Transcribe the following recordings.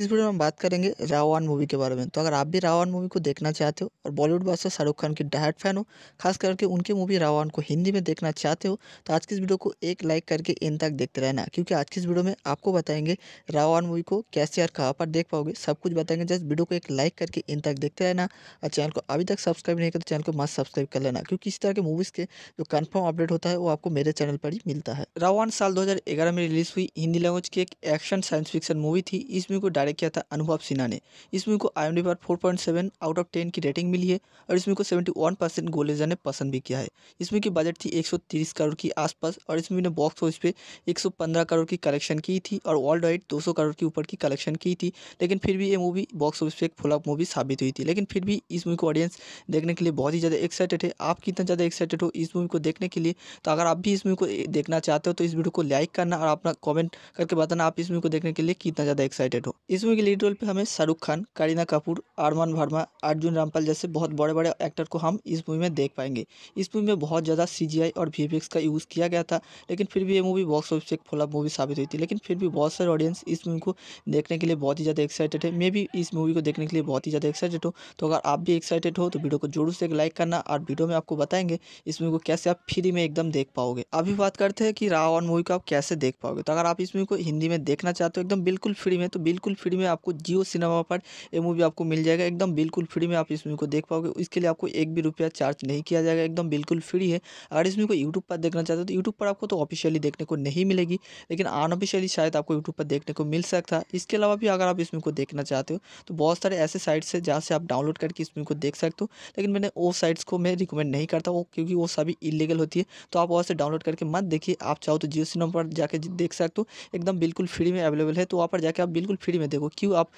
इस वीडियो में हम बात करेंगे रावण मूवी के बारे में तो अगर आप भी रावण मूवी को देखना चाहते हो और बॉलीवुड बादशाह शाहरुख खान की डायट फैन हो खास करके उनकी मूवी रावण को हिंदी में देखना चाहते हो तो आज की इस वीडियो को एक लाइक करके इन तक देखते रहना क्योंकि आज की इस वीडियो में आपको बताएंगे रावण मूवी को कैसे और कहाँ पर देख पाओगे सब कुछ बताएंगे जस्ट वीडियो को एक लाइक करके इन तक देखते रहना और चैनल को अभी तक सब्सक्राइब नहीं करते तो चैनल को मस्त सब्सक्राइब कर लेना क्योंकि इस तरह के मूवीज़ के जो कन्फर्म अपडेट होता है वो आपको मेरे चैनल पर ही मिलता है रावण साल दो में रिलीज हुई हिंदी लैंग्वेज की एक एक्शन साइंस फिक्सन मूवी थी इस मूवी को डायरेक्ट डायरेक्ट किया था अनुभव सिन्हा ने इस मूवी को आई पर four point seven out of ten की रेटिंग मिली है और इस मूवी को सेवेंटी वन परसेंट गोलेजा ने पसंद भी किया है इस मूवी की बजट थी एक सौ तीस करोड़ की आसपास और इस मूवी ने बॉक्स ऑफिस पे एक सौ पंद्रह करोड़ की कलेक्शन की थी और वर्ल्ड वाइड दो सौ करोड़ के ऊपर की कलेक्शन की थी लेकिन फिर भी ये मूवी बॉक्स ऑफिस पे एक फ्लॉप मूवी साबित हुई थी लेकिन फिर भी इस मूवी को ऑडियंस देखने के लिए बहुत ही ज़्यादा एक्साइटेड है आप कितना ज़्यादा एक्साइटेड हो इस मूवी को देखने के लिए तो अगर आप भी इस मूवी को देखना चाहते हो तो इस वीडियो को लाइक करना और अपना कॉमेंट करके बताना आप इस मूवी को देखने के लिए कितना ज़्यादा एक्साइटेड हो इस मूवी के लीड रोल पे हमें शाहरुख खान करीना कपूर अरमान वर्मा अर्जुन रामपाल जैसे बहुत बड़े बड़े एक्टर को हम इस मूवी में देख पाएंगे इस मूवी में बहुत ज़्यादा सी और वी का यूज़ किया गया था लेकिन फिर भी ये मूवी बॉक्स ऑफिस एक फ्लॉप मूवी साबित हुई थी लेकिन फिर भी बहुत सारे ऑडियंस इस मूवी को देखने के लिए बहुत ही ज़्यादा एक्साइटेड है मैं भी इस मूवी को देखने के लिए बहुत ही ज़्यादा एक्साइटेड हूँ तो अगर आप भी एक्साइटेड हो तो वीडियो को जोर से एक लाइक करना और वीडियो में आपको बताएंगे इस मूवी को कैसे आप फ्री में एकदम देख पाओगे अभी बात करते हैं कि रावण मूवी को आप कैसे देख पाओगे तो अगर आप इस मूवी को हिंदी में देखना चाहते हो एकदम बिल्कुल फ्री में तो बिल्कुल फ्री में आपको जियो सिनेमा पर ये मूवी आपको मिल जाएगा एकदम बिल्कुल फ्री में आप इस मूवी को देख पाओगे इसके लिए आपको एक भी रुपया चार्ज नहीं किया जाएगा एकदम बिल्कुल फ्री है अगर इस मूवी को यूट्यूब पर देखना चाहते हो तो यूट्यूब पर आपको तो ऑफिशियली देखने को नहीं मिलेगी लेकिन अनऑफिशियली शायद आपको यूट्यूब पर देखने को मिल सकता है इसके अलावा भी अगर आप इस मूवी को देखना चाहते हो तो बहुत सारे ऐसे साइट्स है जहाँ से आप डाउनलोड करके इस मूवी को देख सकते हो लेकिन मैंने वो साइट्स को मैं रिकमेंड नहीं करता वो क्योंकि वो सभी इलीगल होती है तो आप वहाँ से डाउनलोड करके मत देखिए आप चाहो तो जियो सिनेमा पर जाके देख सकते हो एकदम बिल्कुल फ्री में अवेलेबल है तो वहाँ पर जाके आप बिल्कुल फ्री में देखो क्यों आप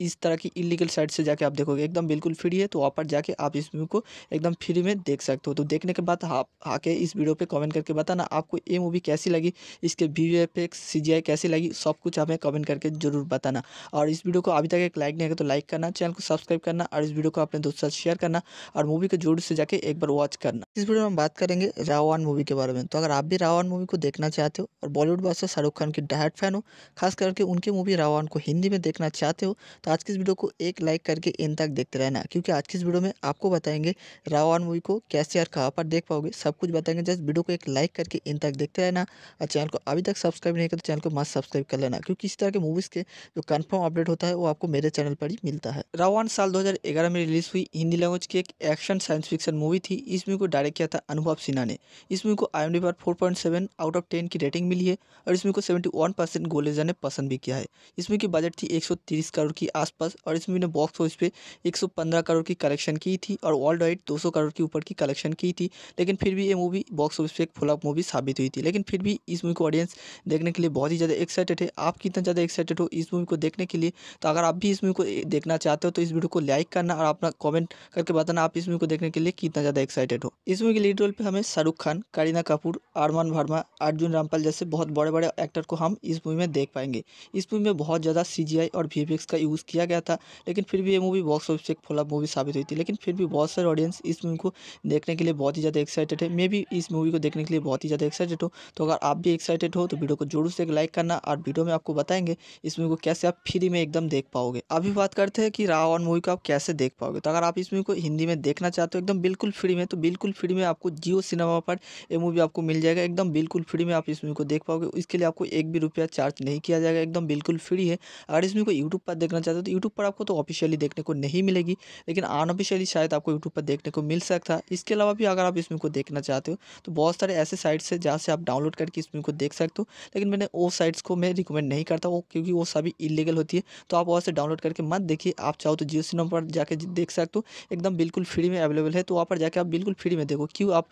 इस तरह की इलीगल साइट से जाके आप देखोगे एकदम बिल्कुल फ्री है तो वहाँ पर जाके आप इस मूवी को एकदम फ्री में देख सकते हो तो देखने के बाद आप आके इस वीडियो पर कमेंट करके बताना आपको ये मूवी कैसी लगी इसके वी वी सीजीआई कैसी लगी सब कुछ हमें कमेंट करके जरूर बताना और इस वीडियो को अभी तक एक लाइक नहीं है तो लाइक करना चैनल को सब्सक्राइब करना और इस वीडियो को अपने दोस्तों साथ शेयर करना और मूवी को जोर से जाके एक बार वॉच करना इस वीडियो में हम बात करेंगे रावण मूवी के बारे में तो अगर आप भी रावण मूवी को देखना चाहते हो और बॉलीवुड बादशाह शाहरुख खान की डायट फैन हो खास करके उनकी मूवी रावण को हिंदी में देखना चाहते हो तो आज की इस वीडियो को एक लाइक करके इन तक देखते रहना क्योंकि आज की इस वीडियो में आपको बताएंगे रावण मूवी को कैसे और कहाँ पर देख पाओगे सब कुछ बताएंगे जस्ट वीडियो को एक लाइक करके इन तक देखते रहना और चैनल को अभी तक सब्सक्राइब नहीं करें तो चैनल को मस्त सब्सक्राइब कर लेना क्योंकि इस तरह के मूवीज़ के जो कन्फर्म अपडेट होता है वो आपको मेरे चैनल पर ही मिलता है रावण साल दो में रिलीज हुई हिंदी लैंग्वेज की एक एक्शन साइंस फिक्शन मूवी थी इस मूवी को डायरेक्ट किया था अनुभव सिन्हा ने इस मूवी को I M D out of ten की रेटिंग मिली है और इसमें को सेवेंटी वन परसेंट गोलेजा ने पसंद भी किया है इसमें की बजट थी 130 करोड़ के आसपास और इस मूवी ने बॉक्स ऑफिस पे 115 करोड़ की कलेक्शन की थी और वर्ल्ड वाइड 200 करोड़ के ऊपर की कलेक्शन की थी लेकिन फिर भी ये मूवी बॉक्स ऑफिस पे एक फ्लॉप मूवी साबित हुई थी लेकिन फिर भी इस मूवी को ऑडियंस देखने के लिए बहुत ही ज़्यादा एक्साइटेड है आप कितना ज़्यादा एक्साइटेड हो इस मूवी को देखने के लिए तो अगर आप भी इस मूवी को देखना चाहते हो तो इस वीडियो को लाइक करना और अपना कॉमेंट करके बताना आप इस मूवी को देखने के लिए कितना ज़्यादा एक्साइटेड हो इस मूवी के लीड रोल पर हमें शाहरुख खान करीना कपूर आरमान वर्मा अर्जुन रामपाल जैसे बहुत बड़े बड़े एक्टर को हम इस मूवी में देख पाएंगे इस मूवी में बहुत ज़्यादा सी सी और वी का यूज़ किया गया था लेकिन फिर भी ये मूवी बॉक्स ऑफिस एक फ्लॉप मूवी साबित हुई थी लेकिन फिर भी बहुत सारे ऑडियंस इस मूवी को देखने के लिए बहुत ही ज़्यादा एक्साइटेड है मैं भी इस मूवी को देखने के लिए बहुत ही ज़्यादा एक्साइटेड हूँ तो अगर आप भी एक्साइटेड हो तो वीडियो को जोर से लाइक करना और वीडियो में आपको बताएंगे इस मूवी को कैसे आप फ्री में एकदम देख पाओगे अभी बात करते हैं कि रावण मूवी को आप कैसे देख पाओगे तो अगर आप इस मूवी को हिंदी में देखना चाहते हो एकदम बिल्कुल फ्री में तो बिल्कुल फ्री में आपको जियो सिनेमा पर यह मूवी आपको मिल जाएगा एकदम बिल्कुल फ्री में आप इस मूवी को देख पाओगे इसके लिए आपको एक भी रुपया चार्ज नहीं किया जाएगा एकदम बिल्कुल फ्री है अगर अगर इसमें कोई यूट्यूब पर देखना चाहते हो तो यूट्यूब पर आपको तो ऑफिशियली देखने को नहीं मिलेगी लेकिन अनऑफिशियली शायद आपको यूट्यूब पर देखने को मिल सकता है इसके अलावा भी अगर आप इस को देखना चाहते हो तो बहुत सारे ऐसे साइट्स हैं जहाँ से आप डाउनलोड करके इस को देख सकते हो लेकिन मैंने वो साइट्स को मैं रिकमेंड नहीं करता वो क्योंकि वो सभी इलीगल होती है तो आप वहाँ से डाउनलोड करके मत देखिए आप चाहो तो जियो सिनेमा पर जाकर देख सकते हो एकदम बिल्कुल फ्री में अवेलेबल है तो वहाँ पर जाकर आप बिल्कुल फ्री में देखो क्यों आप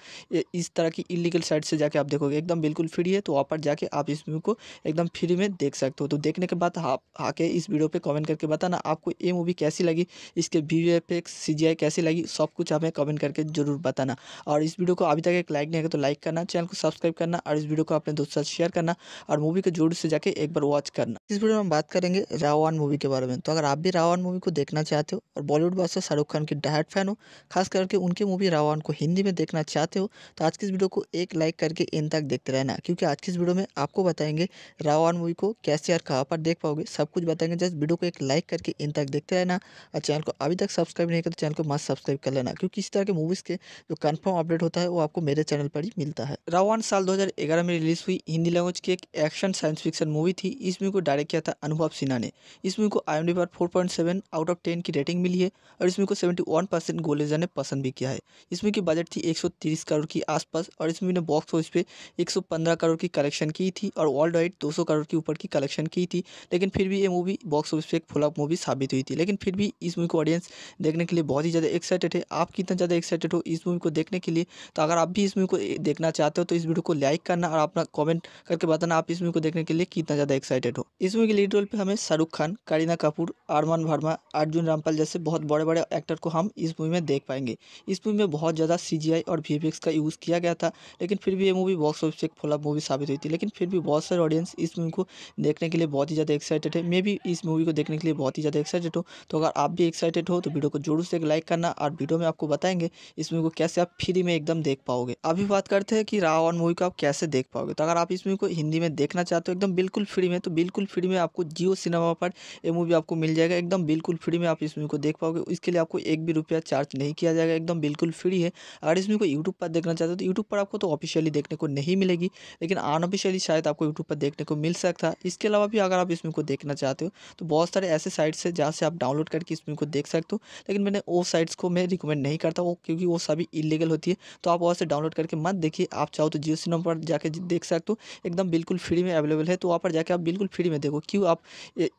इस तरह की इलीगल साइट से जाके आप देखोगे एकदम बिल्कुल फ्री है तो वहाँ पर जाके आप इस मूवी को एकदम फ्री में देख सकते हो तो देखने के बाद आप आके करके इस वीडियो पे कमेंट करके बताना आपको ये मूवी कैसी लगी इसके वी एफेक्स सी कैसी लगी सब कुछ हमें कमेंट करके जरूर बताना और इस वीडियो को अभी तक एक लाइक नहीं है तो लाइक करना चैनल को सब्सक्राइब करना और इस वीडियो को अपने दोस्तों साथ शेयर करना और मूवी को जोर से जाके एक बार वॉच करना इस वीडियो में हम बात करेंगे रावण मूवी के बारे में तो अगर आप भी रावण मूवी को देखना चाहते हो और बॉलीवुड बादशाह शाहरुख खान की डायट फैन हो खास करके उनकी मूवी रावण को हिंदी में देखना चाहते हो तो आज की इस वीडियो को एक लाइक करके इन तक देखते रहना क्योंकि आज की इस वीडियो में आपको बताएंगे रावण मूवी को कैसे और कहाँ पर देख पाओगे सब कुछ बताएंगे जस्ट वीडियो को एक लाइक करके इन तक देखते रहना और चैनल को अभी तक सब्सक्राइब नहीं करते तो चैनल को मस्त सब्सक्राइब कर लेना क्योंकि इस तरह के मूवीज़ के जो कन्फर्म अपडेट होता है वो आपको मेरे चैनल पर ही मिलता है रावान साल दो में रिलीज हुई हिंदी लैंग्वेज की एक एक्शन साइंस फिक्सन मूवी थी इस मूवी को डायरेक्ट किया था अनुभव सिन्हा ने इस मूवी को आई पर फोर आउट ऑफ टेन की रेटिंग मिली है और इस मूवी को सेवेंटी वन परसेंट गोलेजा ने पसंद भी किया है इस मूवी की बजट थी 130 करोड़ की आसपास और इस मूवी ने बॉक्स ऑफिस पे 115 करोड़ की कलेक्शन की थी और वर्ल्ड वाइड 200 करोड़ के ऊपर की कलेक्शन की थी लेकिन फिर भी ये मूवी बॉक्स ऑफिस पे एक फ्लॉप मूवी साबित हुई थी लेकिन फिर भी इस मूवी को ऑडियंस देखने के लिए बहुत ही ज़्यादा एक्साइटेड है आप कितना ज़्यादा एक्साइटेड हो इस मूवी को देखने के लिए तो अगर आप भी इस मूवी को देखना चाहते हो तो इस वीडियो को लाइक करना और अपना कॉमेंट करके बताना आप इस मूवी को देखने के लिए कितना ज़्यादा एक्साइटेड हो इस मूवी के लीड रोल पर हमें शाहरुख खान करीना कपूर आरमान वर्मा अर्जुन रामपाल जैसे बहुत बड़े बड़े एक्टर को हम इस मूवी में देख पाएंगे इस मूवी में बहुत ज़्यादा सी और वी का यूज़ किया गया था लेकिन फिर भी ये मूवी बॉक्स ऑफिस एक फ्लॉप मूवी साबित हुई थी लेकिन फिर भी बहुत सारे ऑडियंस इस मूवी को देखने के लिए बहुत ही ज़्यादा एक्साइटेड है मे मैं भी इस मूवी को देखने के लिए बहुत ही ज़्यादा एक्साइटेड हूँ तो अगर आप भी एक्साइटेड हो तो वीडियो को जोर से एक लाइक करना और वीडियो में आपको बताएंगे इस मूवी को कैसे आप फ्री में एकदम देख पाओगे अभी बात करते हैं कि रावण मूवी को आप कैसे देख पाओगे तो अगर आप इस मूवी को हिंदी में देखना चाहते हो एकदम बिल्कुल फ्री में तो बिल्कुल फ्री में आपको जियो सिनेमा पर ये मूवी आपको मिल जाएगा एकदम बिल्कुल फ्री में आप इस मूवी को देख पाओगे इसके लिए आपको एक भी रुपया चार्ज नहीं किया जाएगा एकदम बिल्कुल फ्री है अगर इस मूवी को यूट्यूब पर देखना चाहते हो तो यूट्यूब पर आपको तो ऑफिशियली देखने को नहीं मिलेगी लेकिन अनऑफिशियली शायद आपको यूट्यूब पर देखने को मिल सकता है इसके अलावा भी अगर आप इस मूवी को देखना चाहते चाहते हो तो बहुत सारे ऐसे साइट्स है जहाँ से आप डाउनलोड करके इस फिल्म को देख सकते हो लेकिन मैंने वो साइट्स को मैं रिकमेंड नहीं करता वो क्योंकि वो सभी इलीगल होती है तो आप वहाँ से डाउनलोड करके मत देखिए आप चाहो तो जियो सिनेमा पर जाकर देख सकते हो एकदम बिल्कुल फ्री में अवेलेबल है तो वहाँ पर जाकर आप बिल्कुल फ्री में देखो क्यों आप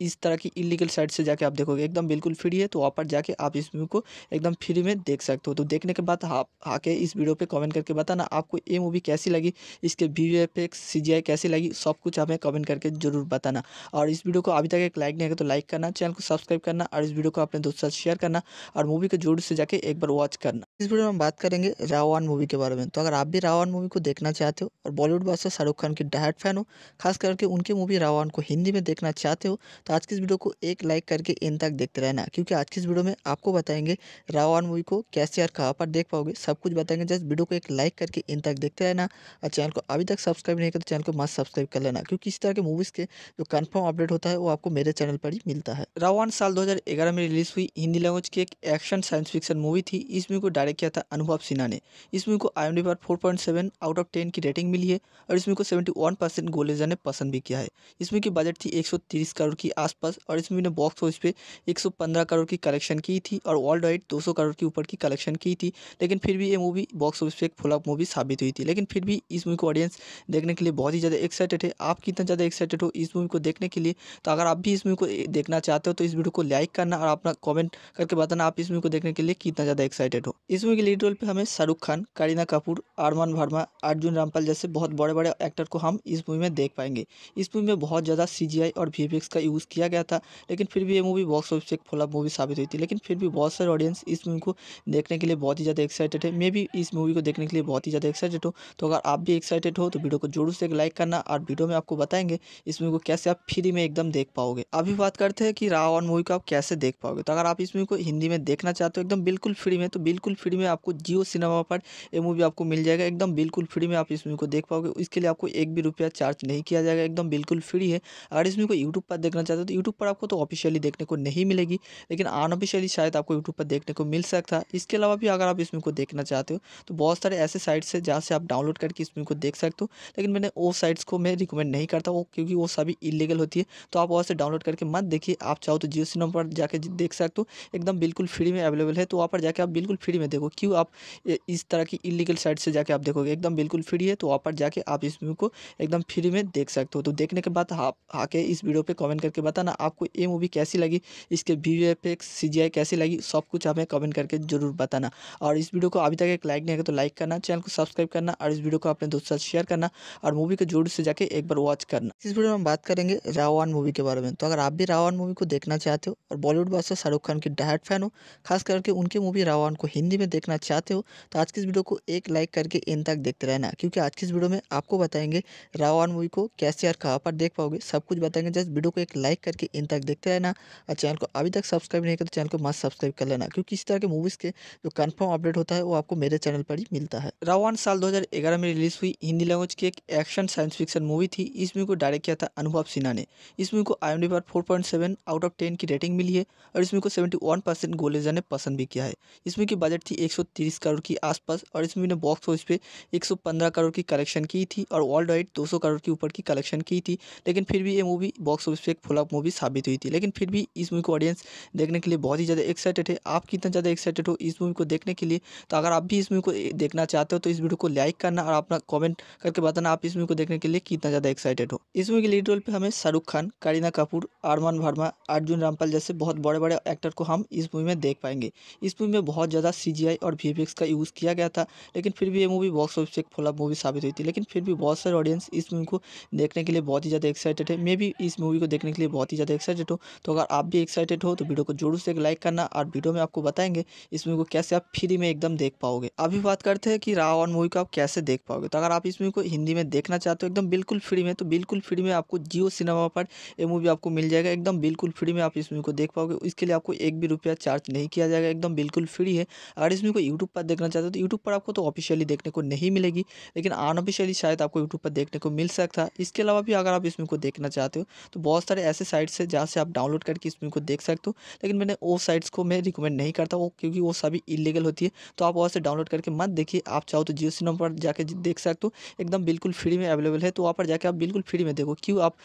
इस तरह की इलीगल साइट से जाके आप देखोगे एकदम बिल्कुल फ्री है तो वहाँ पर जाके आप इस मूवी को एकदम फ्री में देख सकते हो तो देखने के बाद आप आके इस वीडियो पर कमेंट करके बताना आपको ये मूवी कैसी लगी इसके वी एफ एक्स कैसी लगी सब कुछ हमें कमेंट करके जरूर बताना और इस वीडियो को अभी तक लगे एक लाइक नहीं आएगा तो लाइक करना चैनल को सब्सक्राइब करना और इस वीडियो को अपने दोस्तों साथ शेयर करना और मूवी को जोर से जाके एक बार वॉच करना इस वीडियो में हम बात करेंगे रावण मूवी के बारे में तो अगर आप भी रावण मूवी को देखना चाहते हो और बॉलीवुड बॉस शाहरुख खान की डायट फैन हो खास करके उनकी मूवी रावण को हिंदी में देखना चाहते हो तो आज की इस वीडियो को एक लाइक करके इन तक देखते रहना क्योंकि आज की इस वीडियो में आपको बताएंगे रावण मूवी को कैसे और कहाँ पर देख पाओगे सब कुछ बताएंगे जस्ट वीडियो को एक लाइक करके इन तक देखते रहना और चैनल को अभी तक सब्सक्राइब नहीं करते तो चैनल को मस्त सब्सक्राइब कर लेना क्योंकि इस तरह के मूवीज़ के जो कन्फर्म अपडेट होता है वो आपको मेरे चैनल पर ही मिलता है रावण साल दो में रिलीज हुई हिंदी लैंग्वेज की एक एक्शन साइंस फिक्शन मूवी थी इस मूवी को डायरेक्ट डायरेक्ट किया था अनुभव सिन्हा ने इस मूवी को आई पर four point seven out of ten की रेटिंग मिली है और इस मूवी को सेवेंटी वन परसेंट गोलेजा ने पसंद भी किया है इस मूवी की बजट थी एक सौ तीस करोड़ की आसपास और इस मूवी ने बॉक्स ऑफिस पे एक सौ पंद्रह करोड़ की कलेक्शन की थी और वर्ल्ड वाइड दो सौ करोड़ के ऊपर की कलेक्शन की थी लेकिन फिर भी ये मूवी बॉक्स ऑफिस पर एक फ्लॉप मूवी साबित हुई थी लेकिन फिर भी इस मूवी को ऑडियंस देखने के लिए बहुत ही ज़्यादा एक्साइटेड है आप कितना ज़्यादा एक्साइटेड हो इस मूवी को देखने के लिए तो अगर आप भी इस मूवी को देखना चाहते हो तो इस वीडियो को लाइक करना और अपना कॉमेंट करके बताना आप इस मूवी को देखने के लिए कितना ज़्यादा एक्साइटेड हो इस इस मूवी के लीड रोल पे हमें शाहरुख खान करीना कपूर अरमान वर्मा अर्जुन रामपाल जैसे बहुत बड़े बड़े एक्टर को हम इस मूवी में देख पाएंगे इस मूवी में बहुत ज़्यादा सी और वी का यूज़ किया गया था लेकिन फिर भी ये मूवी बॉक्स ऑफिस एक फॉलोअप मूवी साबित हुई थी लेकिन फिर भी बहुत सारे ऑडियंस इस मूवी को देखने के लिए बहुत ही ज़्यादा एक्साइटेड है मैं भी इस मूवी को देखने के लिए बहुत ही ज़्यादा एक्साइटेड हूँ तो अगर आप भी एक्साइटेड हो तो वीडियो को जरूर से एक लाइक करना और वीडियो में आपको बताएंगे इस मूवी को कैसे आप फ्री में एकदम देख पाओगे अभी बात करते हैं कि रावण मूवी को आप कैसे देख पाओगे तो अगर आप इस मूवी को हिंदी में देखना चाहते हो एकदम बिल्कुल फ्री में तो बिल्कुल फ्री फ्री में आपको जियो सिनेमा पर ये मूवी आपको मिल जाएगा एकदम बिल्कुल फ्री में आप इस मूवी को देख पाओगे इसके लिए आपको एक भी रुपया चार्ज नहीं किया जाएगा एकदम बिल्कुल फ्री है अगर इस मूवी को यूट्यूब पर देखना चाहते हो तो यूट्यूब पर आपको तो ऑफिशियली देखने को नहीं मिलेगी लेकिन अनऑफिशियली शायद आपको यूट्यूब पर देखने को मिल सकता है इसके अलावा भी अगर आप इस मूवी को देखना चाहते हो तो बहुत सारे ऐसे साइट्स है जहाँ से आप डाउनलोड करके इस मूवी को देख सकते हो लेकिन मैंने वो साइट्स को मैं रिकमेंड नहीं करता वो क्योंकि वो सभी इलीगल होती है तो आप वहाँ से डाउनलोड करके मत देखिए आप चाहो तो जियो सिनेमा पर जाके देख सकते हो एकदम बिल्कुल फ्री में अवेलेबल है तो वहाँ पर जाके आप बिल्कुल फ्री में देखो क्यों आप इस तरह की इलीगल साइट से जाके आप देखोगे एकदम बिल्कुल फ्री है तो वहाँ पर जाके आप इस मूवी को एकदम फ्री में देख सकते हो तो देखने के बाद आप आके इस वीडियो पर कमेंट करके बताना आपको ये मूवी कैसी लगी इसके वी एफ कैसी लगी सब कुछ हमें कमेंट करके जरूर बताना और इस वीडियो को अभी तक एक लाइक नहीं है तो लाइक करना चैनल को सब्सक्राइब करना और इस वीडियो को अपने दोस्तों साथ शेयर करना और मूवी को जरूर से जाके एक बार वॉच करना इस वीडियो में हम बात करेंगे रावण मूवी के बारे में तो अगर आप भी रावण मूवी को देखना चाहते हो और बॉलीवुड बादशाह शाहरुख खान की डायट फैन हो खास करके उनकी मूवी रावण को हिंदी में देखना चाहते हो तो आज की इस वीडियो को एक लाइक करके इन तक देखते रहना क्योंकि आज की इस वीडियो में आपको बताएंगे रावण मूवी को कैसे और कहाँ पर देख पाओगे सब कुछ बताएंगे जस्ट वीडियो को एक लाइक करके इन तक देखते रहना और चैनल को अभी तक सब्सक्राइब नहीं कर तो चैनल को मस्त सब्सक्राइब कर लेना क्योंकि इस तरह के मूवीज़ के जो कन्फर्म अपडेट होता है वो आपको मेरे चैनल पर ही मिलता है रावण साल दो में रिलीज हुई हिंदी लैंग्वेज की एक एक्शन साइंस फिक्शन मूवी थी इस मूवी को डायरेक्ट किया था अनुभव सिन्हा ने इस मूवी को आई पर फोर आउट ऑफ टेन की रेटिंग मिली है और इसमें को सेवेंटी वन परसेंट गोलेजा ने पसंद भी किया है इसमें की बजट थी 130 करोड़ के आसपास और इस मूवी ने बॉक्स ऑफिस पे 115 करोड़ की कलेक्शन की थी और वर्ल्ड वाइड 200 करोड़ के ऊपर की कलेक्शन की थी लेकिन फिर भी ये मूवी बॉक्स ऑफिस पे एक फुलअप मूवी साबित हुई थी लेकिन फिर भी इस मूवी को ऑडियंस देखने के लिए बहुत ही ज़्यादा एक्साइटेड है आप कितना ज़्यादा एक्साइटेड हो इस मूवी को देखने के लिए तो अगर आप भी इस मूवी को देखना चाहते हो तो इस वीडियो को लाइक करना और अपना कॉमेंट करके बताना आप इस मूवी को देखने के लिए कितना ज़्यादा एक्साइटेड हो इस मूवी के लीड रोल पर हमें शाहरुख खान करीना कपूर आरमान वर्मा अर्जुन रामपाल जैसे बहुत बड़े बड़े एक्टर को हम इस मूवी में देख पाएंगे इस मूवी में बहुत ज़्यादा सी सी और वी का यूज़ किया गया था लेकिन फिर भी ये मूवी बॉक्स ऑफिस एक फ्लॉप मूवी साबित हुई थी लेकिन फिर भी बहुत सारे ऑडियंस इस मूवी को देखने के लिए बहुत ही ज़्यादा एक्साइटेड है मैं भी इस मूवी को देखने के लिए बहुत ही ज़्यादा एक्साइटेड हूँ तो अगर आप भी एक्साइटेड हो तो वीडियो को जरूर से एक लाइक करना और वीडियो में आपको बताएंगे इस मूवी को कैसे आप फ्री में एकदम देख पाओगे अभी बात करते हैं कि रावण मूवी को आप कैसे देख पाओगे तो अगर आप इस मूवी को हिंदी में देखना चाहते हो एकदम बिल्कुल फ्री में तो बिल्कुल फ्री में आपको जियो सिनेमा पर यह मूवी आपको मिल जाएगा एकदम बिल्कुल फ्री में आप इस मूवी को देख पाओगे इसके लिए आपको एक भी रुपया चार्ज नहीं किया जाएगा एकदम बिल्कुल फ्री है अगर अगर इसमें कोई यूट्यूब पर देखना चाहते हो तो यूट्यूब पर आपको तो ऑफिशियली देखने को नहीं मिलेगी लेकिन अनऑफिशियली शायद आपको यूट्यूब पर देखने को मिल सकता है इसके अलावा भी अगर आप इसमें को देखना चाहते हो तो बहुत सारे ऐसे साइट्स है जहाँ से आप डाउनलोड करके इसमें को देख सकते हो लेकिन मैंने वो साइट्स को मैं रिकमेंड नहीं करता वो क्योंकि वो सभी इलीगल होती है तो आप वहाँ से डाउनलोड करके मत देखिए आप चाहो तो जियो सिनेमा पर जाके देख सकते हो एकदम बिल्कुल फ्री में अवेलेबल है तो वहाँ पर जाके आप बिल्कुल फ्री में देखो क्यों आप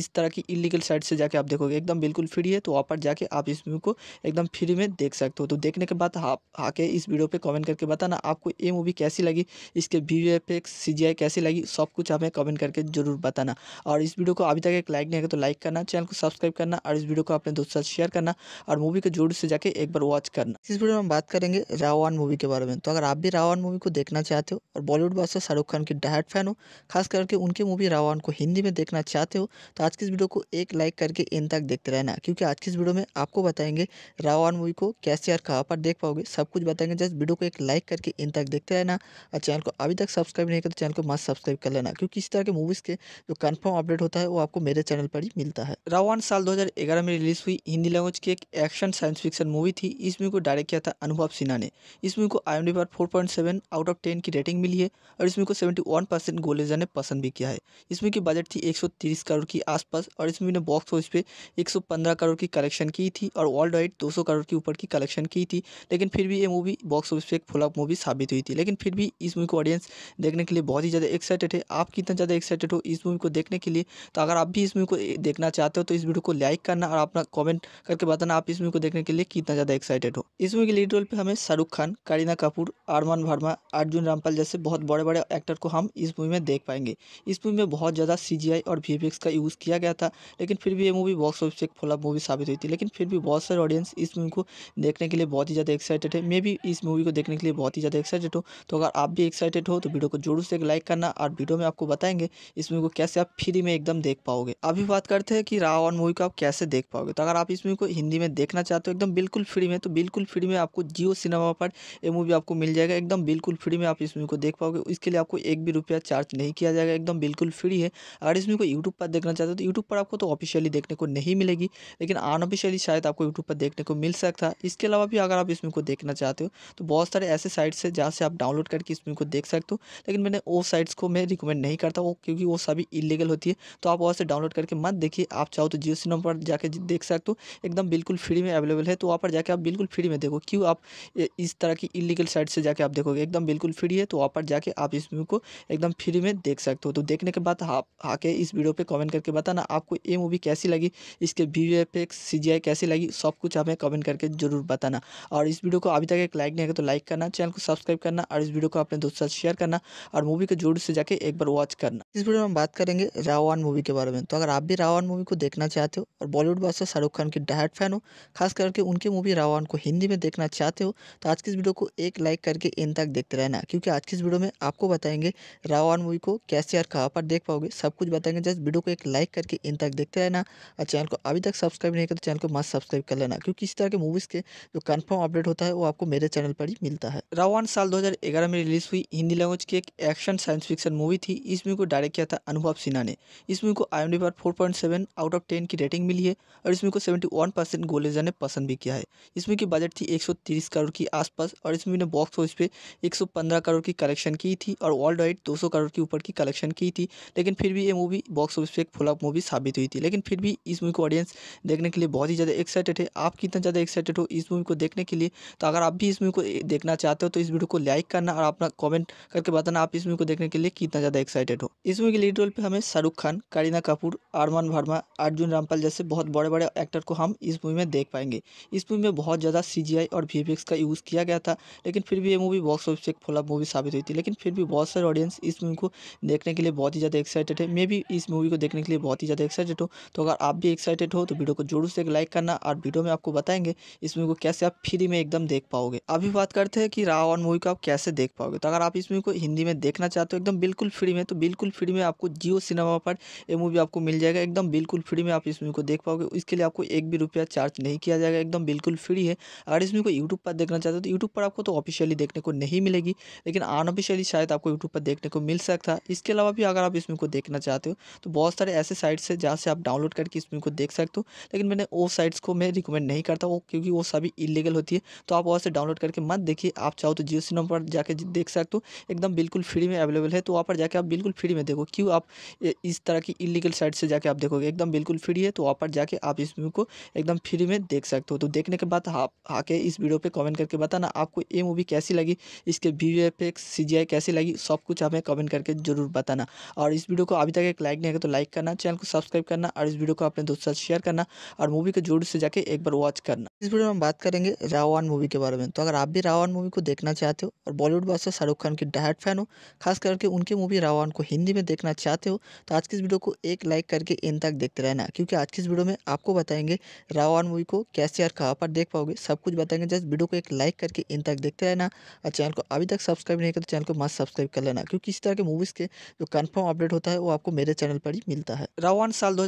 इस तरह की इलीगल साइट से जाके आप देखोगे एकदम बिल्कुल फ्री है तो वहाँ पर जाके आप इस मूवी को एकदम फ्री में देख सकते हो तो देखने के बाद आप हाँ करके इस वीडियो पे कमेंट करके बताना आपको ये मूवी कैसी लगी इसके वी एफेक्स सी कैसी लगी सब कुछ हमें कमेंट करके जरूर बताना और इस वीडियो को अभी तक एक लाइक नहीं है तो लाइक करना चैनल को सब्सक्राइब करना और इस वीडियो को अपने दोस्तों साथ शेयर करना और मूवी को जोर से जाके एक बार वॉच करना इस वीडियो में हम बात करेंगे रावण मूवी के बारे में तो अगर आप भी रावण मूवी को देखना चाहते हो और बॉलीवुड बादशाह शाहरुख खान की डायट फैन हो खास करके उनकी मूवी रावण को हिंदी में देखना चाहते हो तो आज की इस वीडियो को एक लाइक करके इन तक देखते रहना क्योंकि आज की इस वीडियो में आपको बताएंगे रावण मूवी को कैसे और कहाँ पर देख पाओगे सब कुछ बताएंगे जस्ट वीडियो को एक लाइक करके इन तक देखते रहना और चैनल को अभी तक सब्सक्राइब नहीं करते तो चैनल को मस्त सब्सक्राइब कर लेना क्योंकि इस तरह के मूवीज़ के जो कन्फर्म अपडेट होता है वो आपको मेरे चैनल पर ही मिलता है रावण साल दो में रिलीज हुई हिंदी लैंग्वेज की एक एक्शन साइंस फिक्शन मूवी थी इस मूवी को डायरेक्ट किया था अनुभव सिन्हा ने इस मूवी को आई पर फोर आउट ऑफ टेन की रेटिंग मिली है और इस मूवी को सेवेंटी वन परसेंट ने पसंद भी किया है इस मूवी की बजट थी एक करोड़ की आसपास और इस मूवी ने बॉक्स ऑफिस पे 115 करोड़ की कलेक्शन की थी और वर्ल्ड वाइड 200 करोड़ की ऊपर की कलेक्शन की थी लेकिन फिर भी ये मूवी मूवी बॉक्स ऑफिस पर एक फ्लॉप मूवी साबित हुई थी लेकिन फिर भी इस मूवी को ऑडियंस देखने के लिए बहुत ही ज़्यादा एक्साइटेड है आप कितना ज़्यादा एक्साइटेड हो इस मूवी को देखने के लिए तो अगर आप भी इस मूवी को देखना चाहते हो तो इस वीडियो को लाइक करना और अपना कॉमेंट करके बताना आप इस मूवी को देखने के लिए कितना ज़्यादा एक्साइटेड हो इस मूवी के लीड रोल पर हमें शाहरुख खान करीना कपूर आरमान वर्मा अर्जुन रामपाल जैसे बहुत बड़े बड़े एक्टर को हम इस मूवी में देख पाएंगे इस मूवी में बहुत ज़्यादा सी और वी का यूज़ किया गया था लेकिन फिर भी ये मूवी बॉक्स ऑफिस एक फ्लॉप मूवी साबित हुई थी लेकिन फिर भी बहुत सारे ऑडियंस इस मूवी को देखने के लिए बहुत ही ज़्यादा एक्साइटेड है मे मैं भी इस मूवी को देखने के लिए बहुत ही ज़्यादा एक्साइटेड हूँ तो अगर आप भी एक्साइटेड हो तो वीडियो को जोर से एक लाइक करना और वीडियो में आपको बताएंगे इस मूवी को कैसे आप फ्री में एकदम देख पाओगे अभी बात करते हैं कि रावण मूवी को आप कैसे देख पाओगे तो अगर आप इस मूवी को हिंदी में देखना चाहते हो एकदम बिल्कुल फ्री में तो बिल्कुल फ्री में आपको जियो सिनेमा पर ये मूवी आपको मिल जाएगा एकदम बिल्कुल फ्री में आप इस मूवी को देख पाओगे इसके लिए आपको एक भी रुपया चार्ज नहीं किया जाएगा एकदम बिल्कुल फ्री है अगर इस मूवी को यूट्यूब पर देखना चाहते हो तो यूट्यूब पर आपको तो ऑफिशियली देखने को नहीं मिलेगी लेकिन अनऑफिशियली शायद आपको यूट्यूब पर देखने को मिल सकता है इसके अलावा भी अगर आप इस मूवी को देखना चाहते चाहते हो तो बहुत सारे ऐसे साइट्स है जहाँ से आप डाउनलोड करके इस को देख सकते हो लेकिन मैंने वो साइट्स को मैं रिकमेंड नहीं करता वो क्योंकि वो सभी इलीगल होती है तो आप वहाँ से डाउनलोड करके मत देखिए आप चाहो तो जियो सिनेमा पर जाके देख सकते हो एकदम बिल्कुल फ्री में अवेलेबल है तो वहाँ पर जाके आप बिल्कुल फ्री में देखो क्यों आप इस तरह की इलीगल साइट से जाके आप देखोगे एकदम बिल्कुल फ्री है तो वहाँ पर जाके आप इस मूवी को एकदम फ्री में देख सकते हो तो देखने के बाद आप आके इस वीडियो पर कमेंट करके बताना आपको ये मूवी कैसी लगी इसके वी एफ एक्स कैसी लगी सब कुछ हमें कमेंट करके जरूर बताना और इस वीडियो को अभी तक लगे एक लाइक नहीं आएगा तो लाइक करना चैनल को सब्सक्राइब करना और इस वीडियो को अपने दोस्तों साथ शेयर करना और मूवी को जोर से जाके एक बार वॉच करना इस वीडियो में हम बात करेंगे रावण मूवी के बारे में तो अगर आप भी रावण मूवी को देखना चाहते हो और बॉलीवुड बादशाह शाहरुख खान की डायट फैन हो खास करके उनकी मूवी रावण को हिंदी में देखना चाहते हो तो आज की इस वीडियो को एक लाइक करके इन तक देखते रहना क्योंकि आज की इस वीडियो में आपको बताएंगे रावण मूवी को कैसे और कहाँ पर देख पाओगे सब कुछ बताएंगे जस्ट वीडियो को एक लाइक करके इन तक देखते रहना और चैनल को अभी तक सब्सक्राइब नहीं कर तो चैनल को मस्त सब्सक्राइब कर लेना क्योंकि इस तरह के मूवीज़ के जो कन्फर्म अपडेट होता है वो आपको मेरे चैनल पर ही मिलता है रावण साल दो में रिलीज हुई हिंदी लैंग्वेज की एक एक्शन साइंस फिक्शन मूवी थी इस मूवी को डायरेक्ट किया था अनुभव सिन्हा ने इस मूवी को आई पर four point seven out of ten की रेटिंग मिली है और इस मूवी को सेवेंटी वन परसेंट गोलेजा ने पसंद भी किया है इस मूवी की बजट थी एक सौ तीस करोड़ की आसपास और इस मूवी ने बॉक्स ऑफिस पे एक सौ पंद्रह करोड़ की कलेक्शन की थी और वर्ल्ड वाइड दो सौ करोड़ के ऊपर की कलेक्शन की थी लेकिन फिर भी ये मूवी बॉक्स ऑफिस पे एक फ्लॉप मूवी साबित हुई थी लेकिन फिर भी इस मूवी को ऑडियंस देखने के लिए बहुत ही ज़्यादा एक्साइटेड है आप कितना ज़्यादा एक्साइटेड हो इस मूवी को देखने के लिए तो अगर आप भी इस मूवी को देखना चाहते हो तो इस वीडियो को लाइक करना और अपना कॉमेंट करके बताना आप इस मूवी को देखने के लिए कितना ज़्यादा एक्साइटेड हो इस मूवी के लीड रोल पे हमें शाहरुख खान करीना कपूर अरमान वर्मा अर्जुन रामपाल जैसे बहुत बड़े बड़े एक्टर को हम इस मूवी में देख पाएंगे इस मूवी में बहुत ज़्यादा सी और वी का यूज़ किया गया था लेकिन फिर भी ये मूवी बॉक्स ऑफिस एक फ्लॉप मूवी साबित हुई थी लेकिन फिर भी बहुत सारे ऑडियंस इस मूवी को देखने के लिए बहुत ही ज़्यादा एक्साइटेड है मैं भी इस मूवी को देखने के लिए बहुत ही ज़्यादा एक्साइटेड हूँ तो अगर आप भी एक्साइटेड हो तो वीडियो को जरूर से एक लाइक करना और वीडियो में आपको बताएंगे इस मूवी को कैसे आप फ्री में एकदम देख पाओगे अभी बात करते हैं कि रावण मूवी को आप कैसे देख पाओगे तो अगर आप इस मूवी को हिंदी में देखना चाहते हो एकदम बिल्कुल फ्री में तो बिल्कुल फ्री में आपको जियो सिनेमा पर ये मूवी आपको मिल जाएगा एकदम बिल्कुल फ्री में आप इस मूवी को देख पाओगे इसके लिए आपको एक भी रुपया चार्ज नहीं किया जाएगा एकदम बिल्कुल फ्री है अगर इस मूवी को यूट्यूब पर देखना चाहते हो तो यूट्यूब पर आपको तो ऑफिशियली देखने को नहीं मिलेगी लेकिन अनऑफिशियली शायद आपको यूट्यूब पर देखने को मिल सकता है इसके अलावा भी अगर आप इस मूवी को देखना चाहते हो तो बहुत सारे ऐसे साइट्स है जहाँ से आप डाउनलोड करके इस मूवी को देख सकते हो लेकिन मैंने वो साइट्स को मैं रिकमेंड नहीं करता वो क्योंकि वो सभी इलीगल होती है तो आप वहाँ से डाउनलोड करके मत देखिए आप चाहो तो जियो सिनेमा पर जाके देख सकते हो एकदम बिल्कुल फ्री में अवेलेबल है तो वहाँ पर जाके आप बिल्कुल फ्री में देखो क्यों आप इस तरह की इलीगल साइट से जाके आप देखोगे एकदम बिल्कुल फ्री है तो वहाँ पर जाके आप इस मूवी को एकदम फ्री में देख सकते हो तो देखने के बाद आप आके इस वीडियो पर कमेंट करके बताना आपको ये मूवी कैसी लगी इसके वी एफ कैसी लगी सब कुछ हमें कमेंट करके जरूर बताना और इस वीडियो को अभी तक एक लाइक नहीं है तो लाइक करना चैनल को सब्सक्राइब करना और इस वीडियो को अपने दोस्तों साथ शेयर करना और मूवी को जोर से जाके एक बार वॉच करना इस वीडियो में हम बात करेंगे रावण मूवी के बारे में तो अगर आप भी रावण मूवी को देखना चाहते हो और बॉलीवुड बादशाह शाहरुख खान की डायट फैन हो खास करके उनकी मूवी रावण को हिंदी में में देखना चाहते हो तो आज की इस वीडियो को एक लाइक करके इन तक देखते रहना क्योंकि आज की इस वीडियो में आपको बताएंगे रावण मूवी को कैसे और कहाँ पर देख पाओगे सब कुछ बताएंगे जस्ट वीडियो को एक लाइक करके इन तक देखते रहना और चैनल को अभी तक सब्सक्राइब नहीं कर तो चैनल को मस्त सब्सक्राइब कर लेना क्योंकि इस तरह के मूवीज़ के जो कन्फर्म अपडेट होता है वो आपको मेरे चैनल पर ही मिलता है रावण साल दो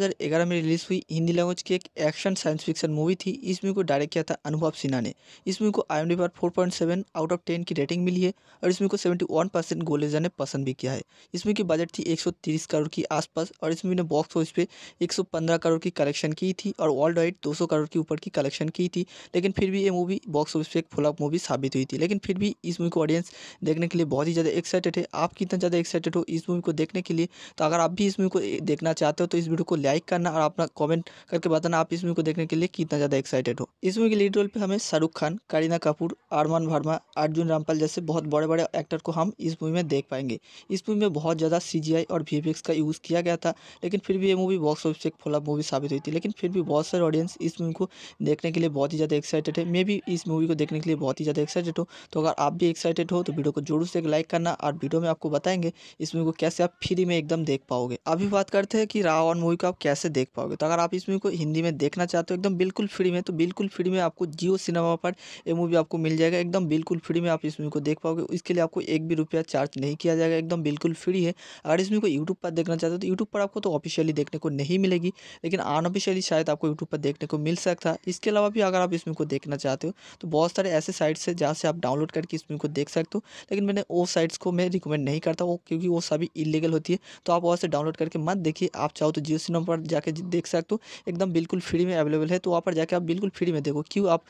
में रिलीज हुई हिंदी लैंग्वेज की एक एक्शन साइंस फिक्शन मूवी थी इस मूवी को डायरेक्ट किया था अनुभव सिन्हा ने इस मूवी को आई पर 4.7 आउट ऑफ टेन की रेटिंग मिली है और इसमें को सेवेंटी वन परसेंट गोलेजा ने पसंद भी किया है इसमें की बजट थी थी 130 करोड़ के आसपास और इस मूवी ने बॉक्स ऑफिस पे 115 करोड़ की कलेक्शन की थी और वर्ल्ड वाइड 200 करोड़ के ऊपर की कलेक्शन की थी लेकिन फिर भी ये मूवी बॉक्स ऑफिस पे एक फ्लॉप मूवी साबित हुई थी लेकिन फिर भी इस मूवी को ऑडियंस देखने के लिए बहुत ही ज़्यादा एक्साइटेड है आप कितना ज़्यादा एक्साइटेड हो इस मूवी को देखने के लिए तो अगर आप भी इस मूवी को देखना चाहते हो तो इस वीडियो को लाइक करना और अपना कॉमेंट करके बताना आप इस मूवी को देखने के लिए कितना ज़्यादा एक्साइटेड हो इस मूवी के लीड रोल पर हमें शाहरुख खान करीना कपूर आरमान वर्मा अर्जुन रामपाल जैसे बहुत बड़े बड़े एक्टर को हम इस मूवी में देख पाएंगे इस मूवी में बहुत ज़्यादा सी सीजीआई और वीएफएक्स का यूज़ किया गया था लेकिन फिर भी ये मूवी बॉक्स ऑफिस एक फ्लॉप मूवी साबित हुई थी लेकिन फिर भी बहुत सारे ऑडियंस इस मूवी को देखने के लिए बहुत ही ज़्यादा एक्साइटेड है मैं भी इस मूवी को देखने के लिए बहुत ही ज़्यादा एक्साइटेड हूँ तो अगर आप भी एक्साइटेड हो तो वीडियो को जोर से लाइक करना और वीडियो में आपको बताएंगे इस मूवी को कैसे आप फ्री में एकदम देख पाओगे अभी बात करते हैं कि रावण मूवी को आप कैसे देख पाओगे तो अगर आप इस मूवी को हिंदी में देखना चाहते हो एकदम बिल्कुल फ्री में तो बिल्कुल फ्री में आपको जियो सिनेमा पर यह मूवी आपको मिल जाएगा एकदम बिल्कुल फ्री में आप इस मूवी को देख पाओगे इसके लिए आपको एक भी रुपया चार्ज नहीं किया जाएगा एकदम बिल्कुल फ्री है अगर इसमें कोई यूट्यूब पर देखना चाहते हो तो यूट्यूब पर आपको तो ऑफिशियली देखने को नहीं मिलेगी लेकिन अनऑफिशियली शायद आपको यूट्यूब पर देखने को मिल सकता है इसके अलावा भी अगर आप इसमें को देखना चाहते हो तो बहुत सारे ऐसे साइट्स है जहाँ से आप डाउनलोड करके इसमें को देख सकते हो लेकिन मैंने वो साइट्स को मैं रिकमेंड नहीं करता वो क्योंकि वो सभी इलीगल होती है तो आप वहाँ से डाउनलोड करके मत देखिए आप चाहो तो जियो सिनेमा पर जाके देख सकते हो एकदम बिल्कुल फ्री में अवेलेबल है तो वहाँ पर जाके आप बिल्कुल फ्री में देखो क्यों आप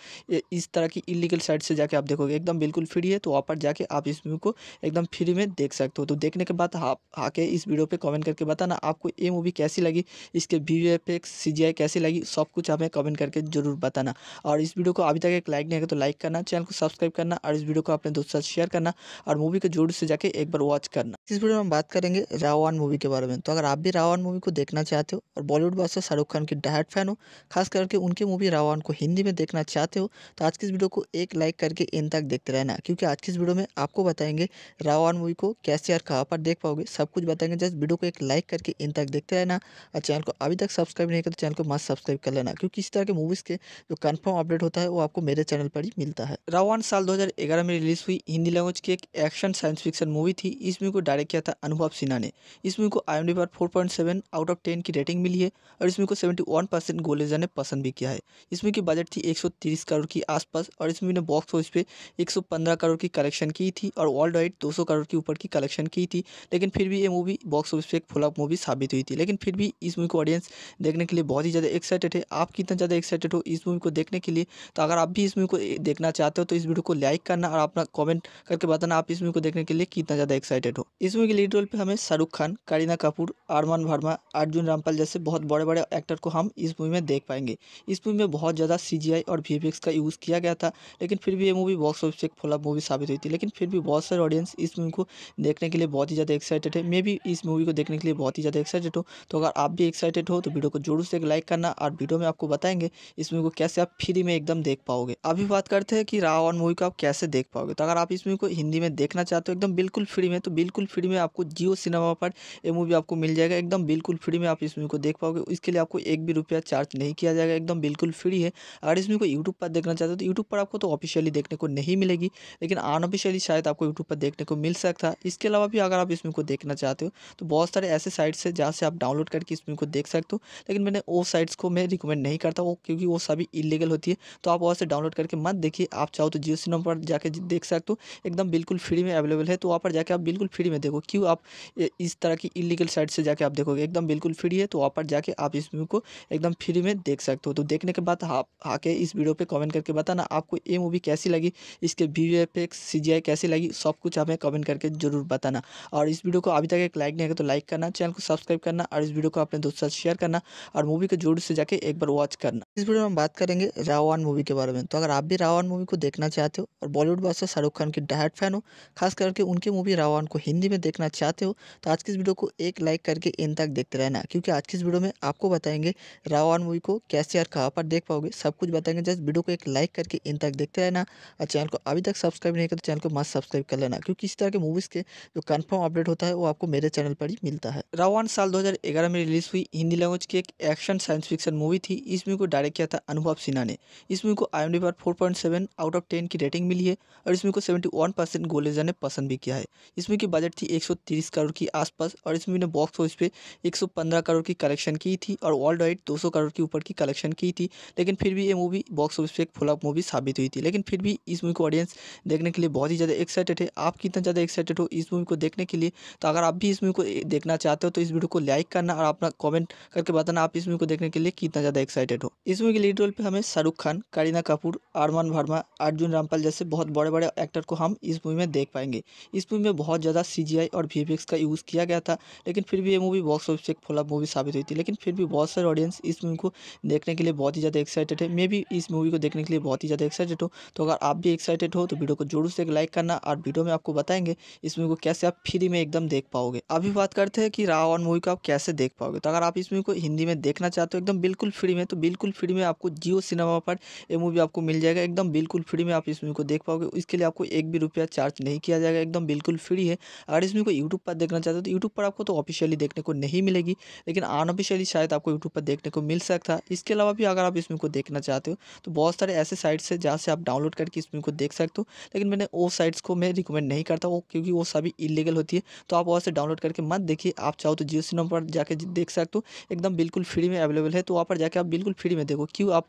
इस तरह की इलीगल साइट से जाके आप देखोगे एकदम बिल्कुल फ्री है तो वहाँ पर जाके आप इस मूवी को एकदम फ्री में देख सकते हो तो देखने के बाद आप आके इस वीडियो पे कमेंट करके बताना आपको ये मूवी कैसी लगी इसके वी एफ सी कैसी लगी सब कुछ हमें कमेंट करके जरूर बताना और इस वीडियो को अभी तक एक लाइक नहीं आएगा तो लाइक करना चैनल को सब्सक्राइब करना और इस वीडियो को अपने दोस्तों साथ शेयर करना और मूवी को जोर से जाके एक बार वॉच करना इस वीडियो में हम बात करेंगे रावण मूवी के बारे में तो अगर आप भी रावण मूवी को देखना चाहते हो और बॉलीवुड बादशाह शाहरुख खान की डायट फैन हो खास करके उनकी मूवी रावण को हिंदी में देखना चाहते हो तो आज की इस वीडियो को एक लाइक करके इन तक देखते रहना क्योंकि आज की इस वीडियो में आपको बताएंगे रावण मूवी को कैसे और कहाँ पर देख पाओगे सब कुछ कुछ बताएंगे जस्ट वीडियो को एक लाइक करके इन तक देखते रहना और चैनल को अभी तक सब्सक्राइब नहीं करते तो चैनल को मस्त सब्सक्राइब कर लेना क्योंकि इस तरह के मूवीज़ के जो कन्फर्म अपडेट होता है वो आपको मेरे चैनल पर ही मिलता है रावान साल दो में रिलीज हुई हिंदी लैंग्वेज की एक एक्शन साइंस फिक्सन मूवी थी इस मूवी को डायरेक्ट किया था अनुभव सिन्हा ने इस मूवी को आई पर फोर आउट ऑफ टेन की रेटिंग मिली है और इसमें को सेवेंटी वन परसेंट गोलेजा ने पसंद भी किया है इसमें की बजट थी एक करोड़ की आसपास और इसमें ने बॉक्स ऑफिस पे 115 करोड़ की कलेक्शन की थी और वर्ल्ड वाइड 200 करोड़ के ऊपर की कलेक्शन की थी लेकिन फिर भी ये मूवी बॉक्स ऑफिस पर एक फ्लॉप मूवी साबित हुई थी लेकिन फिर भी इस मूवी को ऑडियंस देखने के लिए बहुत ही ज़्यादा एक्साइटेड है आप कितना ज़्यादा एक्साइटेड हो इस मूवी को देखने के लिए तो अगर आप भी इस मूवी को देखना चाहते हो तो इस वीडियो को लाइक करना और अपना कॉमेंट करके बताना आप इस मूवी को देखने के लिए कितना ज़्यादा एक्साइटेड हो इस मूवी के लीड रोल पर हमें शाहरुख खान करीना कपूर आरमान वर्मा अर्जुन रामपाल जैसे बहुत बड़े बड़े एक्टर को हम इस मूवी में देख पाएंगे इस मूवी में बहुत ज़्यादा सी और वी का यूज़ किया गया था लेकिन फिर भी ये मूवी बॉक्स ऑफिस एक फ्लॉप मूवी साबित हुई थी लेकिन फिर भी बहुत सारे ऑडियंस इस मूवी को देखने के लिए बहुत ही ज़्यादा एक्साइटेड है मे मैं भी इस मूवी को देखने के लिए बहुत ही ज़्यादा एक्साइटेड हूँ तो अगर आप भी एक्साइटेड हो तो वीडियो को जोर से एक लाइक करना और वीडियो में आपको बताएंगे इस मूवी को कैसे आप फ्री में एकदम देख पाओगे अभी बात करते हैं कि रावण मूवी को आप कैसे देख पाओगे तो अगर आप इस मूवी को हिंदी में देखना चाहते हो एकदम बिल्कुल फ्री में तो बिल्कुल फ्री में आपको जियो सिनेमा पर ये मूवी आपको मिल जाएगा एकदम बिल्कुल फ्री में आप इस मूवी को देख पाओगे इसके लिए आपको एक भी रुपया चार्ज नहीं किया जाएगा एकदम बिल्कुल फ्री है अगर इस मूवी को यूट्यूब पर देखना चाहते हो तो यूट्यूब पर आपको तो ऑफिशियली देखने को नहीं मिलेगी लेकिन अनऑफिशियली शायद आपको यूट्यूब पर देखने को मिल सकता है इसके अलावा भी अगर आप इस मूवी को देखना चाहते चाहते हो तो बहुत सारे ऐसे साइट्स है जहाँ से आप डाउनलोड करके इस मूवी को देख सकते हो लेकिन मैंने वो साइट्स को मैं रिकमेंड नहीं करता वो क्योंकि वो सभी इलीगल होती है तो आप वहाँ से डाउनलोड करके मत देखिए आप चाहो तो जियो सिनेमा पर जाकर देख सकते हो एकदम बिल्कुल फ्री में अवेलेबल है तो वहाँ पर जाकर आप बिल्कुल फ्री में देखो क्यों आप इस तरह की इलीगल साइट से जाके आप देखोगे एकदम बिल्कुल फ्री है तो वहाँ पर जाके आप इस मूवी को एकदम फ्री में देख सकते हो तो देखने के बाद आप आके इस वीडियो पर कमेंट करके बताना आपको ये मूवी कैसी लगी इसके वी एफ एक्स कैसी लगी सब कुछ हमें कमेंट करके जरूर बताना और इस वीडियो को अभी तक लगे एक लाइक नहीं आएगा तो लाइक करना चैनल को सब्सक्राइब करना और इस वीडियो को अपने दोस्तों साथ शेयर करना और मूवी को जोर से जाके एक बार वॉच करना इस वीडियो में हम बात करेंगे रावण मूवी के बारे में तो अगर आप भी रावण मूवी को देखना चाहते हो और बॉलीवुड बादशाह शाहरुख खान की डायट फैन हो खास करके उनके मूवी रावण को हिंदी में देखना चाहते हो तो आज की इस वीडियो को एक लाइक करके इन तक देखते रहना क्योंकि आज की इस वीडियो में आपको बताएंगे रावण मूवी को कैसे और कहाँ पर देख पाओगे सब कुछ बताएंगे जस्ट वीडियो को एक लाइक करके इन तक देखते रहना और चैनल को अभी तक सब्सक्राइब नहीं किया तो चैनल को मस्त सब्सक्राइब कर लेना क्योंकि इस तरह के मूवीज़ के जो कन्फर्म अपडेट होता है वो आपको मेरे चैनल पर ही मिलता है रावण साल 2011 में रिलीज हुई हिंदी लैंग्वेज की एक एक्शन साइंस फिक्शन मूवी थी इस मूवी को डायरेक्ट किया था अनुभव सिन्हा ने इस मूवी को आई पर फोर आउट ऑफ टेन की रेटिंग मिली है और इस को सेवेंटी वन परसेंट गोलेजा ने पसंद भी किया है इस मूवी की बजट थी एक करोड़ की आसपास और इस मूवी ने बॉक्स ऑफिस पे एक करोड़ की कलेक्शन की थी और वर्ल्ड वाइड दो करोड़ के ऊपर की कलेक्शन की थी लेकिन फिर भी ये मूवी बॉक्स ऑफिस पे एक फुल मूवी साबित हुई थी लेकिन फिर भी इस मूवी को ऑडियंस देखने के लिए बहुत ही ज़्यादा एक्साइटेड है आप कितना ज़्यादा एक्साइटेड हो इस मूवी को देखने के लिए तो अगर आप आप भी इस मूवी को देखना चाहते हो तो इस वीडियो को लाइक करना और अपना कमेंट करके बताना आप इस मूवी को देखने के लिए कितना ज़्यादा एक्साइटेड हो इस मूवी के लीड रोल पे हमें शाहरुख खान करीना कपूर आरमान वर्मा अर्जुन रामपाल जैसे बहुत बड़े बड़े एक्टर को हम इस मूवी में देख पाएंगे इस मूवी में बहुत ज़्यादा सी और वी का यूज़ किया गया था लेकिन फिर भी ये मूवी बॉक्स ऑफिस एक फ्लॉप मूवी साबित हुई थी लेकिन फिर भी बहुत सारे ऑडियंस इस मूवी को देखने के लिए बहुत ही ज़्यादा एक्साइटेड है मैं भी इस मूवी को देखने के लिए बहुत ही ज़्यादा एक्साइटेड हूँ तो अगर आप भी एक्साइटेड हो तो वीडियो को जरूर से लाइक करना और वीडियो में आपको बताएंगे इस मूवी को कैसे आप फ्री में एकदम देख पाओ पाओगे अभी बात करते हैं कि रावण मूवी को आप कैसे देख पाओगे तो अगर आप इस मूवी को हिंदी में देखना चाहते हो एकदम बिल्कुल फ्री में तो बिल्कुल फ्री में आपको जियो सिनेमा पर यह मूवी आपको मिल जाएगा एकदम बिल्कुल फ्री में आप इस मूवी को देख पाओगे इसके लिए आपको एक भी रुपया चार्ज नहीं किया जाएगा एकदम बिल्कुल फ्री है अगर इस मूवी को यूट्यूब पर देखना चाहते हो तो यूट्यूब पर आपको तो ऑफिशियली देखने को नहीं मिलेगी लेकिन अनऑफिशियली शायद आपको यूट्यूब पर देखने को मिल सकता है इसके अलावा भी अगर आप इस मूवी को देखना चाहते हो तो बहुत सारे ऐसे साइट्स है जहाँ से आप डाउनलोड करके इस मूवी को देख सकते हो लेकिन मैंने वो साइट्स को मैं रिकमेंड नहीं करता वो क्योंकि वो सभी इलीगल होती है तो आप वहाँ से डाउनलोड करके मत देखिए आप चाहो तो जियो सिनेमा पर जाके देख सकते हो एकदम बिल्कुल फ्री में अवेलेबल है तो वहाँ पर जाके आप बिल्कुल फ्री में देखो क्यों आप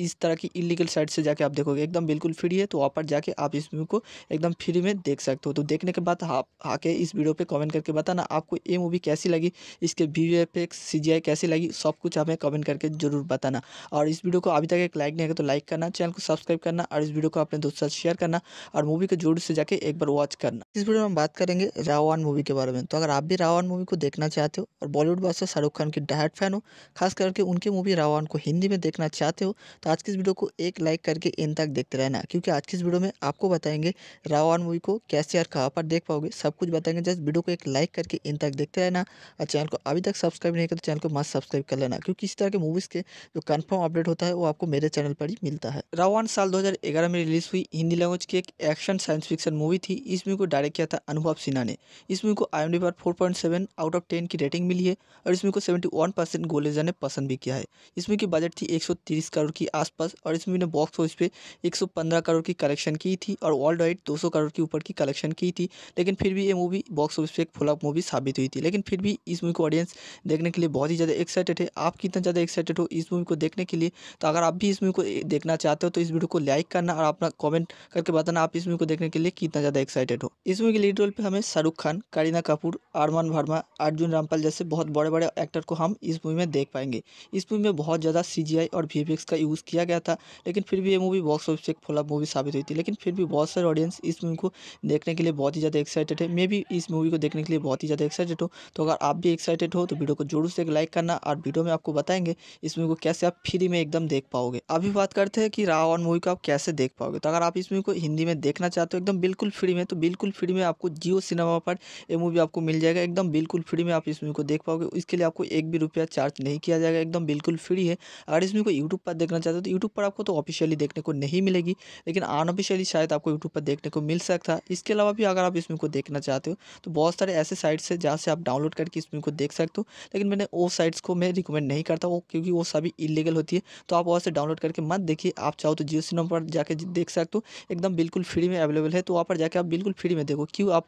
इस तरह की इलीगल साइट से जाके आप देखोगे एकदम बिल्कुल फ्री है तो वहाँ पर जाके आप इस मूवी को एकदम फ्री में देख सकते हो तो देखने के बाद आप आके इस वीडियो पर कमेंट करके बताना आपको ये मूवी कैसी लगी इसके वी एक्स सी कैसी लगी सब कुछ हमें कमेंट करके जरूर बताना और इस वीडियो को अभी तक एक लाइक नहीं है तो लाइक करना चैनल को सब्सक्राइब करना और इस वीडियो को अपने दोस्तों से शेयर करना और मूवी को जोर से जाके एक बार वॉच करना इस वीडियो में हम बात करेंगे रावान मूवी के बारे में सेवन तो अगर आप भी रावण मूवी को देखना चाहते हो और बॉलीवुड बादशाह शाहरुख खान की डायट फैन हो खास करके उनकी मूवी रावण को हिंदी में देखना चाहते हो तो आज की इस वीडियो को एक लाइक करके इन तक देखते रहना क्योंकि आज की इस वीडियो में आपको बताएंगे रावण मूवी को कैसे और कहाँ पर देख पाओगे सब कुछ बताएंगे जस्ट वीडियो को एक लाइक करके इन तक देखते रहना और चैनल को अभी तक सब्सक्राइब नहीं कर तो चैनल को मस्त सब्सक्राइब कर लेना क्योंकि इस तरह के मूवीज़ के जो कन्फर्म अपडेट होता है वो आपको मेरे चैनल पर ही मिलता है रावण साल दो में रिलीज हुई हिंदी लैंग्वेज की एक एक्शन साइंस फिक्सन मूवी थी इस मूवी को डायरेक्ट किया था अनुभव सिन्हा ने इस मूवी को आई आई पर सेवन आउट ऑफ टेन की रेटिंग मिली है और इसमें को सेवेंटी वन परसेंट गोलेजा ने पसंद भी किया है इसमें की बजट थी एक सौ तीस करोड़ की आसपास और इसमें ने बॉक्स ऑफिस पे एक सौ पंद्रह करोड़ की कलेक्शन की थी और वर्ल्ड वाइड सौ करोड़ के ऊपर की कलेक्शन की थी लेकिन फिर भी ये मूवी बॉक्स ऑफिस पर एक फुलअप मूवी साबित हुई थी लेकिन फिर भी इस मूवी को ऑडियंस देखने के लिए बहुत ही ज़्यादा एक्साइटेड है आप कितना ज़्यादा एक्साइटेड हो इस मूवी को देखने के लिए तो अगर आप भी इस मूवी को देखना चाहते हो तो इस वीडियो को लाइक करना और अपना कॉमेंट करके बताना आप इस मूवी को देखने के लिए कितना ज़्यादा एक्साइटेड हो इस मूवी के लीड रोल पर हमें शाहरुख खान करीना कपूर अरमान वर्मा अर्जुन रामपाल जैसे बहुत बड़े बड़े एक्टर को हम इस मूवी में देख पाएंगे इस मूवी में बहुत ज़्यादा सी और वी का यूज़ किया गया था लेकिन फिर भी ये मूवी बॉक्स ऑफिस एक फ्लॉप मूवी साबित हुई थी लेकिन फिर भी बहुत सारे ऑडियंस इस मूवी को देखने के लिए बहुत ही ज़्यादा एक्साइटेड है मैं भी इस मूवी को देखने के लिए बहुत ही ज़्यादा एक्साइटेड हूँ तो अगर आप भी एक्साइटेड हो तो वीडियो को जरूर से एक लाइक करना और वीडियो में आपको बताएंगे इस मूवी को कैसे आप फ्री में एकदम देख पाओगे अभी बात करते हैं कि रावण मूवी को आप कैसे देख पाओगे तो अगर आप इस मूवी को हिंदी में देखना चाहते हो एकदम बिल्कुल फ्री में तो बिल्कुल फ्री में आपको जियो सिनेमा पर यह मूवी आपको मिल जाएगा एकदम बिल्कुल फ्री में आप इस वीडियो को देख पाओगे इसके लिए आपको एक भी रुपया चार्ज नहीं किया जाएगा एकदम बिल्कुल फ्री है अगर इस मूवी को यूट्यूब पर देखना चाहते हो तो यूट्यूब पर आपको तो ऑफिशियली देखने को नहीं मिलेगी लेकिन अनऑफिशियली शायद आपको यूट्यूब पर देखने को मिल सकता है इसके अलावा भी अगर आप इस को देखना चाहते हो तो बहुत सारे ऐसे साइट्स है जहाँ से आप डाउनलोड करके इस को देख सकते हो लेकिन मैंने वो साइट्स को मैं रिकमेंड नहीं करता वो क्योंकि वो सभी इलीगल होती है तो आप वहाँ से डाउनलोड करके मत देखिए आप चाहो तो जियो सिनेमा पर जाके देख सकते हो एकदम बिल्कुल फ्री में अवेलेबल है तो वहाँ पर जाके आप बिल्कुल फ्री में देखो क्यों आप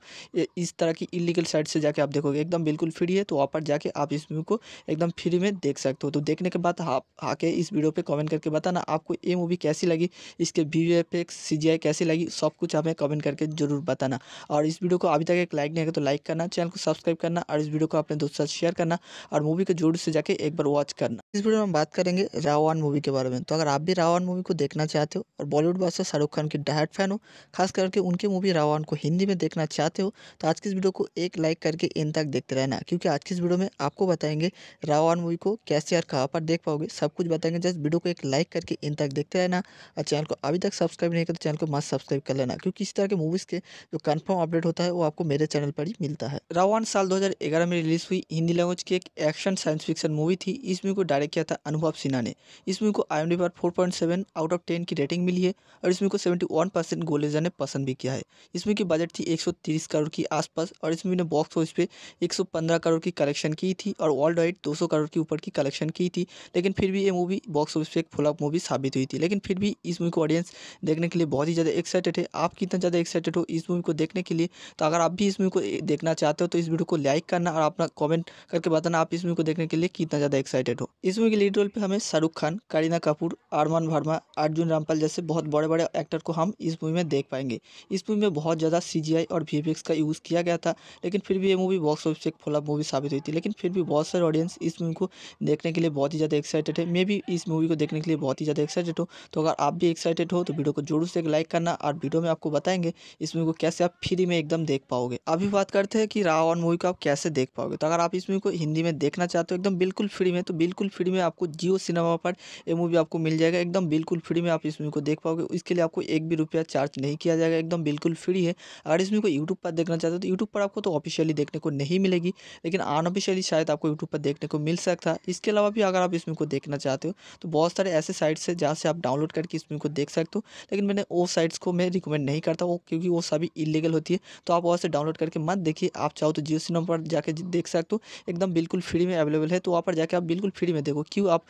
इस तरह की इलीगल साइड से जाके आप देखोगे एकदम बिल्कुल फ्री है तो वहाँ पर जाके आप इस मूवी को एकदम फ्री में देख सकते हो तो देखने के बाद आप आके इस वीडियो पर कमेंट करके बताना आपको ये मूवी कैसी लगी इसके वी एफ एक्स कैसी लगी सब कुछ हमें कमेंट करके जरूर बताना और इस वीडियो को अभी तक एक लाइक नहीं है तो लाइक करना चैनल को सब्सक्राइब करना और इस वीडियो को अपने दोस्तों साथ शेयर करना और मूवी को जोर से जाके एक बार वॉच करना इस वीडियो में हम बात करेंगे रावान मूवी के बारे में तो अगर आप भी रावान मूवी को देखना चाहते हो और बॉलीवुड बॉस शाहरुख खान की डायट फैन हो खास करके उनकी मूवी रावान को हिंदी में देखना चाहते हो तो आज की इस वीडियो को एक लाइक करके इन तक देखते रहना क्योंकि आज की इस वीडियो में आपको बताएंगे रावण मूवी को कैसे और कहाँ पर देख पाओगे सब कुछ बताएंगे जस्ट वीडियो को एक लाइक करके इन तक देखते रहना और चैनल को अभी तक सब्सक्राइब नहीं करते तो चैनल को मस्त सब्सक्राइब कर लेना क्योंकि इस तरह के मूवीज़ के जो कन्फर्म अपडेट होता है वो आपको मेरे चैनल पर ही मिलता है रावण साल दो में रिलीज हुई हिंदी लैंग्वेज की एक एक्शन साइंस फिक्शन मूवी थी इस मूवी को डायरेक्ट किया था अनुभव सिन्हा ने इस मूवी को आई पर फोर आउट ऑफ टेन की रेटिंग मिली है और इस मूवी को सेवेंटी वन परसेंट गोलेजा ने पसंद भी किया है इस मूवी की बजट थी एक करोड़ की आसपास और इस मूवी ने बॉक्स ऑफिस पे 115 करोड़ की कलेक्शन की थी और वर्ल्ड वाइड 200 करोड़ के ऊपर की कलेक्शन की थी लेकिन फिर भी ये मूवी बॉक्स ऑफिस पे एक ऑफ मूवी साबित हुई थी लेकिन फिर भी इस मूवी को ऑडियंस देखने के लिए बहुत ही ज़्यादा एक्साइटेड है आप कितना ज़्यादा एक्साइटेड हो इस मूवी को देखने के लिए तो अगर आप भी इस मूवी को देखना चाहते हो तो इस वीडियो को लाइक करना और अपना कॉमेंट करके बताना आप इस मूवी को देखने के लिए कितना ज़्यादा एक्साइटेड हो इस मूवी के लीड रोल पर हमें शाहरुख खान करीना कपूर आरमान वर्मा अर्जुन रामपाल जैसे बहुत बड़े बड़े एक्टर को हम इस मूवी में देख पाएंगे इस मूवी में बहुत ज़्यादा सी और वी का यूज़ किया गया था लेकिन फिर भी ये मूवी बॉक्स ऑफिस एक फ्लॉप मूवी साबित हुई थी लेकिन फिर भी बहुत सारे ऑडियंस इस मूवी को देखने के लिए बहुत ही ज़्यादा एक्साइटेड है मैं भी इस मूवी को देखने के लिए बहुत ही ज़्यादा एक्साइटेड हूँ तो अगर आप भी एक्साइटेड हो तो वीडियो को जोर से एक लाइक करना और वीडियो में आपको बताएंगे इस मूवी को कैसे आप फ्री में एकदम देख पाओगे अभी बात करते हैं कि रावण मूवी को आप कैसे देख पाओगे तो अगर आप इस मूवी को हिंदी में देखना चाहते हो एकदम बिल्कुल फ्री में तो बिल्कुल फ्री में आपको जियो सिनेमा पर यह मूवी आपको मिल जाएगा एकदम बिल्कुल फ्री में आप इस मूवी को देख पाओगे इसके लिए आपको एक भी रुपया चार्ज नहीं किया जाएगा एकदम बिल्कुल फ्री है अगर इस मूवी को यूट्यूब पर देखना चाहते हो तो यूट्यूब पर आपको तो ऑफिशियली देखने को नहीं मिलेगी लेकिन अनऑफिशियली शायद आपको यूट्यूब पर देखने को मिल सकता है इसके अलावा भी अगर आप इस को देखना चाहते हो तो बहुत सारे ऐसे साइट्स हैं जहाँ से आप डाउनलोड करके इस को देख सकते हो लेकिन मैंने वो साइट्स को मैं रिकमेंड नहीं करता वो क्योंकि वो सभी इलीगल होती है तो आप वहाँ से डाउनलोड करके मत देखिए आप चाहो तो जियो सिनेमा पर जाकर देख सकते हो एकदम बिल्कुल फ्री में अवेलेबल है तो वहाँ पर जाकर आप बिल्कुल फ्री में देखो क्यों आप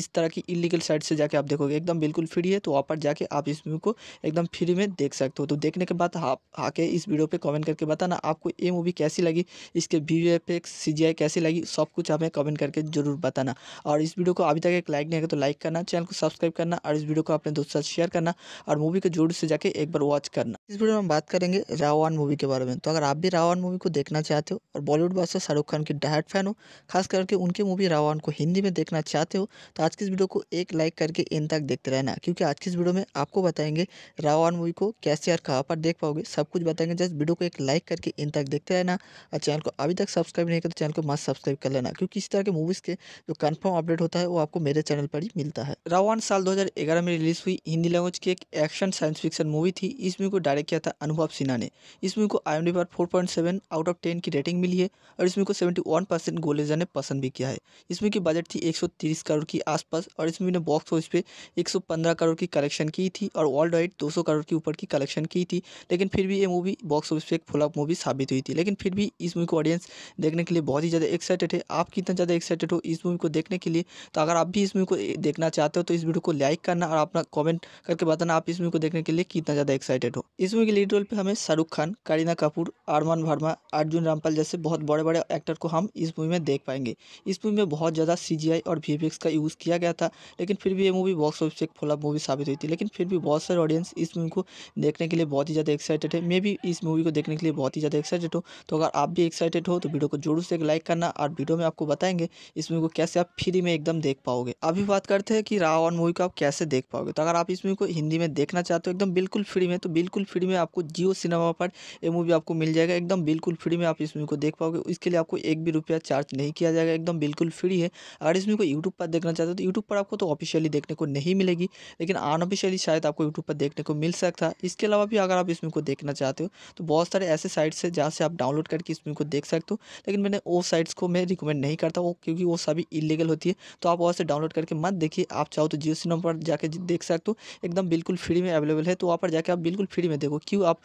इस तरह की इलीगल साइट से जाके आप देखोगे एकदम बिल्कुल फ्री है तो वहाँ पर जाके आप इस मूवी को एकदम फ्री में देख सकते हो तो देखने के बाद आप आके इस वीडियो पर कॉमेंट करके बताना आपको ये मूवी कैसी लगी इसके वी वी आई कैसी लगी सब कुछ हमें कमेंट करके जरूर बताना और इस वीडियो को अभी तक एक लाइक नहीं है तो लाइक करना चैनल को सब्सक्राइब करना और इस वीडियो को अपने दोस्तों साथ शेयर करना और मूवी को जोर से जाके एक बार वॉच करना इस वीडियो में हम बात करेंगे रावण मूवी के बारे में तो अगर आप भी रावण मूवी को देखना चाहते हो और बॉलीवुड बादशाह शाहरुख खान की डायट फैन हो खास करके उनकी मूवी रावण को हिंदी में देखना चाहते हो तो आज की इस वीडियो को एक लाइक करके इन तक देखते रहना क्योंकि आज की इस वीडियो में आपको बताएंगे रावण मूवी को कैसे और कहाँ पर देख पाओगे सब कुछ बताएंगे जस्ट वीडियो को एक लाइक करके इन तक देखते देखते रहना और चैनल को अभी तक सब्सक्राइब नहीं कर तो चैनल को मस्त सब्सक्राइब कर लेना क्योंकि इस तरह के मूवीज़ के जो कन्फर्म अपडेट होता है वो आपको मेरे चैनल पर ही मिलता है रावण साल दो में रिलीज हुई हिंदी लैंग्वेज की एक एक्शन साइंस फिक्शन मूवी थी इस मूवी को डायरेक्ट किया था अनुभव सिन्हा ने इस मूवी को आई पर 4.7 आउट ऑफ टेन की रेटिंग मिली है और इसमें को 71 परसेंट गोलेजा ने पसंद भी किया है इसमें की बजट थी 130 करोड़ की आसपास और इसमें ने बॉक्स ऑफिस पे 115 करोड़ की कलेक्शन की थी और वर्ल्ड वाइड 200 करोड़ के ऊपर की कलेक्शन की थी लेकिन फिर भी ये मूवी बॉक्स ऑफिस पे एक फ्लॉप मूवी साबित हुई थी लेकिन फिर भी इस मूवी को ऑडियंस देखने के लिए बहुत ही ज़्यादा एक्साइटेड है आप कितना ज़्यादा एक्साइटेड हो इस मूवी को देखने के लिए तो अगर आप भी इस मूवी को देखना चाहते हो तो इस वीडियो को लाइक करना और अपना कॉमेंट करके बताना आप इस मूवी को देखने के लिए कितना ज़्यादा एक्साइटेड हो इस मूवी के लीड रोल पर हमें शाहरुख खान करीना कपूर अरमान वर्मा अर्जुन रामपाल जैसे बहुत बड़े बड़े एक्टर को हम इस मूवी में देख पाएंगे इस मूवी में बहुत ज़्यादा सी और वी का यूज़ किया गया था लेकिन फिर भी ये मूवी बॉक्स ऑफिस एक फ्लॉप मूवी साबित हुई थी लेकिन फिर भी बहुत सारे ऑडियंस इस मूवी को देखने के लिए बहुत ही ज़्यादा एक्साइटेड है मैं भी इस मूवी को देखने के लिए बहुत ही ज़्यादा एक्साइटेड हूँ तो अगर आप भी एक्साइटेड हो तो वीडियो को जरूर से एक लाइक करना और वीडियो में आपको बताएंगे इस मूवी को कैसे आप फ्री में एकदम देख पाओगे अभी बात करते हैं कि रावण मूवी को आप कैसे देख पाओगे तो अगर आप इस मूवी को हिंदी में देखना चाहते हो एकदम बिल्कुल फ्री में तो बिल्कुल फ्री में आपको जियो सिनेमा पर यह मूवी आपको मिल जाएगा एकदम बिल्कुल फ्री में आप इस मूवी को देख पाओगे इसके लिए आपको एक भी रुपया चार्ज नहीं किया जाएगा एकदम बिल्कुल फ्री है अगर इस मूवी को यूट्यूब पर देखना चाहते हो तो यूट्यूब पर आपको तो ऑफिशियली देखने को नहीं मिलेगी लेकिन अनऑफिशियली शायद आपको यूट्यूब पर देखने को मिल सकता है इसके अलावा भी अगर आप इसमें को देखना चाहते हो तो बहुत सारे ऐसे साइट्स हैं जहाँ से आप डाउनलोड करके इस फिल्म को देख सकते हो लेकिन मैंने वो साइट्स को मैं रिकमेंड नहीं करता वो क्योंकि वो सभी इलीगल होती है तो आप वहाँ से डाउनलोड करके मत देखिए आप चाहो तो जियो सिनेमा पर जाके देख सकते हो एकदम बिल्कुल फ्री में अवेलेबल है तो वहाँ पर जाके आप बिल्कुल फ्री में देखो क्यों आप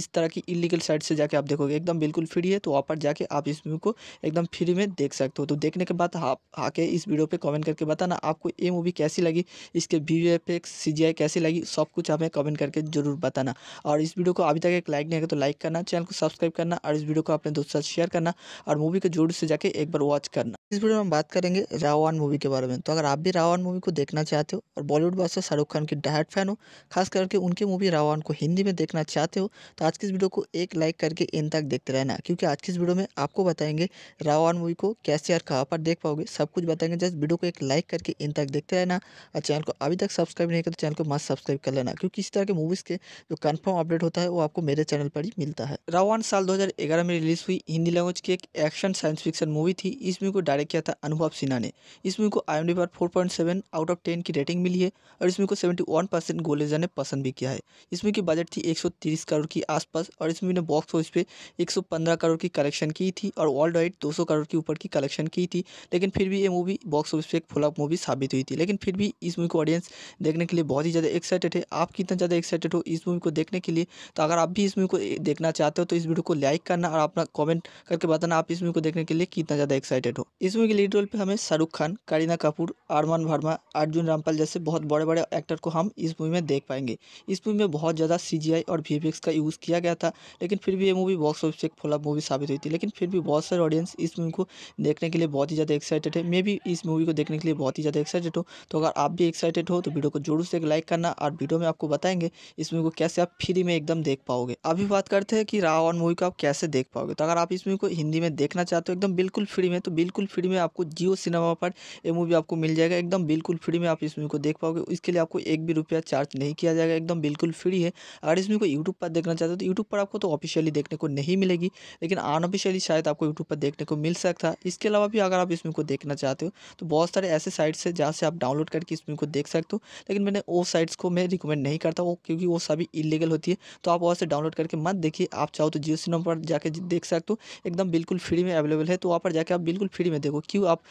इस तरह की इलीगल साइट से जाके आप देखोगे एकदम बिल्कुल फ्री है तो वहाँ पर जाके आप इस मूवी को एकदम फ्री में देख सकते हो तो देखने के बाद आप आके इस वीडियो पर कमेंट करके बताना आपको ये मूवी कैसी लगी इसके वी एफ एक्स कैसी लगी सब कुछ हमें कमेंट करके जरूर बताना और इस वीडियो को अभी तक एक लाइक नहीं है तो लाइक करना चैनल को सब्सक्राइब करना करना और इस वीडियो को अपने दोस्तों साथ शेयर करना और मूवी को जोर से जाके एक बार वॉच करना इस वीडियो में हम बात करेंगे रावण मूवी के बारे में तो अगर आप भी रावण मूवी को देखना चाहते हो और बॉलीवुड बादशाह शाहरुख खान की डायट फैन हो खास करके उनकी मूवी रावण को हिंदी में देखना चाहते हो तो आज की इस वीडियो को एक लाइक करके इन तक देखते रहना क्योंकि आज की इस वीडियो में आपको बताएंगे रावण मूवी को कैसे और कहाँ पर देख पाओगे सब कुछ बताएंगे जस्ट वीडियो को एक लाइक करके इन तक देखते रहना और चैनल को अभी तक सब्सक्राइब नहीं करते तो चैनल को मस्त सब्सक्राइब कर लेना क्योंकि इस तरह के मूवीज़ के जो कन्फर्म अपडेट होता है वो आपको मेरे चैनल पर ही मिलता है रावण साल दो में रिलीज हुई हिंदी लैंग्वेज की एक एक्शन साइंस फिक्सन मूवी थी इस मूवी को डायरेक्ट डायरेक्ट किया था अनुभव सिन्हा ने इस मूवी को आई पर four point seven out of ten की रेटिंग मिली है और इस मूवी को सेवेंटी वन परसेंट गोलेजा ने पसंद भी किया है इस मूवी की बजट थी एक सौ तीस करोड़ की आसपास और इस मूवी ने बॉक्स ऑफिस पे एक सौ पंद्रह करोड़ की कलेक्शन की थी और वर्ल्ड वाइड दो सौ करोड़ के ऊपर की कलेक्शन की थी लेकिन फिर भी ये मूवी बॉक्स ऑफिस पर एक फ्लॉप मूवी साबित हुई थी लेकिन फिर भी इस मूवी को ऑडियंस देखने के लिए बहुत ही ज़्यादा एक्साइटेड है आप कितना ज़्यादा एक्साइटेड हो इस मूवी को देखने के लिए तो अगर आप भी इस मूवी को देखना चाहते हो तो इस वीडियो को लाइक करना और अपना कॉमेंट करके बताना आप इस मूवी को देखने के लिए कितना ज़्यादा एक्साइटेड हो इस इस मूवी के लीड रोल पे हमें शाहरुख खान करीना कपूर अरमान वर्मा अर्जुन रामपाल जैसे बहुत बड़े बड़े एक्टर को हम इस मूवी में देख पाएंगे इस मूवी में बहुत ज़्यादा सी और वी का यूज़ किया गया था लेकिन फिर भी ये मूवी बॉक्स ऑफिस एक फॉलोअप मूवी साबित हुई थी लेकिन फिर भी बहुत सारे ऑडियंस इस मूवी को देखने के लिए बहुत ही ज़्यादा एक्साइटेड है मैं भी इस मूवी को देखने के लिए बहुत ही ज़्यादा एक्साइटेड हूँ तो अगर आप भी एक्साइटेड हो तो वीडियो को जरूर से एक लाइक करना और वीडियो में आपको बताएंगे इस मूवी को कैसे आप फ्री में एकदम देख पाओगे अभी बात करते हैं कि रावण मूवी को आप कैसे देख पाओगे तो अगर आप इस मूवी को हिंदी में देखना चाहते हो एकदम बिल्कुल फ्री में तो बिल्कुल फ्री में आपको जियो सिनेमा पर ये मूवी आपको मिल जाएगा एकदम बिल्कुल फ्री में आप इस मूवी को देख पाओगे इसके लिए आपको एक भी रुपया चार्ज नहीं किया जाएगा एकदम बिल्कुल फ्री है अगर इस मूवी को यूट्यूब पर देखना चाहते हो तो यूट्यूब पर आपको तो ऑफिशियली देखने को नहीं मिलेगी लेकिन अनऑफिशियली शायद आपको यूट्यूब पर देखने को मिल सकता है इसके अलावा भी अगर आप इस मूवी को देखना चाहते हो तो बहुत सारे ऐसे साइट्स है जहाँ से आप डाउनलोड करके इस मूवी को देख सकते हो लेकिन मैंने वो साइट्स को मैं रिकमेंड नहीं करता वो क्योंकि वो सभी इलीगल होती है तो आप वहाँ से डाउनलोड करके मत देखिए आप चाहो तो जियो सिनेमा पर जाके देख सकते हो एकदम बिल्कुल फ्री में अवेलेबल है तो वहाँ पर जाके आप बिल्कुल फ्री में देखो क्यों आप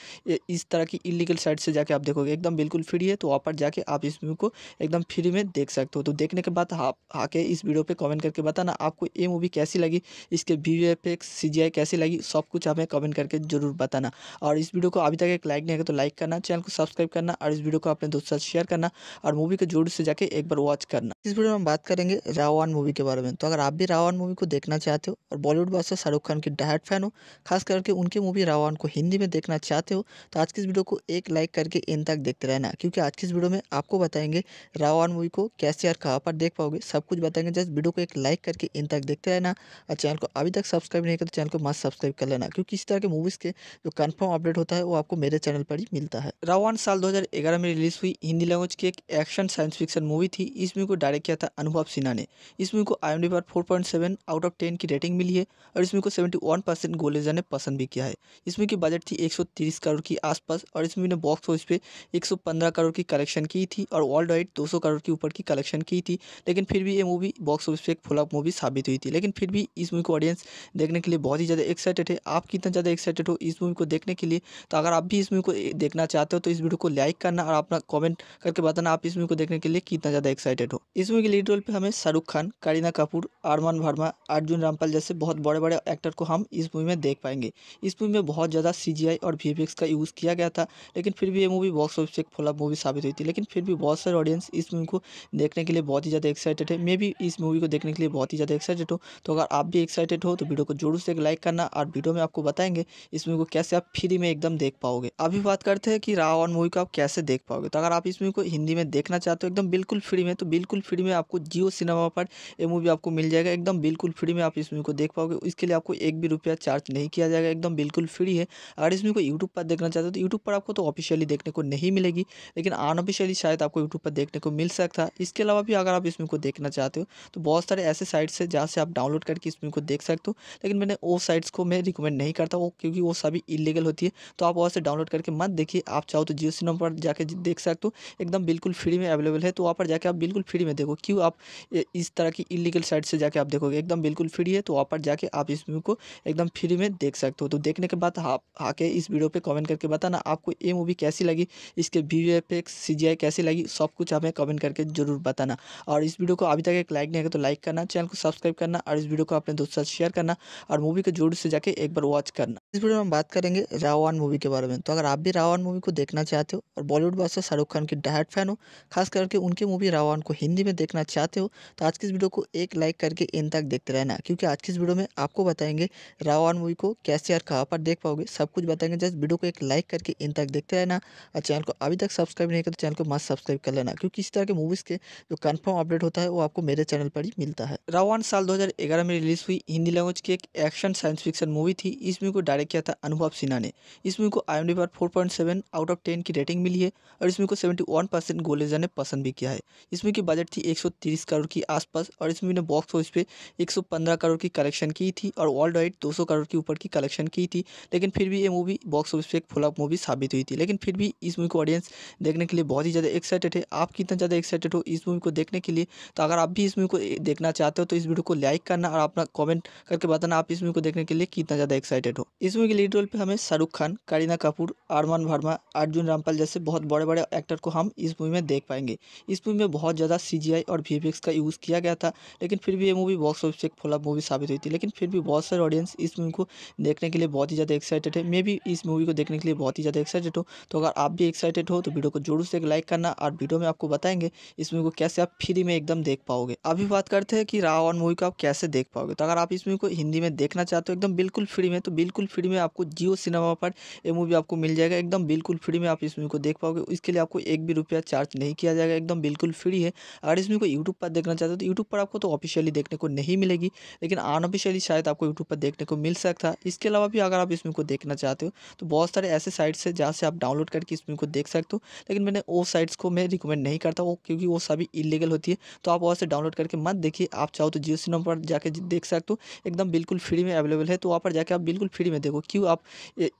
इस तरह की इलीगल साइट से जाके आप देखोगे एकदम बिल्कुल फ्री है तो वहाँ पर जाके आप इस मूवी को एकदम फ्री में देख सकते हो तो देखने के बाद आप आके इस वीडियो पर कमेंट करके बताना आपको ये मूवी कैसी लगी इसके वी एफ कैसी लगी सब कुछ हमें कमेंट करके जरूर बताना और इस वीडियो को अभी तक एक लाइक नहीं है तो लाइक करना चैनल को सब्सक्राइब करना और इस वीडियो को अपने दोस्तों साथ शेयर करना और मूवी को जोर से जाके एक बार वॉच करना इस वीडियो में हम बात करेंगे रावण मूवी के बारे में तो अगर आप भी रावण मूवी को देखना चाहते हो और बॉलीवुड बादशाह शाहरुख खान की डायट फैन हो खास करके उनकी मूवी रावण को हिंदी में देखना चाहते हो तो आज की इस वीडियो को एक लाइक करके इन तक देखते रहना क्योंकि आज की इस वीडियो में आपको बताएंगे रावण मूवी को कैसे और कहाँ पर देख पाओगे सब कुछ बताएंगे जस्ट वीडियो को एक लाइक करके इन तक देखते रहना और चैनल को अभी तक सब्सक्राइब नहीं कर तो चैनल को मस्त सब्सक्राइब कर लेना क्योंकि इस तरह के मूवीज़ के जो कन्फर्म अपडेट होता है वो आपको मेरे चैनल पर ही मिलता है रावण साल दो में रिलीज हुई हिंदी लैंग्वेज की एक एक्शन साइंस फिक्शन मूवी थी इस मूवी को डायरेक्ट किया था अनुभव सिन्हा ने इस मूवी को आई पर फोर आउट ऑफ टेन की रेटिंग मिली है और इसमें को सेवेंटी वन परसेंट गोलेजा ने पसंद भी किया है इसमें की बजट थी 130 करोड़ की आसपास और इस मूवी ने बॉक्स ऑफिस पे 115 करोड़ की कलेक्शन की थी और वर्ल्ड वाइड 200 करोड़ के ऊपर की कलेक्शन की थी लेकिन फिर भी ये मूवी बॉक्स ऑफिस पे एक फ्लॉप मूवी साबित हुई थी लेकिन फिर भी इस मूवी को ऑडियंस देखने के लिए बहुत ही ज़्यादा एक्साइटेड है आप कितना ज़्यादा एक्साइटेड हो इस मूवी को देखने के लिए तो अगर आप भी इस मूवी को देखना चाहते हो तो इस वीडियो को लाइक करना और अपना कॉमेंट करके बताना आप इस मूवी को देखने के लिए कितना ज़्यादा एक्साइटेड हो इस मूवी के लीड रोल पर हमें शाहरुख खान करीना कपूर आरमान वर्मा अर्जुन रामपाल जैसे बहुत बड़े बड़े एक्टर को हम इस मूवी में देख पाएंगे इस मूवी में बहुत ज़्यादा सी सी और वी का यूज़ किया गया था लेकिन फिर भी ये मूवी बॉक्स ऑफिस एक फ्लॉप मूवी साबित हुई थी लेकिन फिर भी बहुत सारे ऑडियंस इस मूवी को देखने के लिए बहुत ही ज़्यादा एक्साइटेड है मैं भी इस मूवी को देखने के लिए बहुत ही ज़्यादा एक्साइटेड हूँ तो अगर आप भी एक्साइटेड हो तो वीडियो को जोर से लाइक करना और वीडियो में आपको बताएंगे इस मूवी को कैसे आप फ्री में एकदम देख पाओगे अभी बात करते हैं कि रावण मूवी को आप कैसे देख पाओगे तो अगर आप इस मूवी को हिंदी में देखना चाहते हो एकदम बिल्कुल फ्री में तो बिल्कुल फ्री में आपको जियो सिनेमा पर यह मूवी आपको मिल जाएगा एकदम बिल्कुल फ्री में आप इस मूवी को देख पाओगे इसके लिए आपको एक भी रुपया चार्ज नहीं किया जाएगा एकदम बिल्कुल फ्री है अगर अगर इसमें कोई यूट्यूब पर देखना चाहते हो तो यूट्यूब पर आपको तो ऑफिशियली देखने को नहीं मिलेगी लेकिन अनऑफिशियली शायद आपको यूट्यूब पर देखने को मिल सकता है इसके अलावा भी अगर आप इस को देखना चाहते हो तो बहुत सारे ऐसे साइट्स है जहाँ से आप डाउनलोड करके इस को देख सकते हो लेकिन मैंने वो साइट्स को मैं रिकमेंड नहीं करता वो क्योंकि वो सभी इलीगल होती है तो आप वहाँ से डाउनलोड करके मत देखिए आप चाहो तो जियो सिनेमा पर जाकर देख सकते हो एकदम बिल्कुल फ्री में अवेलेबल है तो वहाँ पर जाकर आप बिल्कुल फ्री में देखो क्यों आप इस तरह की इलीगल साइट से जाके आप देखोगे एकदम बिल्कुल फ्री है तो वहाँ पर जाके आप इस को एकदम फ्री में देख सकते हो तो देखने के बाद आप आके करके इस वीडियो पे कमेंट करके बताना आपको ये मूवी कैसी लगी इसके वी एक्स सी कैसी लगी सब कुछ हमें कमेंट करके जरूर बताना और इस वीडियो को अभी तक एक लाइक नहीं है तो लाइक करना चैनल को सब्सक्राइब करना और इस वीडियो को अपने दोस्तों से साथ शेयर करना और मूवी को जरूर से जाके एक बार वॉच करना इस वीडियो में हम बात करेंगे रावण मूवी के बारे में तो अगर आप भी रावण मूवी को देखना चाहते हो और बॉलीवुड बादशाह शाहरुख खान की डायट फैन हो खास करके उनकी मूवी रावण को हिंदी में देखना चाहते हो तो आज की इस वीडियो को एक लाइक करके इन तक देखते रहना क्योंकि आज की इस वीडियो में आपको बताएंगे रावण मूवी को कैसे और कहाँ पर देख पाओगे सब कुछ बताएंगे जस्ट वीडियो को एक लाइक करके इन तक देखते रहना और चैनल को अभी तक सब्सक्राइब नहीं करते तो चैनल को मस्त सब्सक्राइब कर लेना क्योंकि इस तरह के मूवीज़ के जो कन्फर्म अपडेट होता है वो आपको मेरे चैनल पर ही मिलता है रावण साल दो में रिलीज हुई हिंदी लैंग्वेज की एक एक्शन साइंस फिक्शन मूवी थी इस मूवी को डायरेक्ट डायरेक्ट किया था अनुभव सिन्हा ने इस मूवी को आई पर four point seven out of ten की रेटिंग मिली है और इस मूवी को सेवेंटी वन परसेंट गोलेजर ने पसंद भी किया है इस मूवी की बजट थी एक सौ तीस करोड़ की आसपास और इस मूवी ने बॉक्स ऑफिस पे एक सौ पंद्रह करोड़ की कलेक्शन की थी और वर्ल्ड वाइड दो सौ करोड़ के ऊपर की कलेक्शन की थी लेकिन फिर भी ये मूवी बॉक्स ऑफिस पे एक फ्लॉप मूवी साबित हुई थी लेकिन फिर भी इस मूवी को ऑडियंस देखने के लिए बहुत ही ज़्यादा एक्साइटेड है आप कितना ज़्यादा एक्साइटेड हो इस मूवी को देखने के लिए तो अगर आप भी इस मूवी को देखना चाहते हो तो इस वीडियो को लाइक करना और अपना कमेंट करके बताना आप इस मूवी को देखने के लिए कितना ज़्यादा एक्साइटेड हो इस इस मूवी के लीड रोल पे हमें शाहरुख खान करीना कपूर अरमान वर्मा अर्जुन रामपाल जैसे बहुत बड़े बड़े एक्टर को हम इस मूवी में देख पाएंगे इस मूवी में बहुत ज़्यादा सी और वी का यूज़ किया गया था लेकिन फिर भी ये मूवी बॉक्स ऑफिस एक फ्लॉप मूवी साबित हुई थी लेकिन फिर भी बहुत सारे ऑडियंस इस मूवी को देखने के लिए बहुत ही ज़्यादा एक्साइटेड है मैं भी इस मूवी को देखने के लिए बहुत ही ज़्यादा एक्साइटेड हूँ तो अगर आप भी एक्साइटेड हो तो वीडियो को जरूर से एक लाइक करना और वीडियो में आपको बताएंगे इस मूवी को कैसे आप फ्री में एकदम देख पाओगे अभी बात करते हैं कि रावण मूवी को आप कैसे देख पाओगे तो अगर आप इस मूवी को हिंदी में देखना चाहते हो एकदम बिल्कुल फ्री में तो बिल्कुल फ्री फ्री में आपको जियो सिनेमा पर ये मूवी आपको मिल जाएगा एकदम बिल्कुल फ्री में आप इस मूवी को देख पाओगे इसके लिए आपको एक भी रुपया चार्ज नहीं किया जाएगा एकदम बिल्कुल फ्री है अगर इस मूवी को यूट्यूब पर देखना चाहते हो तो यूट्यूब पर आपको तो ऑफिशियली देखने को नहीं मिलेगी लेकिन अनऑफिशियली शायद आपको यूट्यूब पर देखने को मिल सकता है इसके अलावा भी अगर आप इस मूवी को देखना चाहते हो तो बहुत सारे ऐसे साइट्स है जहाँ से आप डाउनलोड करके इस मूवी को देख सकते हो लेकिन मैंने वो साइट्स को मैं रिकमेंड नहीं करता वो क्योंकि वो सभी इलीगल होती है तो आप वहाँ से डाउनलोड करके मत देखिए आप चाहो तो जियो सिनेमा पर जाके देख सकते हो एकदम बिल्कुल फ्री में अवेलेबल है तो वहाँ पर जाके आप बिल्कुल फ्री में देखो क्यों आप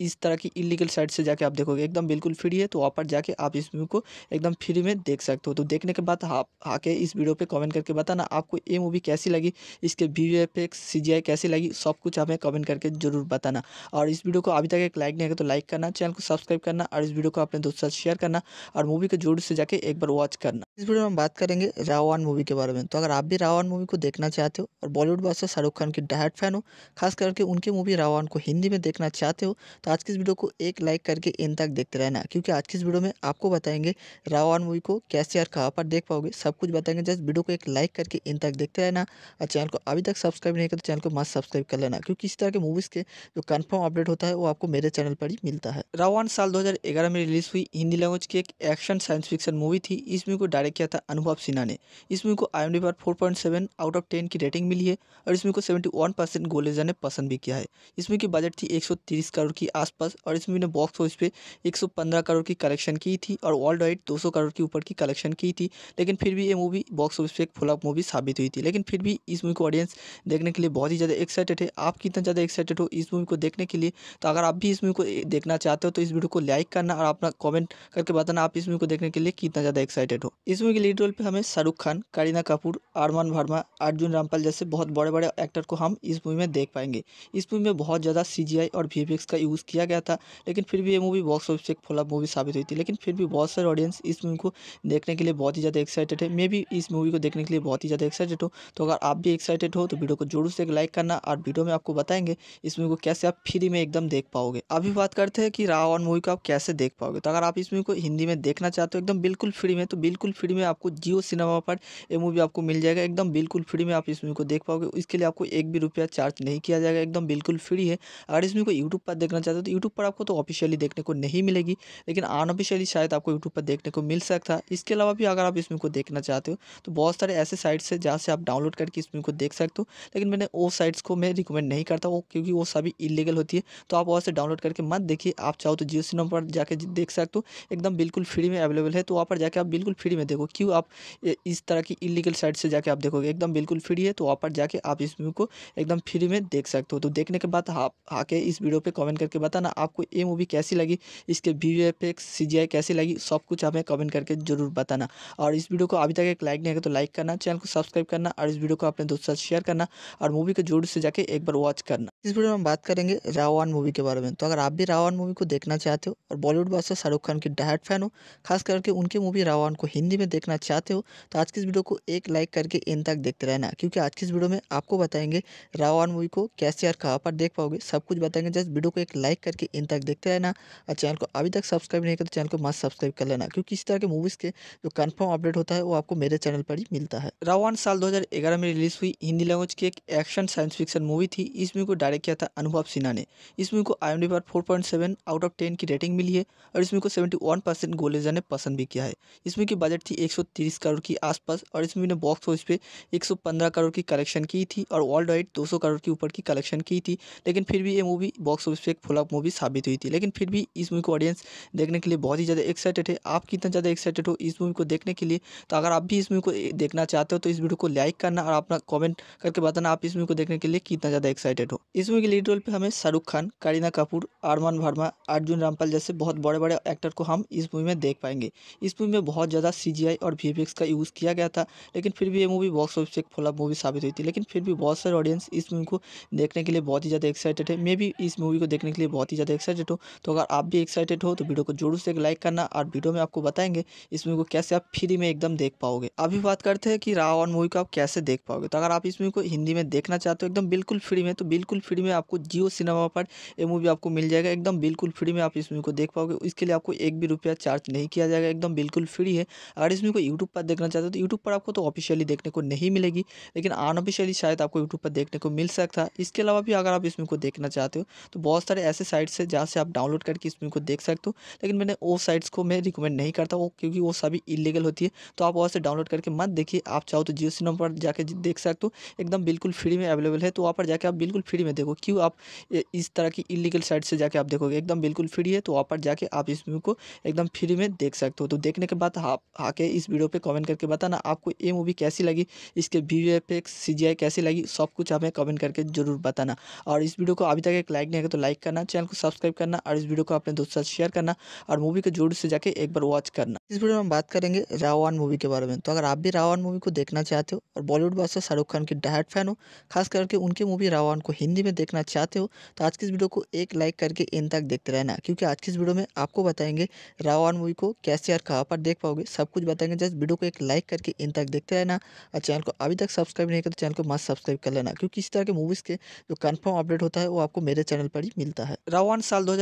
इस तरह की इलीगल साइट से जाके आप देखोगे एकदम बिल्कुल फ्री है तो वहाँ पर जाके आप इस मूवी को एकदम फ्री में देख सकते हो तो देखने के बाद आप आके इस वीडियो पर कमेंट करके बताना आपको ये मूवी कैसी लगी इसके वी एफ एक्स कैसी लगी सब कुछ हमें कमेंट करके जरूर बताना और इस वीडियो को अभी तक एक लाइक नहीं है तो लाइक करना चैनल को सब्सक्राइब करना और इस वीडियो को अपने दोस्तों साथ शेयर करना और मूवी को जोर से जाके एक बार वॉच करना इस वीडियो में हम बात करेंगे रावण मूवी के बारे में तो अगर आप भी रावण मूवी को देखना चाहते हो और बॉलीवुड बादशाह शाहरुख खान की डायट फैन हो खास करके उनकी मूवी रावण को हिंदी में देखना चाहते हो तो आज की इस वीडियो को एक लाइक करके इन तक देखते रहना क्योंकि आज की इस वीडियो में आपको बताएंगे रावण मूवी को कैसे और कहाँ पर देख पाओगे सब कुछ बताएंगे जस्ट वीडियो को एक लाइक करके इन तक देखते रहना और चैनल को अभी तक सब्सक्राइब नहीं करो तो चैनल को मस्त सब्सक्राइब कर लेना क्योंकि इस तरह के मूवीज़ के जो कन्फर्म अपडेट होता है वो आपको मेरे चैनल पर ही मिलता है रावण साल दो में रिलीज हुई हिंदी लैंग्वेज की एक एक्शन साइंस फिक्शन मूवी थी इस मूवी को डायरेक्ट किया था अनुभव सिन्हा ने इस मूवी को आई पर फोर आउट ऑफ टेन की रेटिंग मिली है और इसमें को सेवेंटी वन परसेंट गोलेजा ने पसंद भी किया है इसमें की बजट थी 130 करोड़ की आसपास और इसमें ने बॉक्स ऑफिस पे 115 करोड़ की कलेक्शन की थी और वर्ल्ड वाइड 200 करोड़ के ऊपर की कलेक्शन की थी लेकिन फिर भी ये मूवी बॉक्स ऑफिस पे एक ऑफ मूवी साबित हुई थी लेकिन फिर भी इस मूवी को ऑडियंस देखने के लिए बहुत ही ज़्यादा एक्साइटेड है आप कितना ज़्यादा एक्साइटेड हो इस मूवी को देखने के लिए तो अगर आप भी इस मूवी को देखना चाहते हो तो इस वीडियो को लाइक करना और अपना कॉमेंट करके बताना आप इस मूवी को देखने के लिए कितना ज़्यादा एक्साइटेड हो इस मूवी के लीड रोल पर हमें शाहरुख खान करीना कपूर आरमान वर्मा अर्जुन रामपाल जैसे बहुत बड़े बड़े एक्टर को हम इस मूवी में देख पाएंगे इस मूवी में बहुत ज़्यादा सी सीजीआई और वी का यूज़ किया गया था लेकिन फिर भी ये मूवी बॉक्स ऑफिस एक फ्लॉप मूवी साबित हुई थी लेकिन फिर भी बहुत सारे ऑडियंस इस मूवी को देखने के लिए बहुत ही ज़्यादा एक्साइटेड है मैं भी इस मूवी को देखने के लिए बहुत ही ज़्यादा एक्साइटेड हूँ तो अगर आप भी एक्साइटेड हो तो वीडियो को जोर से एक लाइक करना और वीडियो में आपको बताएंगे इस मूवी को कैसे आप फ्री में एकदम देख पाओगे अभी बात करते हैं कि रावण मूवी को आप कैसे देख पाओगे तो अगर आप इस मूवी को हिंदी में देखना चाहते हो एकदम बिल्कुल फ्री में तो बिल्कुल फ्री में आपको जियो सिनेमा पर यह मूवी आपको मिल जाएगा एकदम बिल्कुल फ्री में आप इस मूवी को देख पाओगे इसके लिए आपको एक भी रुपया चार्ज नहीं किया जाएगा एकदम बिल्कुल फ्री है अगर और इसमें कोई यूट्यूब पर देखना चाहते हो तो यूट्यूब पर आपको तो ऑफिशियली देखने को नहीं मिलेगी लेकिन अनऑफिशियली शायद आपको यूट्यूब पर देखने को मिल सकता है इसके अलावा भी अगर आप इसमें को देखना चाहते हो तो बहुत सारे ऐसे साइट्स है जहाँ से आप डाउनलोड करके इसमें को देख सकते हो लेकिन मैंने वो साइट्स को मैं रिकमेंड नहीं करता वो क्योंकि वो सभी इलीगल होती है तो आप वहाँ से डाउनलोड करके मत देखिए आप चाहो तो जियो सिनेमा पर जाकर देख सकते हो एकदम बिल्कुल फ्री में अवेलेबल है तो वहाँ पर जाके आप बिल्कुल फ्री में देखो क्यों आप इस तरह की इलीगल साइट से जाके आप देखोगे एकदम बिल्कुल फ्री है तो वहाँ पर जाके आप इसमें को एकदम फ्री में देख सकते हो तो देखने के बाद आप हाँ के इस वीडियो पे कमेंट करके बताना आपको ये मूवी कैसी लगी इसके वी एफ सी कैसी लगी सब कुछ हमें कमेंट करके जरूर बताना और इस वीडियो को अभी तक एक लाइक नहीं है तो लाइक करना चैनल को सब्सक्राइब करना और इस वीडियो को अपने दोस्तों साथ शेयर करना और मूवी को जोर से जाके एक बार वॉच करना इस वीडियो में हम बात करेंगे रावण मूवी के बारे में तो अगर आप भी रावण मूवी को देखना चाहते हो और बॉलीवुड बादशाह शाहरुख खान की डायट फैन हो खास करके उनकी मूवी रावण को हिंदी में देखना चाहते हो तो आज की इस वीडियो को एक लाइक करके इन तक देखते रहना क्योंकि आज की इस वीडियो में आपको बताएंगे रावण मूवी को कैसे और कहाँ पर देख पाओगे सब कुछ बताएंगे जस्ट वीडियो को एक लाइक करके इन तक देखते रहना और चैनल को अभी तक सब्सक्राइब नहीं कर तो चैनल को मस्त सब्सक्राइब कर लेना क्योंकि इस तरह के मूवीज़ के जो कन्फर्म अपडेट होता है वो आपको मेरे चैनल पर ही मिलता है रावण साल दो में रिलीज हुई हिंदी लैंग्वेज की एक एक्शन साइंस फिक्सन मूवी थी इस मूवी को डायरेक्ट किया था अनुभव सिन्हा ने इस मूवी को आई पर four point seven out of ten की रेटिंग मिली है और इस मूवी को सेवेंटी वन परसेंट गोलेजा ने पसंद भी किया है इस मूवी की बजट थी एक सौ तीस करोड़ की आसपास और इस मूवी ने बॉक्स ऑफिस पे एक सौ पंद्रह करोड़ की कलेक्शन की थी और वर्ल्ड वाइड दो सौ करोड़ के ऊपर की कलेक्शन की थी लेकिन फिर भी ये मूवी बॉक्स ऑफिस पर एक फुलअप मूवी साबित हुई थी लेकिन फिर भी इस मूवी को ऑडियंस देखने के लिए बहुत ही ज़्यादा एक्साइटेड है आप कितना ज़्यादा एक्साइटेड हो इस मूवी को देखने के लिए तो अगर आप भी इस मूवी को देखना चाहते हो तो इस वीडियो को लाइक करना और अपना कॉमेंट करके बताना आप इस मूवी को देखने के लिए कितना ज़्यादा एक्साइटेड हो इस मूवी के लीड रोल पे हमें शाहरुख खान करीना कपूर अरमान वर्मा अर्जुन रामपाल जैसे बहुत बड़े बड़े एक्टर को हम इस मूवी में देख पाएंगे इस मूवी में बहुत ज़्यादा सी और वी का यूज़ किया गया था लेकिन फिर भी ये मूवी बॉक्स ऑफिस एक फॉलअप मूवी साबित हुई थी लेकिन फिर भी बहुत सारे ऑडियंस इस मूवी को देखने के लिए बहुत ही ज़्यादा एक्साइटेड है मैं भी इस मूवी को देखने के लिए बहुत ही ज़्यादा एक्साइटेड हूँ तो अगर आप भी एक्साइटेड हो तो वीडियो को जरूर से एक लाइक करना और वीडियो में आपको बताएंगे इस मूवी को कैसे आप फ्री में एकदम देख पाओगे अभी बात करते हैं कि रावण मूवी को आप कैसे देख पाओगे तो अगर आप इस मूवी को हिंदी में देखना चाहते हो एकदम बिल्कुल फ्री में तो बिल्कुल फ्री में आपको जियो सिनेमा पर ये मूवी आपको मिल जाएगा एकदम बिल्कुल फ्री में आप इस मूवी को देख पाओगे इसके लिए आपको एक भी रुपया चार्ज नहीं किया जाएगा एकदम बिल्कुल फ्री है अगर इस मूवी को यूट्यूब पर देखना चाहते हो तो यूट्यूब पर आपको तो ऑफिशियली देखने को नहीं मिलेगी लेकिन अनऑफिशियली शायद आपको यूट्यूब पर देखने को मिल सकता है इसके अलावा भी अगर आप इस मूवी को देखना चाहते हो तो बहुत सारे ऐसे साइट्स है जहाँ से आप डाउनलोड करके इस मूवी को देख सकते हो लेकिन मैंने वो साइट्स को मैं रिकमेंड नहीं करता वो क्योंकि वो सभी इलीगल होती है तो आप वहाँ से डाउनलोड करके मत देखिए आप चाहो तो जियो सिनेमा पर जाके देख सकते हो एकदम बिल्कुल फ्री में अवेलेबल है तो वहाँ पर जाके आप बिल्कुल फ्री में देखो क्यों आप इस तरह की इलीगल साइट से जाके आप देखोगे एकदम बिल्कुल फ्री है तो वहाँ पर जाके आप इस मूवी को एकदम फ्री में देख सकते हो तो देखने के बाद आप आके इस वीडियो पर कमेंट करके बताना आपको ये मूवी कैसी लगी इसके वी एफ एक्स सी कैसी लगी सब कुछ हमें कमेंट करके जरूर बताना और इस वीडियो को अभी तक एक लाइक नहीं है तो लाइक करना चैनल को सब्सक्राइब करना और इस वीडियो को अपने दोस्तों साथ शेयर करना और मूवी को जरूर से जाके एक बार वॉच करना इस वीडियो में हम बात करेंगे रावण मूवी के बारे में तो अगर आप भी रावण मूवी को देखना चाहते हो और बॉलीवुड बादशाह शाहरुख खान की डायट फैन हो खास करके उनकी मूवी रावण को हिंदी हिंदी में देखना चाहते हो तो आज की इस वीडियो को एक लाइक करके इन तक देखते रहना क्योंकि आज की इस वीडियो में आपको बताएंगे रावण मूवी को कैसे और कहाँ पर देख पाओगे सब कुछ बताएंगे जस्ट वीडियो को एक लाइक करके इन तक देखते रहना और चैनल को अभी तक सब्सक्राइब नहीं करते तो चैनल को मस्त सब्सक्राइब कर लेना क्योंकि इस तरह के मूवीज़ के जो कन्फर्म अपडेट होता है वो आपको मेरे चैनल पर ही मिलता है रावण साल दो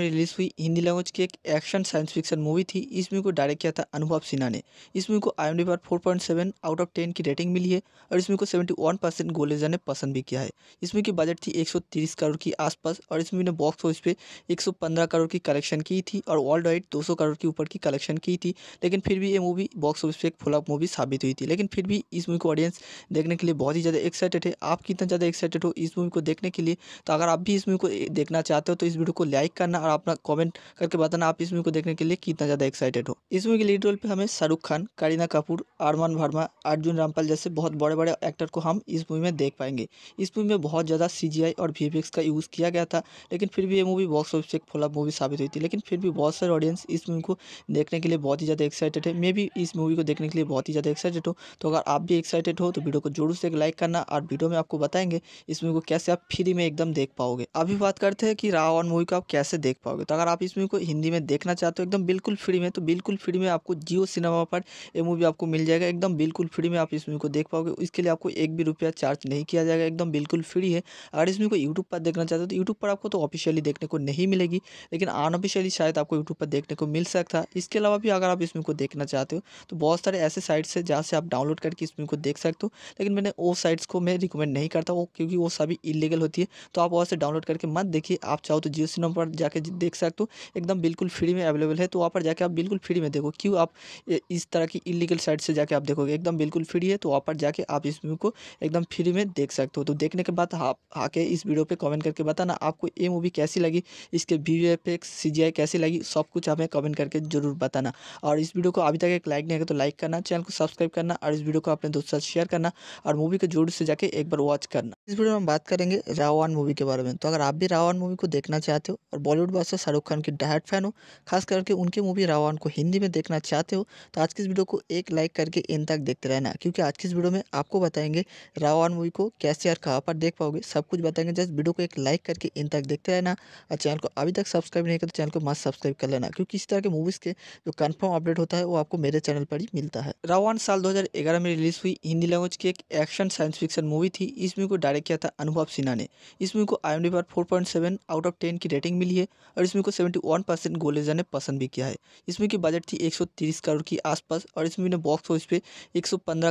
में रिलीज हुई हिंदी लैंग्वेज की एक एक्शन साइंस फिक्सन मूवी थी इस मूवी को डायरेक्ट किया था अनुभव सिन्हा ने इस मूवी को आई पर फोर आउट ऑफ टेन की रेटिंग मिली है और इसमें को सेवेंटी वन परसेंट गोलेजा ने पसंद भी किया है इसमें की बजट थी 130 करोड़ की आसपास और इस मूवी ने बॉक्स ऑफिस पे 115 करोड़ की कलेक्शन की थी और वर्ल्ड वाइड 200 करोड़ के ऊपर की कलेक्शन की थी लेकिन फिर भी ये मूवी बॉक्स ऑफिस पे एक अप मूवी साबित हुई थी लेकिन फिर भी इस मूवी को ऑडियंस देखने के लिए बहुत ही ज़्यादा एक्साइटेड है आप कितना ज़्यादा एक्साइटेड हो इस मूवी को देखने के लिए तो अगर आप भी इस मूवी को देखना चाहते हो तो इस वीडियो को लाइक करना और अपना कॉमेंट करके बताना आप इस मूवी को देखने के लिए कितना ज़्यादा एक्साइटेड हो इस मूवी के लीड रोल पर हमें शाहरुख खान करीना कपूर अरमान वर्मा अर्जुन रामपाल जैसे बहुत बड़े बड़े एक्टर को हम इस मूवी में देख पाएंगे इस मूवी में बहुत ज़्यादा सी सीजीआई और वीएफएक्स का यूज़ किया गया था लेकिन फिर भी ये मूवी बॉक्स ऑफिस से एक फ्लॉप मूवी साबित हुई थी लेकिन फिर भी बहुत सारे ऑडियंस इस मूवी को देखने के लिए बहुत ही ज़्यादा एक्साइटेड है मैं भी इस मूवी को देखने के लिए बहुत ही ज़्यादा एक्साइटेड हूँ तो अगर आप भी एक्साइटेड हो तो वीडियो को जोर से एक लाइक करना और वीडियो में आपको बताएंगे इस मूवी को कैसे आप फ्री में एकदम देख पाओगे अभी बात करते हैं कि रावण मूवी को आप कैसे देख पाओगे तो अगर आप इस मूवी को हिंदी में देखना चाहते हो एकदम बिल्कुल फ्री में तो बिल्कुल फ्री में आपको जियो सिनेमा पर ये मूवी आपको मिल जाएगा एकदम बिल्कुल फ्री में आप इस मूवी को देख पाओगे इसके लिए आपको एक भी रुपया चार्ज नहीं किया जाएगा एकदम बिल्कुल फ्री है अगर इसमें कोई यूट्यूब पर देखना चाहते हो तो यूट्यूब पर आपको तो ऑफिशियली देखने को नहीं मिलेगी लेकिन अनऑफिशियली शायद आपको यूट्यूब पर देखने को मिल सकता है इसके अलावा भी अगर आप इसमें को देखना चाहते हो तो बहुत सारे ऐसे साइट्स है जहाँ से आप डाउनलोड करके इसमें को देख सकते हो लेकिन मैंने वो साइट्स को मैं रिकमेंड नहीं करता वो क्योंकि वो सभी इलीगल होती है तो आप वहाँ से डाउनलोड करके मत देखिए आप चाहो तो जियो सिनेमा पर जाकर देख सकते हो एकदम बिल्कुल फ्री में अवेलेबल है तो वहाँ पर जाकर आप बिल्कुल फ्री में देखो क्यों आप इस तरह की इलीगल साइट से जाके आप देखोगे एकदम बिल्कुल फ्री है तो वहाँ पर जाके आप इस मूवी को एकदम फ्री में देख सकते हो तो देखने के बाद आप के इस वीडियो पे कमेंट करके बताना आपको ये मूवी कैसी लगी इसके वी एफ एक्स सी कैसी लगी सब कुछ हमें कमेंट करके जरूर बताना और इस वीडियो को अभी तक एक लाइक नहीं है तो लाइक करना चैनल को सब्सक्राइब करना और इस वीडियो को अपने दोस्तों साथ शेयर करना और मूवी को जोर से जाके एक बार वॉच करना इस वीडियो में हम बात करेंगे रावण मूवी के बारे में तो अगर आप भी रावण मूवी को देखना चाहते हो और बॉलीवुड बादशाह शाहरुख खान की डायट फैन हो खास करके उनकी मूवी रावण को हिंदी में देखना चाहते हो तो आज की इस वीडियो को एक लाइक करके इन तक देखते रहना क्योंकि आज की इस वीडियो में आपको बताएंगे रावण मूवी को कैसे और कहाँ पर देख पाओगे सब कुछ बताएंगे जस्ट वीडियो को एक लाइक करके इन तक देखते रहना और चैनल को अभी तक सब्सक्राइब नहीं किया तो चैनल को मस्त सब्सक्राइब कर लेना क्योंकि इस तरह के मूवीज़ के जो कन्फर्म अपडेट होता है वो आपको मेरे चैनल पर ही मिलता है रावण साल दो में रिलीज हुई हिंदी लैंग्वेज की एक एक्शन साइंस फिक्शन मूवी थी इस मूवी को डायरेक्ट किया था अनुभव सिन्हा ने इस मूवी को I M D out of ten की रेटिंग मिली है और इसमें को सेवेंटी वन परसेंट गोलेजा ने पसंद भी किया है इसमें की बजट थी एक करोड़ की आसपास और इस मूवी ने बॉक्स ऑफिस पे एक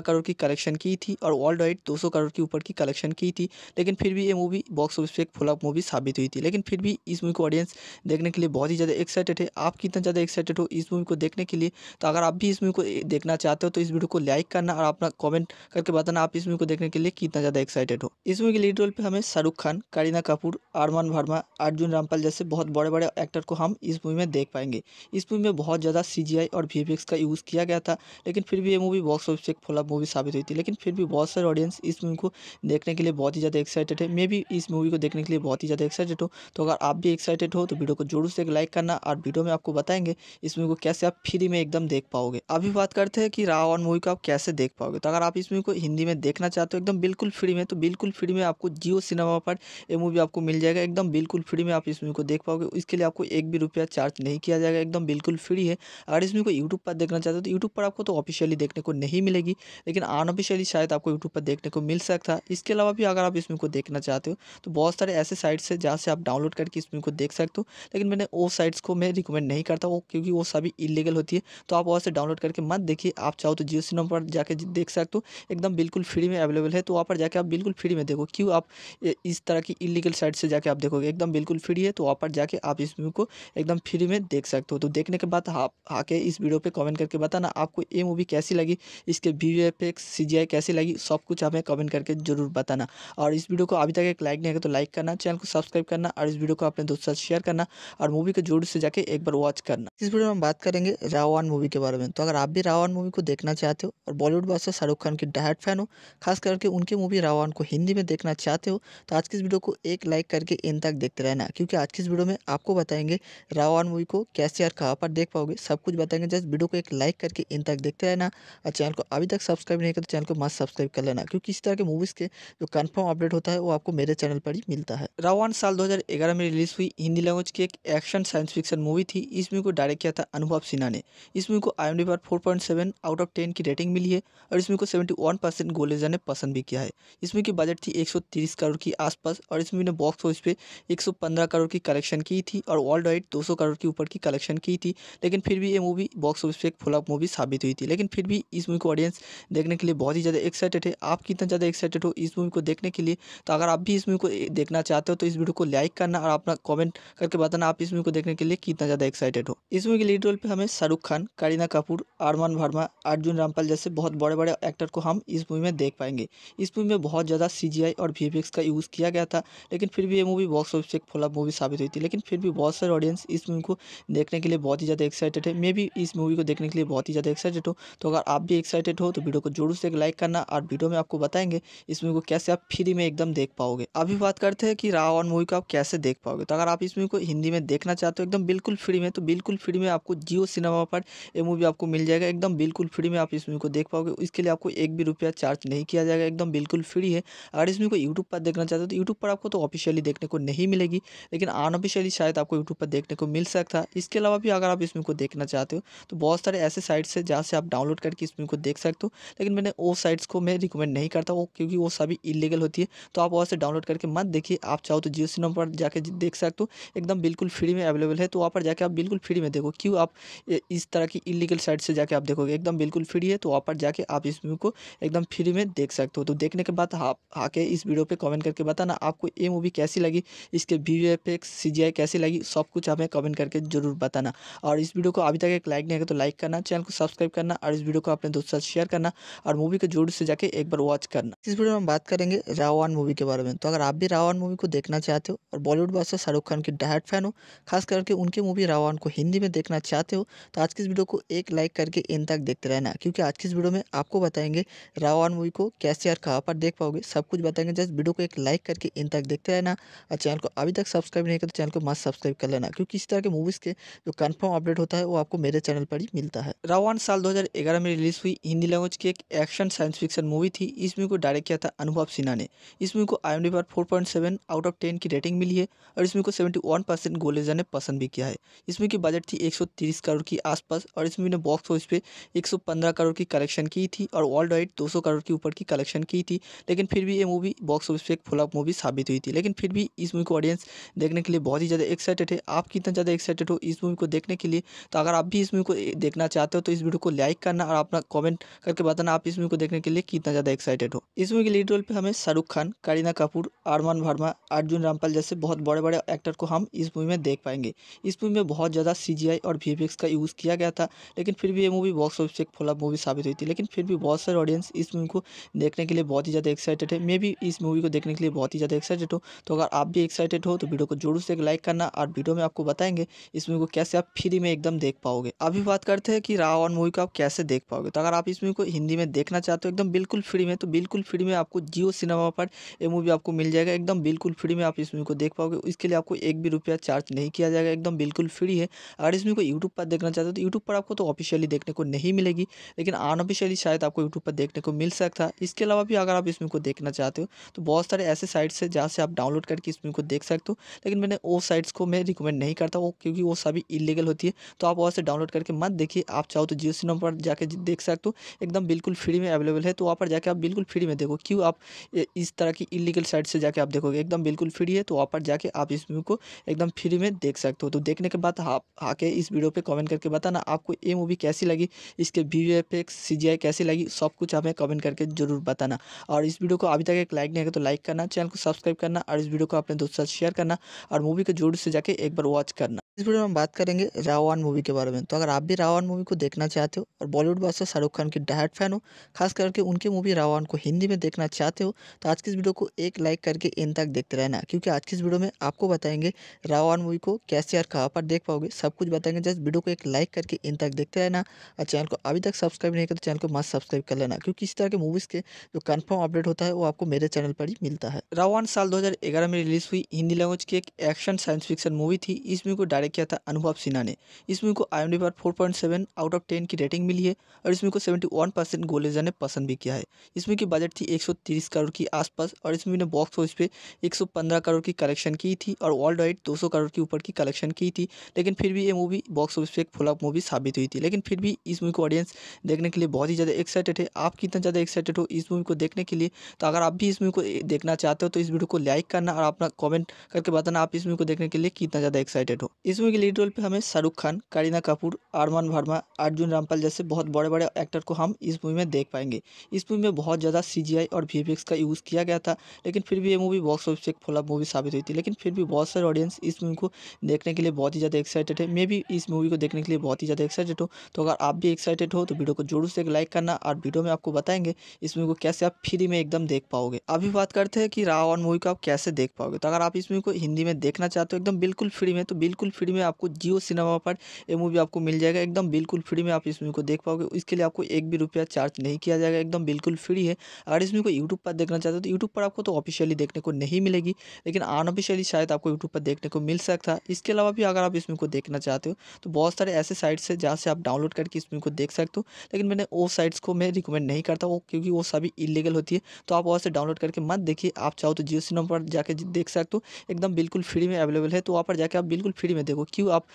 करोड़ की कलेक्शन की थी और वर्ल्ड वाइड दो करोड़ के ऊपर की कलेक्शन की थी लेकिन फिर भी ये मूवी बॉक्स ऑफिस पे एक फ्लॉप मूवी साबित हुई थी लेकिन फिर भी इस मूवी को ऑडियंस देखने के लिए बहुत ही ज़्यादा एक्साइटेड है आप कितना ज़्यादा एक्साइटेड हो इस मूवी को देखने के लिए तो अगर आप भी इस मूवी को देखना चाहते हो तो इस वीडियो को लाइक करना और अपना कॉमेंट करके बताना आप इस मूवी को देखने के लिए कितना ज़्यादा एक्साइटेड हो इस मूवी के लीड रोल पर हमें शाहरुख खान करीना कपूर आरमान वर्मा अर्जुन रामपाल जैसे बहुत बड़े बड़े एक्टर को हम इस मूवी में देख पाएंगे इस मूवी में बहुत ज़्यादा सी और वी का यूज़ किया गया था लेकिन फिर भी ये मूवी बॉक्स ऑफिस एक फ्लॉप मूवी साबित हुई थी लेकिन फिर भी बहुत सारे ऑडियंस इस मूवी को देखने के लिए बहुत ही ज़्यादा एक्साइटेड है मे भी इस मूवी को देखने के लिए बहुत ही ज़्यादा एक्साइटेड हो तो अगर आप भी एक्साइटेड हो तो वीडियो को जोर से लाइक करना और वीडियो में आपको बताएंगे इस मूवी को कैसे आप फ्री में एकदम देख पाओगे अभी बात करते हैं कि रावण मूवी को आप कैसे देख पाओगे तो अगर आप इस मूवी को हिंदी में देखना चाहते हो एकदम बिल्कुल फ्री में तो बिल्कुल फ्री में आपको जियो सिनेमा पर यह मूवी आपको मिल जाएगा एकदम बिल्कुल फ्री में आप इस मूवी को देख पाओगे इसके लिए आपको एक भी रुपया चार्ज नहीं किया जाएगा एकदम बिल्कुल फ्री है अगर इस मूवी को यूट्यूब पर देखना चाहते हो तो यूट्यूब पर आपको तो ऑफिशियली देखने को नहीं मिलेगी लेकिन अनऑफिशियली शायद आपको यूट्यूब पर देखने को मिल सकता है इसके अलावा भी अगर आप इस मूवी को देखना चाहते चाहते हो तो बहुत सारे ऐसे साइट्स हैं जहाँ से आप डाउनलोड करके इस मूवी को देख सकते हो लेकिन मैंने वो साइट्स को मैं रिकमेंड नहीं करता वो क्योंकि वो सभी इलीगल होती है तो आप वहाँ से डाउनलोड करके मत देखिए आप चाहो तो जियो सिनेमा पर जाकर देख सकते हो एकदम बिल्कुल फ्री में अवेलेबल है तो वहाँ पर जाकर आप बिल्कुल फ्री में देखो क्यों आप इस तरह की इलीगल साइट से जाके आप देखोगे एकदम बिल्कुल फ्री है तो वहाँ पर जाके आप इस मूवी को एकदम फ्री में देख सकते हो तो देखने के बाद आप आके इस वीडियो पर कमेंट करके बताना आपको ये मूवी कैसी लगी इसके वी एफ कैसी लगी सब कुछ हमें कमेंट करके जरूर बताना और इस वीडियो को अभी तक तक एक लाइक नहीं आएगा तो लाइक करना चैनल को सब्सक्राइब करना और इस वीडियो को अपने दोस्तों साथ शेयर करना और मूवी को जोर से जाके एक बार वॉच करना इस वीडियो में हम बात करेंगे रावण मूवी के बारे में तो अगर आप भी रावण मूवी को देखना चाहते हो और बॉलीवुड बादशाह शाहरुख खान की डायट फैन हो खास करके उनकी मूवी रावण को हिंदी में देखना चाहते हो तो आज की इस वीडियो को एक लाइक करके इन तक देखते रहना क्योंकि आज की इस वीडियो में आपको बताएंगे रावण मूवी को कैसे और कहाँ पर देख पाओगे सब कुछ बताएंगे जस्ट वीडियो को एक लाइक करके इन तक देखते रहना और चैनल को अभी तक सब्सक्राइब नहीं कर तो चैनल को मस्त सब्सक्राइब कर लेना क्योंकि इस तरह के मूवीज़ के जो कन्फर्म अपडेट होता है वो आपको आपको मेरे चैनल पर ही मिलता है रावण साल 2011 में रिलीज हुई हिंदी लैंग्वेज की एक एक्शन साइंस फिक्शन मूवी थी इस मूवी को डायरेक्ट किया था अनुभव सिन्हा ने इस मूवी को आई पर 4.7 आउट ऑफ 10 की रेटिंग मिली है और इस मूवी को 71 परसेंट गोलेजा ने पसंद भी किया है इस मूवी की बजट थी एक करोड़ की आसपास और इस मूवी ने बॉक्स ऑफिस पे एक करोड़ की कलेक्शन की थी और वर्ल्ड वाइड दो करोड़ के ऊपर की कलेक्शन की थी लेकिन फिर भी ये मूवी बॉक्स ऑफिस पर एक फुलअप मूवी साबित हुई थी लेकिन फिर भी इस मूवी को ऑडियंस देखने के लिए बहुत ही ज़्यादा एक्साइटेड है आप कितना ज़्यादा एक्साइटेड हो इस मूवी को देखने के लिए तो अगर आप आप भी इस मूवी को देखना चाहते हो तो इस वीडियो को लाइक करना और अपना कमेंट करके बताना आप इस मूवी को देखने के लिए कितना ज़्यादा एक्साइटेड हो इस मूवी के लीड रोल पे हमें शाहरुख खान करीना कपूर अरमान वर्मा अर्जुन रामपाल जैसे बहुत बड़े बड़े एक्टर को हम इस मूवी में देख पाएंगे इस मूवी में बहुत ज़्यादा सी और वी का यूज़ किया गया था लेकिन फिर भी ये मूवी बॉक्स ऑफिस एक फ्लॉप मूवी साबित हुई थी लेकिन फिर भी बहुत सारे ऑडियंस इस मूवी को देखने के लिए बहुत ही ज़्यादा एक्साइटेड है मैं भी इस मूवी को देखने के लिए बहुत ही ज़्यादा एक्साइटेड हूँ तो अगर आप भी एक्साइटेड हो तो वीडियो को जरूर से एक लाइक करना और वीडियो में आपको बताएंगे इस मूवी को कैसे आप फ्री में एकदम देख पाओ पाओगे अभी बात करते हैं कि रावण मूवी को आप कैसे देख पाओगे तो अगर आप इस मूवी को हिंदी में देखना चाहते हो एकदम बिल्कुल फ्री में तो बिल्कुल फ्री में आपको जियो सिनेमा पर ये मूवी आपको मिल जाएगा एकदम बिल्कुल फ्री में आप इस मूवी को देख पाओगे इसके लिए आपको एक भी रुपया चार्ज नहीं किया जाएगा एकदम बिल्कुल फ्री है अगर इस मूवी को यूट्यूब पर देखना चाहते हो तो यूट्यूब पर आपको तो ऑफिशियली देखने को नहीं मिलेगी लेकिन अनऑफिशियली शायद आपको यूट्यूब पर देखने को मिल सकता है इसके अलावा भी अगर आप इस मूवी को देखना चाहते हो तो बहुत सारे ऐसे साइट्स है जहाँ से आप डाउनलोड करके इस मूवी को देख सकते हो लेकिन मैंने वो साइट्स को मैं रिकमेंड नहीं करता वो क्योंकि वो सभी इलीगल होती है तो आप वहाँ से डाउनलोड करके मत देखिए आप चाहो तो जियो सिनेमा पर जाके देख सकते हो एकदम बिल्कुल फ्री में अवेलेबल है तो वहाँ पर जाके आप बिल्कुल फ्री में देखो क्यों आप इस तरह की इलीगल साइट से जाके आप देखोगे एकदम बिल्कुल फ्री है तो वहाँ पर जाके आप इस मूवी को एकदम फ्री में देख सकते हो तो देखने के बाद आप आके इस वीडियो पर कमेंट करके बताना आपको ये मूवी कैसी लगी इसके वी एफ एक्स कैसी लगी सब कुछ हमें कमेंट करके जरूर बताना और इस वीडियो को अभी तक एक लाइक नहीं है तो लाइक करना चैनल को सब्सक्राइब करना और इस वीडियो को अपने दोस्तों साथ शेयर करना और मूवी को जोर से जाके एक बार वॉच करना इस वीडियो में हम बात करेंगे रावान मूवी के बारे में में तो अगर आप भी रावण मूवी को देखना चाहते हो और बॉलीवुड बॉस से शाहरुख खान की डायट फैन हो खास करके उनकी मूवी रावण को हिंदी में देखना चाहते हो तो आज की इस वीडियो को एक लाइक करके इन तक देखते रहना क्योंकि आज की इस वीडियो में आपको बताएंगे रावण मूवी को कैसे और कहाँ पर देख पाओगे सब कुछ बताएंगे जस्ट वीडियो को एक लाइक करके इन तक देखते रहना और चैनल को अभी तक सब्सक्राइब नहीं करते तो चैनल को मस्त सब्सक्राइब कर लेना क्योंकि इस तरह के मूवीज़ के जो कन्फर्म अपडेट होता है वो आपको मेरे चैनल पर ही मिलता है रावण साल दो में रिलीज हुई हिंदी लैंग्वेज की एक एक्शन साइंस फिक्सन मूवी थी इस मूवी को डायरेक्ट किया था अनुभव सिन्हा ने इस मूवी को आयन फैमिली पर four point seven out of ten की रेटिंग मिली है और इसमें को सेवेंटी वन परसेंट गोलेजा ने पसंद भी किया है इसमें की बजट थी एक सौ तीस करोड़ की आसपास और इसमें ने बॉक्स ऑफिस पे एक सौ पंद्रह करोड़ की कलेक्शन की थी और वर्ल्ड वाइड दो सौ करोड़ के ऊपर की कलेक्शन की थी लेकिन फिर भी ये मूवी बॉक्स ऑफिस पे एक ऑफ मूवी साबित हुई थी लेकिन फिर भी इस मूवी को ऑडियंस देखने के लिए बहुत ही ज़्यादा एक्साइटेड है आप कितना ज़्यादा एक्साइटेड हो इस मूवी को देखने के लिए तो अगर आप भी इस मूवी को देखना चाहते हो तो इस वीडियो को लाइक करना और अपना कॉमेंट करके बताना आप इस मूवी को देखने के लिए कितना ज़्यादा एक्साइटेड हो इस मूवी के लीड रोल पर हमें शाहरुख खान करीना कपूर कपूर अरमान वर्मा अर्जुन रामपाल जैसे बहुत बड़े बड़े एक्टर को हम इस मूवी में देख पाएंगे इस मूवी में बहुत ज़्यादा सी और वी का यूज़ किया गया था लेकिन फिर भी ये मूवी बॉक्स ऑफिस एक फ्लॉप मूवी साबित हुई थी लेकिन फिर भी बहुत सारे ऑडियंस इस मूवी को देखने के लिए बहुत ही ज़्यादा एक्साइटेड है मैं भी इस मूवी को देखने के लिए बहुत ही ज़्यादा एक्साइटेड हूँ तो अगर आप भी एक्साइटेड हो तो वीडियो को जरूर से एक लाइक करना और वीडियो में आपको बताएंगे इस मूवी को कैसे आप फ्री में एकदम देख पाओगे अभी बात करते हैं कि रावण मूवी को आप कैसे देख पाओगे तो अगर आप इस मूवी को हिंदी में देखना चाहते हो एकदम बिल्कुल फ्री में तो बिल्कुल फ्री में आपको जियो सिनेमा पर यह मूवी भी आपको मिल जाएगा एकदम बिल्कुल फ्री में आप इस मूवी को देख पाओगे इसके लिए आपको एक भी रुपया चार्ज नहीं किया जाएगा एकदम बिल्कुल फ्री है अगर इस मूवी को यूट्यूब पर देखना चाहते हो तो यूट्यूब पर आपको तो ऑफिशियली देखने को नहीं मिलेगी लेकिन अनऑफिशियली शायद आपको यूट्यूब पर देखने को मिल सकता है इसके अलावा भी अगर आप इस मूवी को देखना चाहते हो तो बहुत सारे ऐसे साइट्स है जहाँ से आप डाउनलोड करके इस मूवी को देख सकते हो लेकिन मैंने वो साइट्स को मैं रिकमेंड नहीं करता वो क्योंकि वो सभी इलीगल होती है तो आप वहाँ से डाउनलोड करके मत देखिए आप चाहो तो जियो सिनेमा पर जाकर देख सकते हो एकदम बिल्कुल फ्री में अवेलेबल है तो वहाँ पर जाकर आप बिल्कुल फ्री में देखो क्यों आप इस तरह की इलीगल ऑफिशियल साइड से जाके आप देखोगे एकदम बिल्कुल फ्री है तो वहाँ पर जाके आप इस मूवी को एकदम फ्री में देख सकते हो तो देखने के बाद आप आके इस वीडियो पर कमेंट करके बताना आपको ये मूवी कैसी लगी इसके वी वी आई कैसी लगी सब कुछ हमें कमेंट करके जरूर बताना और इस वीडियो को अभी तक एक लाइक नहीं है तो लाइक करना चैनल को सब्सक्राइब करना और इस वीडियो को अपने दोस्तों साथ शेयर करना और मूवी को जोर से जाके एक बार वॉच करना इस वीडियो में हम बात करेंगे रावण मूवी के बारे में तो अगर आप भी रावण मूवी को देखना चाहते हो और बॉलीवुड वास्तव शाहरुख खान की डायट फैन हो खास करके उनके मूवी रावण को हिंदी में देखना चाहते हो तो आज की इस वीडियो को एक लाइक करके इन तक देखते रहना क्योंकि आज की इस वीडियो में आपको बताएंगे रावण मूवी को कैसे और कहाँ पर देख पाओगे सब कुछ बताएंगे जस्ट वीडियो को एक लाइक करके इन तक देखते रहना और चैनल को अभी तक सब्सक्राइब नहीं कर तो चैनल को मस्त सब्सक्राइब कर लेना क्योंकि इस तरह के मूवीज़ के जो कन्फर्म अपडेट होता है वो आपको मेरे चैनल पर ही मिलता है रावण साल दो में रिलीज हुई हिंदी लैंग्वेज की एक एक्शन साइंस फिक्सन मूवी थी इस मूवी को डायरेक्ट किया था अनुभव सिन्हा ने इस मूवी को आई पर four point seven out of ten की रेटिंग मिली है और इस मूवी को सेवेंटी वन परसेंट गोलेजा ने पसंद भी किया है इस मूवी की बजट थी एक सौ तीस करोड़ की आसपास और इस मूवी ने बॉक्स ऑफिस पे एक सौ पंद्रह करोड़ की कलेक्शन की थी और वर्ल्ड वाइड दो सौ करोड़ के ऊपर की कलेक्शन की थी लेकिन फिर भी ये मूवी बॉक्स ऑफिस पर एक फुलअप मूवी साबित हुई थी लेकिन फिर भी इस मूवी को ऑडियंस देखने के लिए बहुत ही ज़्यादा एक्साइटेड है आप कितना ज़्यादा एक्साइटेड हो इस मूवी को देखने के लिए तो अगर आप भी इस मूवी को देखना चाहते हो तो इस वीडियो को लाइक करना और अपना कॉमेंट करके बताना आप इस मूवी को देखने के लिए कितना ज़्यादा एक्साइटेड हो इस मूवी के लीड रोल पे हमें शाहरुख खान करीना कपूर अरमान वर्मा अर्जुन रामपाल जैसे बहुत बड़े बड़े एक्टर को हम इस मूवी में देख पाएंगे इस मूवी में बहुत ज़्यादा सी और वी का यूज़ किया गया था लेकिन फिर भी ये मूवी बॉक्स ऑफिस एक फ्लॉप मूवी साबित हुई थी लेकिन फिर भी बहुत सारे ऑडियंस इस मूवी को देखने के लिए बहुत ही ज़्यादा एक्साइटेड है मैं भी इस मूवी को देखने के लिए बहुत ही ज़्यादा एक्साइटेड हूँ तो अगर आप भी एक्साइटेड हो तो वीडियो को जरूर से एक लाइक करना और वीडियो में आपको बताएंगे इस मूवी को कैसे आप फ्री में एकदम देख पाओगे अभी बात करते हैं कि रावण मूवी को आप कैसे देख पाओगे तो अगर आप इस मूवी को हिंदी में देखना चाहते हो एकदम बिल्कुल फ्री में तो बिल्कुल फ्री में आपको जियो सिनेमा पर ये मूवी आपको मिल जाएगा एकदम बिल्कुल फ्री में आप इस मूवी को देख पाओगे इसके लिए आपको एक भी रुपया चार्ज नहीं किया जाएगा एकदम बिल्कुल फ्री है अगर इस मूवी को यूट्यूब पर देखना चाहते हो तो यूट्यूब पर आपको तो ऑफिशियली देखने को नहीं मिलेगी लेकिन अनऑफिशियली शायद आपको यूट्यूब पर देखने को मिल सकता है इसके अलावा भी अगर आप इस मूवी को देखना चाहते हो तो बहुत सारे ऐसे साइट्स है जहाँ से आप डाउनलोड करके इस मूवी को देख सकते हो लेकिन मैंने वो साइट्स को मैं रिकमेंड नहीं करता वो क्योंकि वो सभी इलीगल होती है तो आप वहाँ से डाउनलोड करके मत देखिए आप चाहो तो जियो सिनेमा पर जाके देख सकते हो एकदम बिल्कुल फ्री में अवेलेबल है तो वहाँ पर जाके आप बिल्कुल फ्री में देखो क्यों आप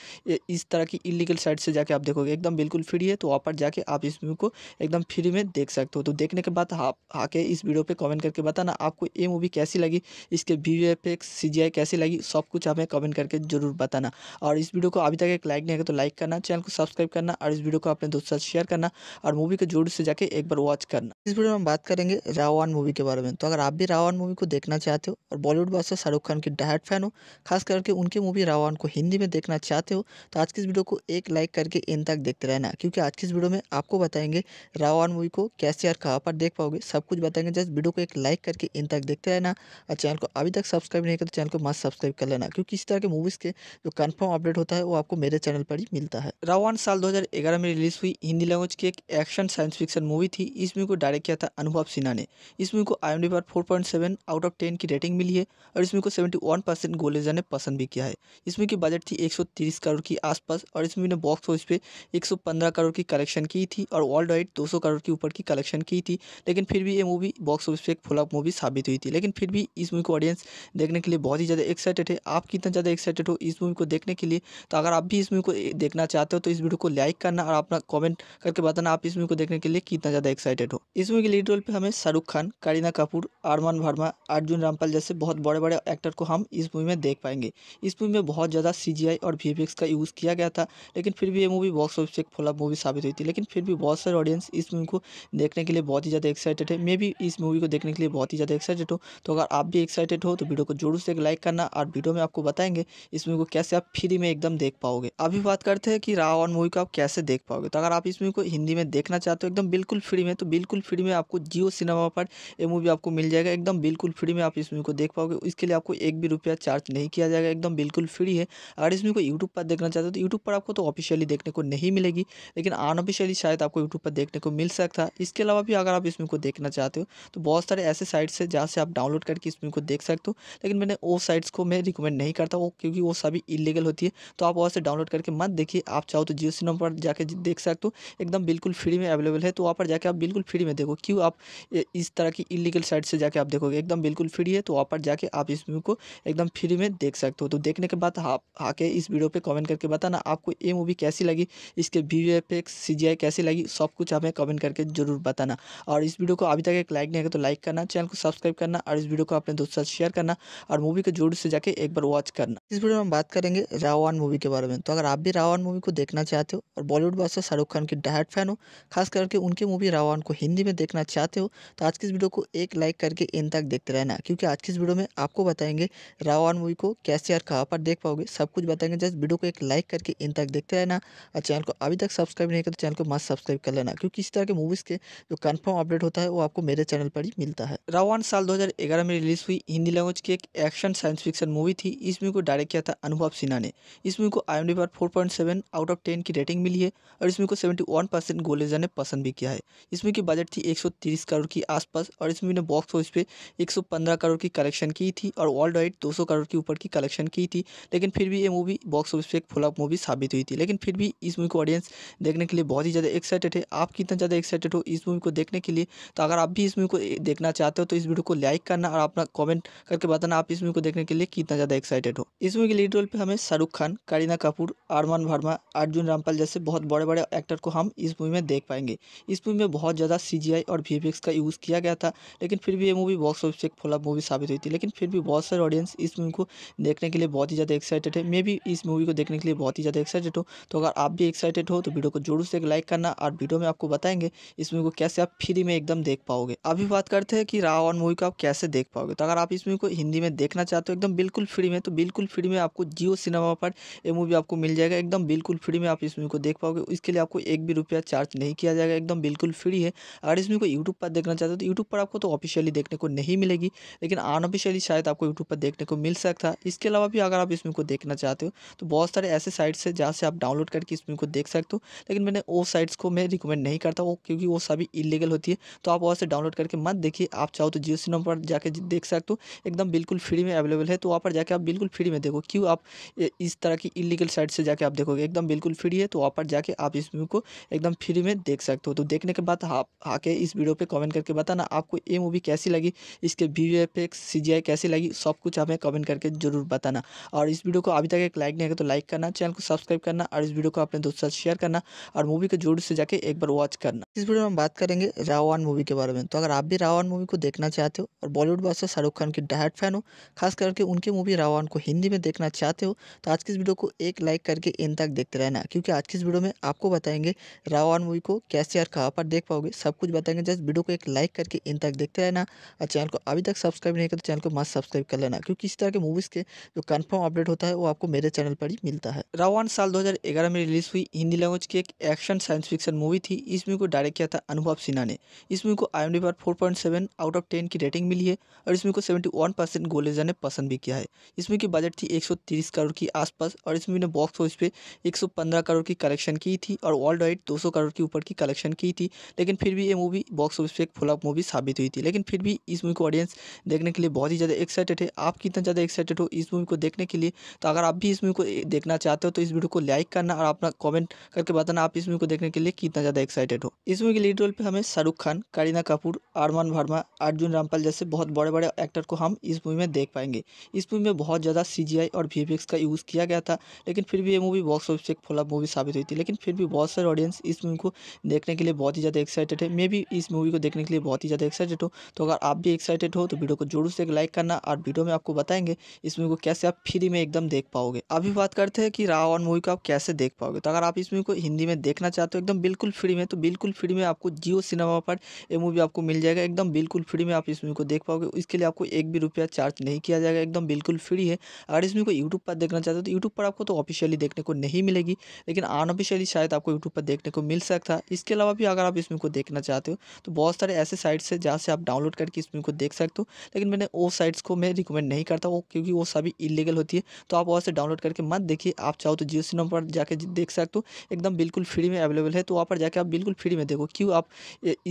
इस तरह की इलीगल साइट से जाके आप देखोगे एकदम बिल्कुल फ्री है तो वहाँ पर जाके आप इस मूवी को एकदम फ्री में देख सकते हो तो देखने के बाद आप आके इस वीडियो पर कमेंट करके बताना आपको ये मूवी कैसी लगी इसके वी एफेक्स सी कैसी लगी सब कुछ हमें कमेंट करके जरूर बताना और इस वीडियो को अभी तक एक लाइक नहीं है तो लाइक करना चैनल को सब्सक्राइब करना और इस वीडियो को अपने दोस्तों साथ शेयर करना और मूवी को जरूर से जाके एक बार वॉच करना इस वीडियो में हम बात करेंगे रावण मूवी के बारे में तो अगर आप भी रावण मूवी को देखना चाहते हो और बॉलीवुड बादशाह शाहरुख खान की डायट फैन हो खास करके उनकी मूवी रावण को हिंदी में में देखना चाहते हो तो आज की इस वीडियो को एक लाइक करके इन तक देखते रहना क्योंकि आज की इस वीडियो में आपको बताएंगे रावण मूवी को कैसे और कहाँ पर देख पाओगे सब कुछ बताएंगे जस्ट वीडियो को एक लाइक करके इन तक देखते रहना और चैनल को अभी तक सब्सक्राइब नहीं करते तो चैनल को मस्त सब्सक्राइब कर लेना क्योंकि इस तरह के मूवीज़ के जो कन्फर्म अपडेट होता है वो आपको मेरे चैनल पर ही मिलता है रावण साल दो में रिलीज हुई हिंदी लैंग्वेज की एक एक्शन साइंस फिक्शन मूवी थी इस मूवी को डायरेक्ट किया था अनुभव सिन्हा ने इस मूवी को आई पर 4.7 आउट ऑफ टेन की रेटिंग मिली है और इसमें को सेवेंटी वन परसेंट गोलेजा ने पसंद भी किया है इसमें की बजट थी सौ 130 करोड़ के आसपास और इस मूवी ने बॉक्स ऑफिस पे 115 करोड़ की कलेक्शन की थी और वर्ल्ड वाइड 200 करोड़ के ऊपर की कलेक्शन की थी लेकिन फिर भी ये मूवी बॉक्स ऑफिस पे एक फुलअप मूवी साबित हुई थी लेकिन फिर भी इस मूवी को ऑडियंस देखने के लिए बहुत ही ज़्यादा एक्साइटेड है आप कितना ज़्यादा एक्साइटेड हो इस मूवी को देखने के लिए तो अगर आप भी इस मूवी को देखना चाहते हो तो इस वीडियो को लाइक करना और अपना कॉमेंट करके बताना आप इस मूवी को देखने के लिए कितना ज़्यादा एक्साइटेड हो इस मूवी के लीड रोल पर हमें शाहरुख खान करीना कपूर आरमान वर्मा अर्जुन रामपाल जैसे बहुत बड़े बड़े एक्टर को हम इस मूवी में देख पाएंगे इस मूवी में बहुत ज़्यादा सी जी और वी का यूज़ किया गया था लेकिन फिर भी ये मूवी बॉक्स ऑफिस एक फ्लॉप मूवी साबित हुई थी लेकिन फिर भी बहुत सारे ऑडियंस इस मूवी को देखने के लिए बहुत ही ज़्यादा एक्साइटेड है मैं भी इस मूवी को देखने के लिए बहुत ही ज़्यादा एक्साइटेड हूँ तो अगर आप भी एक्साइटेड हो तो वीडियो को जोर से एक लाइक करना और वीडियो में आपको बताएंगे इस मूवी को कैसे आप फ्री में एकदम देख पाओगे अभी बात करते हैं कि रावण मूवी को आप कैसे देख पाओगे तो अगर आप इस मूवी को हिंदी में देखना चाहते हो एकदम बिल्कुल फ्री में तो बिल्कुल फ्री में आपको जियो सिनेमा पर ये मूवी आपको मिल जाएगा एकदम बिल्कुल फ्री में आप इस मूवी को देख पाओगे इसके लिए आपको एक भी रुपया चार्ज नहीं किया जाएगा एकदम बिल्कुल फ्री है अगर मूवी को यूट्यूब पर देखना चाहते हो तो यूट्यूब पर आपको तो ऑफिशियली देखने को नहीं मिलेगी लेकिन अनऑफिशियली शायद आपको यूट्यूब पर देखने को मिल सकता है इसके अलावा भी अगर आप इस को देखना चाहते हो तो बहुत सारे ऐसे साइट्स है जहाँ से आप डाउनलोड करके इस को देख सकते हो लेकिन मैंने वो साइट्स को मैं रिकमेंड नहीं करता वो क्योंकि वो सभी इलीगल होती है तो आप वहाँ से डाउनलोड करके मत देखिए आप चाहो तो जियो सिनेमा पर जाके देख सकते हो एकदम बिल्कुल फ्री में अवेलेबल है तो वहाँ पर जाके आप बिल्कुल फ्री में देखो क्यों आप इस तरह की इलीगल साइट से जाके आप देखोगे एकदम बिल्कुल फ्री है तो वहाँ पर जाके आप इस मूवी को एकदम फ्री में देख सकते हो तो देखने के बाद आप आके हैं इस वीडियो पे कमेंट करके बताना आपको ये मूवी कैसी लगी इसके वी एफ एक्स सी कैसी लगी सब कुछ हमें कमेंट करके जरूर बताना और इस वीडियो को अभी तक एक लाइक नहीं है तो लाइक करना चैनल को सब्सक्राइब करना और इस वीडियो को अपने दोस्तों साथ शेयर करना और मूवी को जोर से जाके एक बार वॉच करना इस वीडियो में हम बात करेंगे रावण मूवी के बारे में तो अगर आप भी रावण मूवी को देखना चाहते हो और बॉलीवुड बादशाह शाहरुख खान की डायट फैन हो खास करके उनकी मूवी रावण को हिंदी में देखना चाहते हो तो आज की इस वीडियो को एक लाइक करके इन तक देखते रहना क्योंकि आज की इस वीडियो में आपको बताएंगे रावण मूवी को कैसे और कहाँ पर देख पाओगे सब कुछ बताएंगे जस्ट वीडियो को एक लाइक करके इन तक देखते रहना और चैनल को अभी तक सब्सक्राइब नहीं करते तो चैनल को मस्त सब्सक्राइब कर लेना क्योंकि इस तरह के मूवीज़ के जो कन्फर्म अपडेट होता है वो आपको मेरे चैनल पर ही मिलता है रावण साल दो में रिलीज हुई हिंदी लैंग्वेज की एक एक्शन साइंस फिक्शन मूवी थी इस मूवी को डायरेक्ट किया था अनुभव सिन्हा ने इस मूवी को आई पर four point seven out of ten की रेटिंग मिली है और इस मूवी को सेवेंटी वन परसेंट गोलेजा ने पसंद भी किया है इस मूवी की बजट थी एक सौ तीस करोड़ की आसपास और इस मूवी ने बॉक्स ऑफिस पे एक सौ पंद्रह करोड़ की कलेक्शन की थी और वर्ल्ड वाइड दो सौ करोड़ के ऊपर की कलेक्शन की थी लेकिन फिर भी ये मूवी बॉक्स ऑफिस पे एक फ्लॉप मूवी साबित हुई थी लेकिन फिर भी इस मूवी को ऑडियंस देखने के लिए बहुत ही ज़्यादा एक्साइटेड है आप कितना ज़्यादा एक्साइटेड हो इस मूवी को देखने के लिए तो अगर आप भी इस मूवी को देखना चाहते हो तो इस वीडियो को लाइक करना और अपना कॉमेंट करके बताना आप इस मूवी को देखने के लिए कितना ज़्यादा एक्साइटेड हो इस मूवी के लीड रोल पे हमें शाहरुख खान करीना कपूर अरमान वर्मा अर्जुन रामपाल जैसे बहुत बड़े बड़े एक्टर को हम इस मूवी में देख पाएंगे इस मूवी में बहुत ज़्यादा सी और वी का यूज़ किया गया था लेकिन फिर भी ये मूवी बॉक्स ऑफिस एक फ्लॉप मूवी साबित हुई थी लेकिन फिर भी बहुत सारे ऑडियंस इस मूवी को देखने के लिए बहुत ही ज़्यादा एक्साइटेड है मैं भी इस मूवी को देखने के लिए बहुत ही ज़्यादा एक्साइटेड हूँ तो अगर आप भी एक्साइटेड हो तो वीडियो को जरूर से एक लाइक करना और वीडियो में आपको बताएंगे इस मूवी को कैसे आप फ्री में एकदम देख पाओगे अभी बात करते हैं कि रावण मूवी को आप कैसे देख पाओगे तो अगर आप इस मूवी को हिंदी में देखना चाहते हो एकदम बिल्कुल फ्री में तो बिल्कुल फ्री में आपको जियो सिनेमा पर ये मूवी आपको मिल जाएगा एकदम बिल्कुल फ्री में आप इस मूवी को देख पाओगे इसके लिए आपको एक भी रुपया चार्ज नहीं किया जाएगा एकदम बिल्कुल फ्री है अगर इस मूवी को यूट्यूब पर देखना चाहते हो तो यूट्यूब पर आपको तो ऑफिशियली देखने को नहीं मिलेगी लेकिन अनऑफिशियली शायद आपको यूट्यूब पर देखने को मिल सकता है इसके अलावा भी अगर आप इस मूवी को देखना चाहते हो तो बहुत सारे ऐसे साइट्स है जहाँ से आप डाउनलोड करके इस मूवी को देख सकते हो लेकिन मैंने वो साइट्स को मैं रिकमेंड नहीं करता वो क्योंकि वो सभी इलीगल होती है तो आप वहाँ से डाउनलोड करके मत देखिए आप चाहो तो जियो सिनेमा पर जाके देख सकते हो एकदम बिल्कुल फ्री में अवेलेबल है तो वहाँ पर जाके आप बिल्कुल फ्री में देखो क्यों आप इस तरह की इलीगल साइट से जाके आप देखोगे एकदम बिल्कुल फ्री है तो वहाँ पर जाके आप इस मूवी को एकदम फ्री में देख सकते हो तो देखने के बाद आप आके इस वीडियो पर कमेंट करके बताना आपको ये मूवी कैसी लगी इसके वी एफ एक्स सी कैसी लगी सब कुछ हमें कमेंट करके जरूर बताना और इस वीडियो को अभी तक एक लाइक नहीं है तो लाइक करना चैनल को सब्सक्राइब करना और इस वीडियो को अपने दोस्तों साथ शेयर करना और मूवी को जोर से जाके एक बार वॉच करना इस वीडियो में हम बात करेंगे रावण मूवी के बारे में तो अगर आप भी रावण मूवी को देखना चाहते हो और बॉलीवुड बादशाह शाहरुख खान की डायट फैन हो खास करके उनकी मूवी रावण को हिंदी में में देखना चाहते हो तो आज की इस वीडियो को एक लाइक करके इन तक देखते रहना क्योंकि आज की इस वीडियो में आपको बताएंगे रावण मूवी को कैसे और कहाँ पर देख पाओगे सब कुछ बताएंगे जस्ट वीडियो को एक लाइक करके इन तक देखते रहना और चैनल को अभी तक सब्सक्राइब नहीं कर तो चैनल को मस्त सब्सक्राइब कर लेना क्योंकि इस तरह के मूवीज़ के जो कन्फर्म अपडेट होता है वो आपको मेरे चैनल पर ही मिलता है रावण साल दो में रिलीज हुई हिंदी लैंग्वेज की एक एक्शन साइंस फिक्शन मूवी थी इस मूवी को डायरेक्ट किया था अनुभव सिन्हा ने इस मूवी को आई पर 4.7 आउट ऑफ टेन की रेटिंग मिली है और इसमें को सेवेंटी वन परसेंट गोलेजा ने पसंद भी किया है इसमें की बजट थी थी 130 करोड़ के आसपास और इस मूवी ने बॉक्स ऑफिस पे 115 करोड़ की कलेक्शन की थी और वर्ल्ड वाइड 200 करोड़ के ऊपर की कलेक्शन की थी लेकिन फिर भी ये मूवी बॉक्स ऑफिस पे एक फ्लॉप मूवी साबित हुई थी लेकिन फिर भी इस मूवी को ऑडियंस देखने के लिए बहुत ही ज़्यादा एक्साइटेड है आप कितना ज़्यादा एक्साइटेड हो इस मूवी को देखने के लिए तो अगर आप भी इस मूवी को देखना चाहते हो तो इस वीडियो को लाइक करना और अपना कॉमेंट करके बताना आप इस मूवी को देखने के लिए कितना ज़्यादा एक्साइटेड हो इस मूवी के लीड रोल पर हमें शाहरुख खान करीना कपूर आरमान वर्मा अर्जुन रामपाल जैसे बहुत बड़े बड़े एक्टर को हम इस मूवी में देख पाएंगे इस मूवी में बहुत ज़्यादा सी सीजीआई और वीएफएक्स का यूज़ किया गया था लेकिन फिर भी ये मूवी बॉक्स ऑफिस एक फ्लॉप मूवी साबित हुई थी लेकिन फिर भी बहुत सारे ऑडियंस इस मूवी को देखने के लिए बहुत ही ज़्यादा एक्साइटेड है मैं भी इस मूवी को देखने के लिए बहुत ही ज़्यादा एक्साइटेड हूँ तो अगर आप भी एक्साइटेड हो तो वीडियो को जोर से लाइक करना और वीडियो में आपको बताएंगे इस मूवी को कैसे आप फ्री में एकदम देख पाओगे अभी बात करते हैं कि रावण मूवी को आप कैसे देख पाओगे तो अगर आप इस मूवी को हिंदी में देखना चाहते हो एकदम बिल्कुल फ्री में तो बिल्कुल फ्री में आपको जियो सिनेमा पर यह मूवी आपको मिल जाएगा एकदम बिल्कुल फ्री में आप इस मूवी को देख पाओगे इसके लिए आपको एक भी रुपया चार्ज नहीं किया जाएगा एकदम बिल्कुल फ्री है अगर इसमें कोई यूट्यूब पर देखना चाहते हो तो यूट्यूब पर आपको तो ऑफिशियली देखने को नहीं मिलेगी लेकिन अनऑफिशियली शायद आपको यूट्यूब पर देखने को मिल सकता है इसके अलावा भी अगर आप इसमें को देखना चाहते हो तो बहुत सारे ऐसे साइट्स है जहाँ से आप डाउनलोड करके इसमें को देख सकते हो लेकिन मैंने वो साइट्स को मैं रिकमेंड नहीं करता वो क्योंकि वो सभी इलीगल होती है तो आप वहाँ से डाउनलोड करके मत देखिए आप चाहो तो जियो सिनेमा पर जाके देख सकते हो एकदम बिल्कुल फ्री में अवेलेबल है तो वहाँ पर जाके आप बिल्कुल फ्री में देखो क्यों आप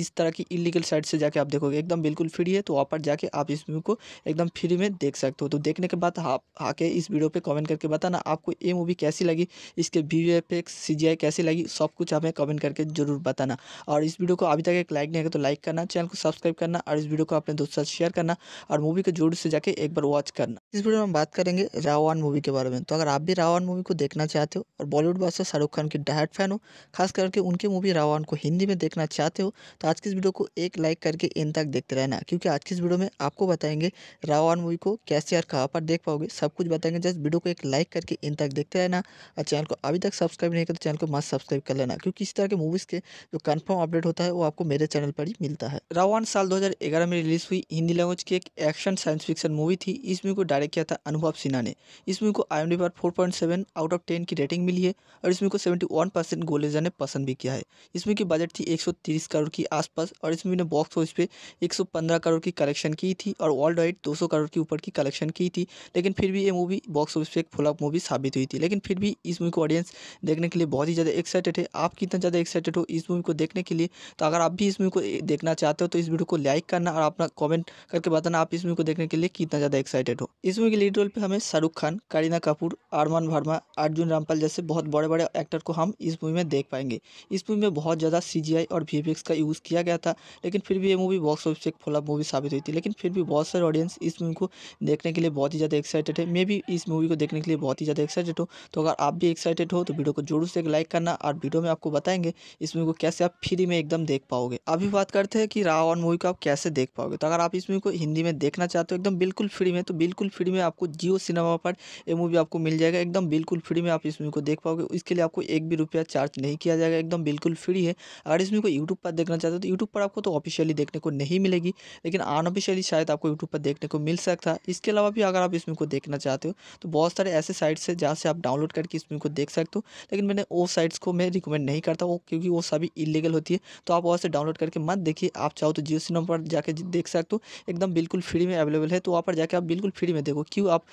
इस तरह की इलीगल साइट से जाके आप देखोगे एकदम बिल्कुल फ्री है तो वहाँ पर जाके आप इस मूवी को एकदम फ्री में देख सकते हो तो देखने के बाद आप आके इस वीडियो पे कमेंट करके बताना आपको ये मूवी कैसी लगी इसके वी एफ सी कैसी लगी सब कुछ हमें कमेंट करके जरूर बताना और इस वीडियो को अभी तक एक लाइक नहीं आगे तो लाइक करना चैनल को सब्सक्राइब करना और इस वीडियो को अपने दोस्तों साथ शेयर करना और मूवी को जोर से जाके एक बार वॉच करना इस वीडियो में हम बात करेंगे रावण मूवी के बारे में तो अगर आप भी रावण मूवी को देखना चाहते हो और बॉलीवुड बादशाह शाहरुख खान की डायट फैन हो खास करके उनकी मूवी रावण को हिंदी में देखना चाहते हो तो आज की इस वीडियो को एक लाइक करके इन तक देखते रहना क्योंकि आज की इस वीडियो में आपको बताएंगे रावण मूवी को कैसे और कहाँ पर देख पाओगे सब कुछ कुछ बताएंगे जस्ट वीडियो को एक लाइक करके इन तक देखते रहना और चैनल को अभी तक सब्सक्राइब नहीं करते तो चैनल को मस्त सब्सक्राइब कर लेना क्योंकि इस तरह के मूवीज़ के जो कन्फर्म अपडेट होता है वो आपको मेरे चैनल पर ही मिलता है रावान साल दो में रिलीज हुई हिंदी लैंग्वेज की एक एक्शन साइंस फिक्सन मूवी थी इस मूवी को डायरेक्ट किया था अनुभव सिन्हा ने इस मूवी को आई पर फोर आउट ऑफ टेन की रेटिंग मिली है और इसमें को सेवेंटी वन परसेंट गोलेजा ने पसंद भी किया है इसमें की बजट थी एक करोड़ की आसपास और इसमें ने बॉक्स ऑफिस पे 115 करोड़ की कलेक्शन की थी और वर्ल्ड वाइड 200 करोड़ के ऊपर की कलेक्शन की थी लेकिन फिर भी ये मूवी बॉक्स ऑफिस पर एक फ्लॉप मूवी साबित हुई थी लेकिन फिर भी इस मूवी को ऑडियंस देखने के लिए बहुत ही ज़्यादा एक्साइटेड है आप कितना ज़्यादा एक्साइटेड हो इस मूवी को देखने के लिए तो अगर आप भी इस मूवी को देखना चाहते हो तो इस वीडियो को लाइक करना और अपना कॉमेंट करके बताना आप इस मूवी को देखने के लिए कितना ज़्यादा एक्साइटेड हो इस मूवी के लीड रोल पर हमें शाहरुख खान करीना कपूर आरमान वर्मा अर्जुन रामपाल जैसे बहुत बड़े बड़े एक्टर को हम इस मूवी में देख पाएंगे इस मूवी में बहुत ज़्यादा सी और वी का यूज़ किया गया था लेकिन फिर भी ये मूवी बॉक्स ऑफिस एक फ्लॉप मूवी साबित हुई थी लेकिन फिर भी बहुत सारे ऑडियंस इस मूवी को देखने के लिए बहुत ही ज़्यादा एक्साइटेड है मे मैं भी इस मूवी को देखने के लिए बहुत ही ज़्यादा एक्साइटेड हूँ तो अगर आप भी एक्साइटेड हो तो वीडियो को जोर से एक लाइक करना और वीडियो में आपको बताएंगे इस मूवी को कैसे आप फ्री में एकदम देख पाओगे अभी बात करते हैं कि रावण मूवी को आप कैसे देख पाओगे तो अगर आप इस मूवी को हिंदी में देखना चाहते हो एकदम बिल्कुल फ्री में तो बिल्कुल फ्री में आपको जियो सिनेमा पर ये मूवी आपको मिल जाएगा एकदम बिल्कुल फ्री में आप इस मूवी को देख पाओगे इसके लिए आपको एक भी रुपया चार्ज नहीं किया जाएगा एकदम बिल्कुल फ्री है अगर इस मूवी को यूट्यूब पर देखना चाहते हो तो यूट्यूब पर आपको तो ऑफिशियली देखने को नहीं मिलेगी लेकिन अनऑफिशियली शायद आपको यूट्यूब पर देखने को मिल सकता है इसके अलावा भी अगर आप इस मूवी को देखना चाहते चाहते हो तो बहुत सारे ऐसे साइट्स है जहाँ से आप डाउनलोड करके इस मूवी को देख सकते हो लेकिन मैंने वो साइट्स को मैं रिकमेंड नहीं करता वो क्योंकि वो सभी इलीगल होती है तो आप वहाँ से डाउनलोड करके मत देखिए आप चाहो तो जियो सिनेमा पर जाके देख सकते हो एकदम बिल्कुल फ्री में अवेलेबल है तो वहाँ पर जाके आप बिल्कुल फ्री में देखो क्यों आप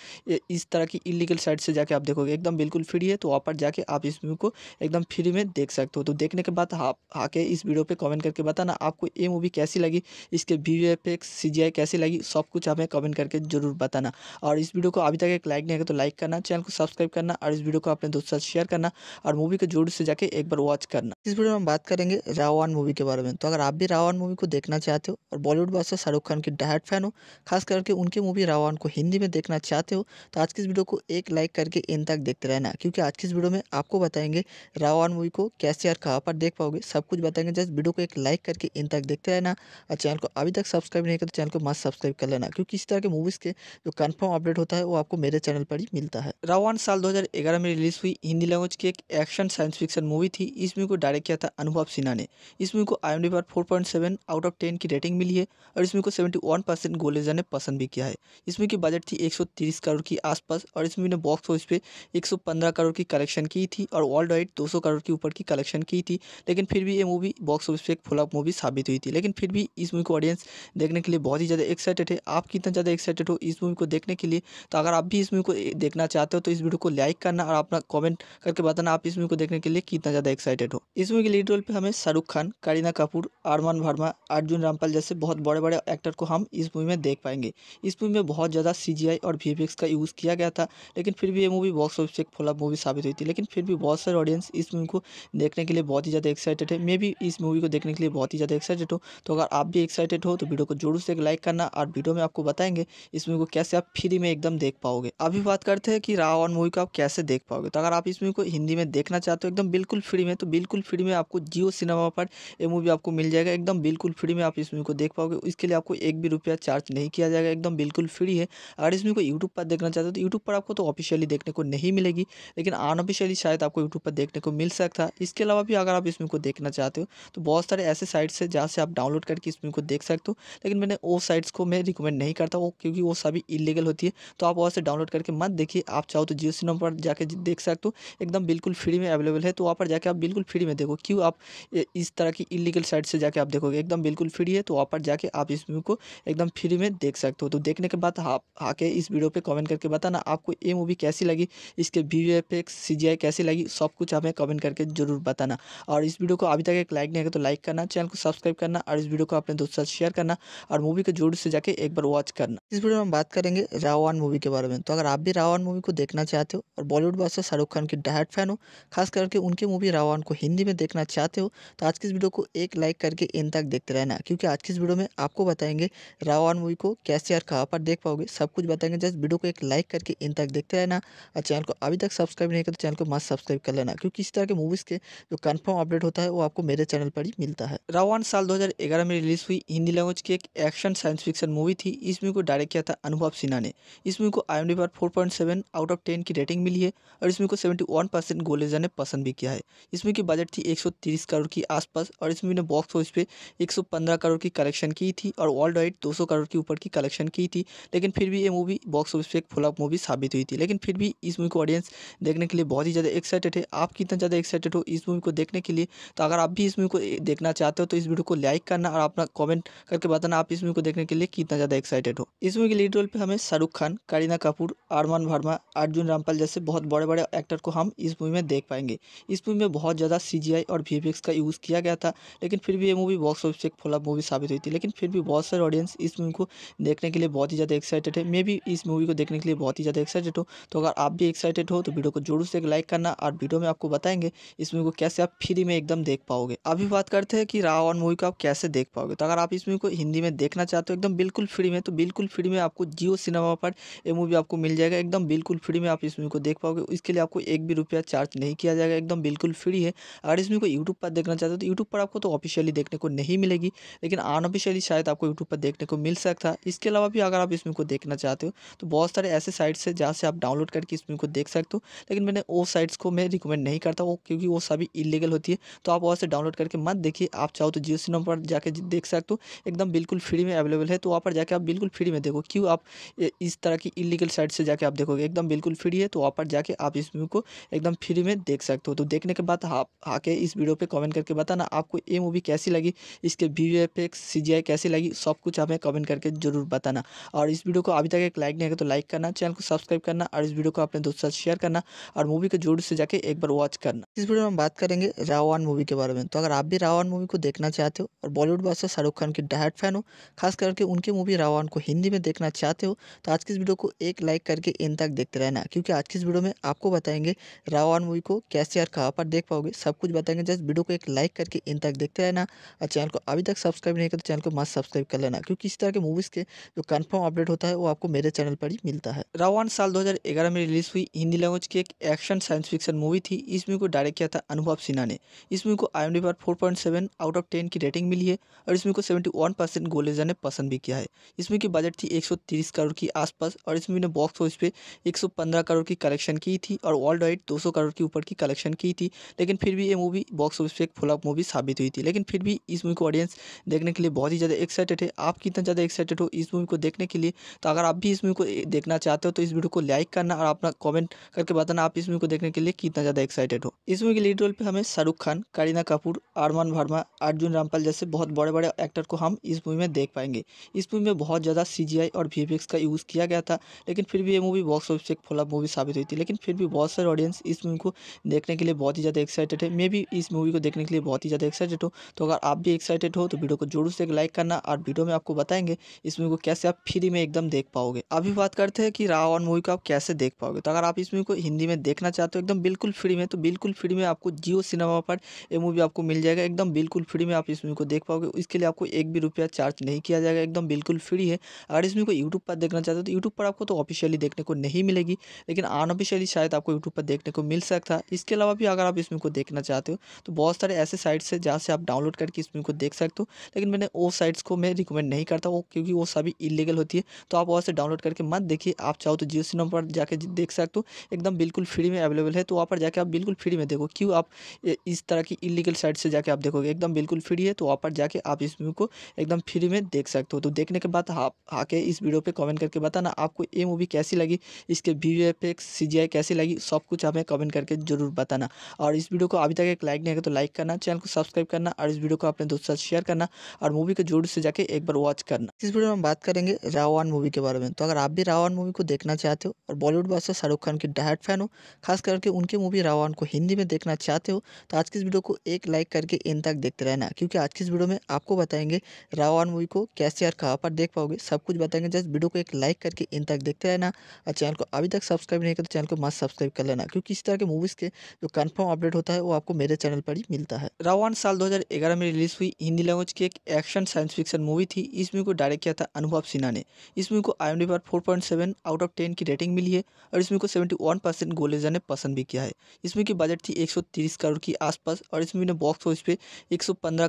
इस तरह की इलीगल साइट से जाके आप देखोगे एकदम बिल्कुल फ्री है तो वहाँ पर जाके आप इस मूवी को एकदम फ्री में देख सकते हो तो देखने के बाद आप आके इस वीडियो पर कमेंट करके बताना आपको ये मूवी कैसी लगी इसके वी एफ एक्स कैसी लगी सब कुछ हमें कमेंट करके जरूर बताना और इस वीडियो को अभी तक लगे एक लाइक नहीं आएगा तो लाइक करना चैनल को सब्सक्राइब करना और इस वीडियो को अपने दोस्तों साथ शेयर करना और मूवी को जोर से जाके एक बार वॉच करना इस वीडियो में हम बात करेंगे रावण मूवी के बारे में तो अगर आप भी रावण मूवी को देखना चाहते हो और बॉलीवुड बाद शाहरुख खान की डायट फैन हो खास करके उनके मूवी रावण को हिंदी में देखना चाहते हो तो आज की इस वीडियो को एक लाइक करके इन तक देखते रहना क्योंकि आज की इस वीडियो में आपको बताएंगे रावण मूवी को कैसे और कहाँ पर देख पाओगे सब कुछ बताएंगे जस्ट वीडियो को एक लाइक करके इन तक देखते रहना और चैनल को अभी तक सब्सक्राइब नहीं किया तो चैनल को मस्त सब्सक्राइब कर लेना क्योंकि इस तरह के मूवीज़ के जो कन्फर्म अपडेट होता है वो आपको मेरे चैनल पर ही मिलता है रावण साल 2011 में रिलीज हुई हिंदी लैंग्वेज की एक एक्शन साइंस फिक्शन मूवी थी इस मूवी को डायरेक्ट किया था अनुभव सिन्हा ने इस मूवी को आई पर फोर आउट ऑफ टेन की रेटिंग मिली है और इस को सेवेंटी वन परसेंट गोलेजा ने पसंद भी किया है इस मूवी की बजट थी एक करोड़ की आसपास और इस मूवी ने बॉक्स ऑफिस पे एक करोड़ की कलेक्शन की थी और वर्ल्ड वाइड दो करोड़ के ऊपर की कलेक्शन की थी लेकिन फिर भी ये मूवी बॉक्स ऑफिस पे एक फुल मूवी साबित हुई थी लेकिन फिर भी इस मूवी को ऑडियंस देखने के लिए बहुत ही ज़्यादा एक्साइटेड है आप कितना ज़्यादा एक्साइटेड हो इस मूवी को देखने के लिए तो अगर आप भी इस मूवी को देखना चाहते हो तो इस वीडियो को लाइक करना और अपना कमेंट करके बताना आप इस मूवी को देखने के लिए कितना ज़्यादा एक्साइटेड हो इस मूवी के लीड रोल पे हमें शाहरुख खान करीना कपूर आरमान वर्मा अर्जुन रामपाल जैसे बहुत बड़े बड़े एक्टर को हम इस मूवी में देख पाएंगे इस मूवी में बहुत ज़्यादा सी और वी का यूज़ किया गया था लेकिन फिर भी ये मूवी बॉक्स ऑफिस एक फ्लॉप मूवी साबित हुई थी लेकिन फिर भी बहुत सारे ऑडियंस इस मूवी को देखने के लिए बहुत ही ज़्यादा एक्साइटेड है मैं भी इस मूवी को देखने के लिए बहुत ही ज़्यादा एक्साइटेड हूँ तो अगर आप भी एक्साइटेड हो तो वीडियो को जरूर से लाइक करना और वीडियो में आपको बताएंगे इस मूवी को कैसे आप फ्री में एकदम देख पाओ पाओगे अभी बात करते हैं कि रावण मूवी को आप कैसे देख पाओगे तो अगर आप इस मूवी को हिंदी में देखना चाहते हो एकदम बिल्कुल फ्री में तो बिल्कुल फ्री में आपको जियो सिनेमा पर यह मूवी आपको मिल जाएगा एकदम बिल्कुल फ्री में आप इस मूवी को देख पाओगे इसके लिए आपको एक भी रुपया चार्ज नहीं किया जाएगा एकदम बिल्कुल फ्री है अगर इस मूवी को यूट्यूब पर देखना चाहते हो तो यूट्यूब पर आपको तो ऑफिशियली देखने को नहीं मिलेगी लेकिन अनऑफिशियली शायद आपको यूट्यूब पर देखने को मिल सकता है इसके अलावा भी अगर आप इस मूवी को देखना चाहते हो तो बहुत सारे ऐसे साइट्स है जहाँ से आप डाउनलोड करके इस मूवी को देख सकते हो लेकिन मैंने वो साइट्स को मैं रिकमेंड नहीं करता वो क्योंकि वो सभी इलीगल होती है तो आप वहाँ से डाउनलोड करके मत देखिए आप चाहो तो जियो सिनेमा पर जाके देख सकते हो एकदम बिल्कुल फ्री में अवेलेबल है तो वहाँ पर जाके आप बिल्कुल फ्री में देखो क्यों आप इस तरह की इलीगल साइट से जाके आप देखोगे एकदम बिल्कुल फ्री है तो वहाँ पर जाके आप इस मूवी को एकदम फ्री में देख सकते हो तो देखने के बाद आप आके इस वीडियो पर कमेंट करके बताना आपको ये मूवी कैसी लगी इसके वी एक्स सी कैसी लगी सब कुछ हमें कमेंट करके जरूर बताना और इस वीडियो को अभी तक एक लाइक नहीं है तो लाइक करना चैनल को सब्सक्राइब करना और इस वीडियो को अपने दोस्तों से शेयर करना और मूवी को जोर से जाके एक बार वॉच करना इस वीडियो में हम बात करेंगे रावान मूवी के बारे में सेवन तो अगर आप भी रावण मूवी को देखना चाहते हो और बॉलीवुड बादशाह शाहरुख खान की डायट फैन हो खास करके उनकी मूवी रावण को हिंदी में देखना चाहते हो तो आज की इस वीडियो को एक लाइक करके इन तक देखते रहना क्योंकि आज की इस वीडियो में आपको बताएंगे रावण मूवी को कैसे और कहाँ पर देख पाओगे सब कुछ बताएंगे जस्ट वीडियो को एक लाइक करके इन तक देखते रहना और चैनल को अभी तक सब्सक्राइब नहीं कर तो चैनल को मस्त सब्सक्राइब कर लेना क्योंकि इस तरह के मूवीज़ के जो कन्फर्म अपडेट होता है वो आपको मेरे चैनल पर ही मिलता है रावण साल दो में रिलीज हुई हिंदी लैंग्वेज की एक एक्शन साइंस फिक्सन मूवी थी इस मूवी को डायरेक्ट किया था अनुभव सिन्हा ने इस मूवी को आई आई पर सेवन आउट ऑफ टेन की रेटिंग मिली है और इसमें को सेवेंटी वन परसेंट गोलेजा ने पसंद भी किया है इसमें की बजट थी एक सौ तीस करोड़ की आसपास और इसमें ने बॉक्स ऑफिस पे पंद्रह करोड़ की कलेक्शन की थी और वर्ल्ड वाइड सौ करोड़ के ऊपर की कलेक्शन की थी लेकिन फिर भी ये मूवी बॉक्स ऑफिस पर एक फुलअप मूवी साबित हुई थी लेकिन फिर भी इस मूवी को ऑडियंस देखने के लिए बहुत ही ज़्यादा एक्साइटेड है आप कितना ज़्यादा एक्साइटेड हो इस मूवी को देखने के लिए तो अगर आप भी इस मूवी को देखना चाहते हो तो इस वीडियो को लाइक करना और अपना कॉमेंट करके बताना आप इस मूवी को देखने के लिए कितना ज़्यादा एक्साइटेड हो इस मूवी के लीड रोल पर हमें शाहरुख खान करीना कपूर अरमान वर्मा अर्जुन रामपाल जैसे बहुत बड़े बड़े एक्टर को हम इस मूवी में देख पाएंगे इस मूवी में बहुत ज़्यादा सी और वी का यूज़ किया गया था लेकिन फिर भी ये मूवी बॉक्स ऑफिस एक फ्लॉप मूवी साबित हुई थी लेकिन फिर भी बहुत सारे ऑडियंस इस मूवी को देखने के लिए बहुत ही ज़्यादा एक्साइटेड है मैं भी इस मूवी को देखने के लिए बहुत ही ज़्यादा एक्साइटेड हूँ तो अगर आप भी एक्साइटेड हो तो वीडियो को जरूर से एक लाइक करना और वीडियो में आपको बताएंगे इस मूवी को कैसे आप फ्री में एकदम देख पाओगे अभी बात करते हैं कि रावण मूवी को आप कैसे देख पाओगे तो अगर आप इस मूवी को हिंदी में देखना चाहते हो एकदम बिल्कुल फ्री में तो बिल्कुल फ्री में आपको जियो सिनेमा पर यह मूवी आपको मिल जाएगा एकदम बिल्कुल फ्री में आप इस मूवी को देख पाओगे इसके लिए आपको एक भी रुपया चार्ज नहीं किया जाएगा एकदम बिल्कुल फ्री है अगर इस मूवी को यूट्यूब पर देखना चाहते हो तो यूट्यूब पर आपको तो ऑफिशियली देखने को नहीं मिलेगी लेकिन अनऑफिशियली शायद आपको यूट्यूब पर देखने को मिल सकता है इसके अलावा भी अगर आप इस मूवी को देखना चाहते हो तो बहुत सारे ऐसे साइट्स है जहाँ से आप डाउनलोड करके इस मूवी को देख सकते हो लेकिन मैंने वो साइट्स को मैं रिकमेंड नहीं करता वो क्योंकि वो सभी इलीगल होती है तो आप वहाँ से डाउनलोड करके मत देखिए आप चाहो तो जियो सिनेमा पर जाके देख सकते हो एकदम बिल्कुल फ्री में अवेलेबल है तो वहाँ पर जाके आप बिल्कुल फ्री में देखो क्यों आप इस तरह की इलीगल साइड से जाके आप देखोगे एकदम बिल्कुल फ्री है तो वहाँ पर जाके आप इस मूवी को एकदम फ्री में देख सकते हो तो देखने के बाद आप आके इस वीडियो पर कमेंट करके बताना आपको ये मूवी कैसी लगी इसके वी एफ एक्स कैसी लगी सब कुछ हमें कमेंट करके जरूर बताना और इस वीडियो को अभी तक एक लाइक नहीं है तो लाइक करना चैनल को सब्सक्राइब करना और इस वीडियो को अपने दोस्तों साथ शेयर करना और मूवी को जोर से जाके एक बार वॉच करना इस वीडियो में हम बात करेंगे रावान मूवी के बारे में तो अगर आप भी रावान मूवी को देखना चाहते हो और बॉलीवुड बॉस शाहरुख खान की डायट फैन हो खास करके उनकी मूवी रावान को हिंदी में देखना चाहते हो तो आज की इस वीडियो को एक लाइक करके इन तक देखते रहना क्योंकि आज की इस वीडियो में आपको बताएंगे रावण मूवी को कैसे और कहाँ पर देख पाओगे सब कुछ बताएंगे जस्ट वीडियो को एक लाइक करके इन तक देखते रहना और चैनल को अभी तक सब्सक्राइब नहीं करते तो चैनल को मस्त सब्सक्राइब कर लेना क्योंकि इस तरह के मूवीज़ के जो कन्फर्म अपडेट होता है वो आपको मेरे चैनल पर ही मिलता है रावण साल दो में रिलीज हुई हिंदी लैंग्वेज की एक एक्शन साइंस फिक्शन मूवी थी इस मूवी को डायरेक्ट किया था अनुभव सिन्हा ने इस मूवी को आई पर फोर आउट ऑफ टेन की रेटिंग मिली है और इसमें को सेवेंटी वन परसेंट गोलेजा ने पसंद भी किया है इसमें की बजट थी एक करोड़ की आसपास और इसमें ने बॉक्स ऑफिस पे 115 करोड़ की कलेक्शन की थी और वर्ल्ड वाइड 200 करोड़ के ऊपर की कलेक्शन की थी लेकिन फिर भी ये मूवी बॉक्स ऑफिस पे एक फुल ऑफ मूवी साबित हुई थी लेकिन फिर भी इस मूवी को ऑडियंस देखने के लिए बहुत ही ज़्यादा एक्साइटेड है आप कितना ज़्यादा एक्साइटेड हो इस मूवी को देखने के लिए तो अगर आप भी इस मूवी को देखना चाहते हो तो इस वीडियो को लाइक करना और अपना कॉमेंट करके बताना आप इस मूवी को देखने के लिए कितना ज़्यादा एक्साइटेड हो इस मूवी के लीड रोल पर हमें शाहरुख खान करीना कपूर आरमान वर्मा अर्जुन रामपाल जैसे बहुत बड़े बड़े एक्टर को हम इस मूवी में देख पाएंगे इस मूवी में बहुत ज़्यादा सी और वी का यूज़ किया गया था लेकिन फिर भी ये मूवी बॉक्स ऑफिस एक फ्लॉप मूवी साबित हुई थी लेकिन फिर भी बहुत सारे ऑडियंस इस मूवी को देखने के लिए बहुत ही ज़्यादा एक्साइटेड है मैं भी इस मूवी को देखने के लिए बहुत ही ज़्यादा एक्साइटेड हूँ तो अगर आप भी एक्साइटेड हो तो वीडियो को जोर से एक लाइक करना और वीडियो में आपको बताएंगे इस मूवी को कैसे आप फ्री में एकदम देख पाओगे अभी बात करते हैं कि रावण मूवी को आप कैसे देख पाओगे तो अगर आप इस मूवी को हिंदी में देखना चाहते हो एकदम बिल्कुल फ्री में तो बिल्कुल फ्री में आपको जियो सिनेमा पर यह मूवी आपको मिल जाएगा एकदम बिल्कुल फ्री में आप इस मूवी को देख पाओगे इसके लिए आपको एक भी रुपया चार्ज नहीं किया जाएगा एकदम बिल्कुल फ्री है अगर इस मूवी को यूट्यूब पर देखना चाहते हो तो यूट्यूब पर आपको तो ऑफिशियली देखने को नहीं मिलेगी लेकिन अनऑफिशियली शायद आपको यूट्यूब पर देखने को मिल सकता है इसके अलावा भी अगर आप इस को देखना चाहते हो तो बहुत सारे ऐसे साइट्स हैं जहाँ से आप डाउनलोड करके इस को देख सकते हो लेकिन मैंने वो साइट्स को मैं रिकमेंड नहीं करता वो क्योंकि वो सभी इलीगल होती है तो आप वहाँ से डाउनलोड करके मत देखिए आप चाहो तो जियो सिनेमा पर जाकर देख सकते हो एकदम बिल्कुल फ्री में अवेलेबल है तो वहाँ पर जाकर आप बिल्कुल फ्री में देखो क्यों आप इस तरह की इलीगल साइट से जाके आप देखोगे एकदम बिल्कुल फ्री है तो वहाँ पर जाके आप इस मूवी को एकदम फ्री में देख सकते हो तो देखने के बाद आप आके इस वीडियो पर कॉमेंट करके बताना आपको ये मूवी कैसी लगी इसके वी वी आई कैसी लगी सब कुछ हमें कमेंट करके जरूर बताना और इस वीडियो को अभी तक एक लाइक नहीं है तो लाइक करना चैनल को सब्सक्राइब करना और इस वीडियो को अपने दोस्तों साथ शेयर करना और मूवी को जोर से जाके एक बार वॉच करना इस वीडियो में हम बात करेंगे रावण मूवी के बारे में तो अगर आप भी रावण मूवी को देखना चाहते हो और बॉलीवुड बादशाह शाहरुख खान की डायट फैन हो खास करके उनकी मूवी रावण को हिंदी में देखना चाहते हो तो आज की इस वीडियो को एक लाइक करके इन तक देखते रहना क्योंकि आज की इस वीडियो में आपको बताएंगे रावण मूवी को कैसे और कहाँ पर देख पाओगे सब कुछ बताएंगे जस्ट वीडियो को एक लाइक करके इन तक देखते देखते रहना और चैनल को अभी तक सब्सक्राइब नहीं कर तो चैनल को मस्त सब्सक्राइब कर लेना क्योंकि इस तरह के मूवीज़ के जो कन्फर्म अपडेट होता है वो आपको मेरे चैनल पर ही मिलता है रावण साल दो में रिलीज हुई हिंदी लैंग्वेज की एक एक्शन साइंस फिक्शन मूवी थी इस मूवी को डायरेक्ट किया था अनुभव सिन्हा ने इस मूवी को आई पर फोर आउट ऑफ टेन की रेटिंग मिली है और इसमें को सेवेंटी वन परसेंट गोलेजा ने पसंद भी किया है इसमें की बजट थी एक करोड़ की आसपास और इसमें ने बॉक्स ऑफिस पे एक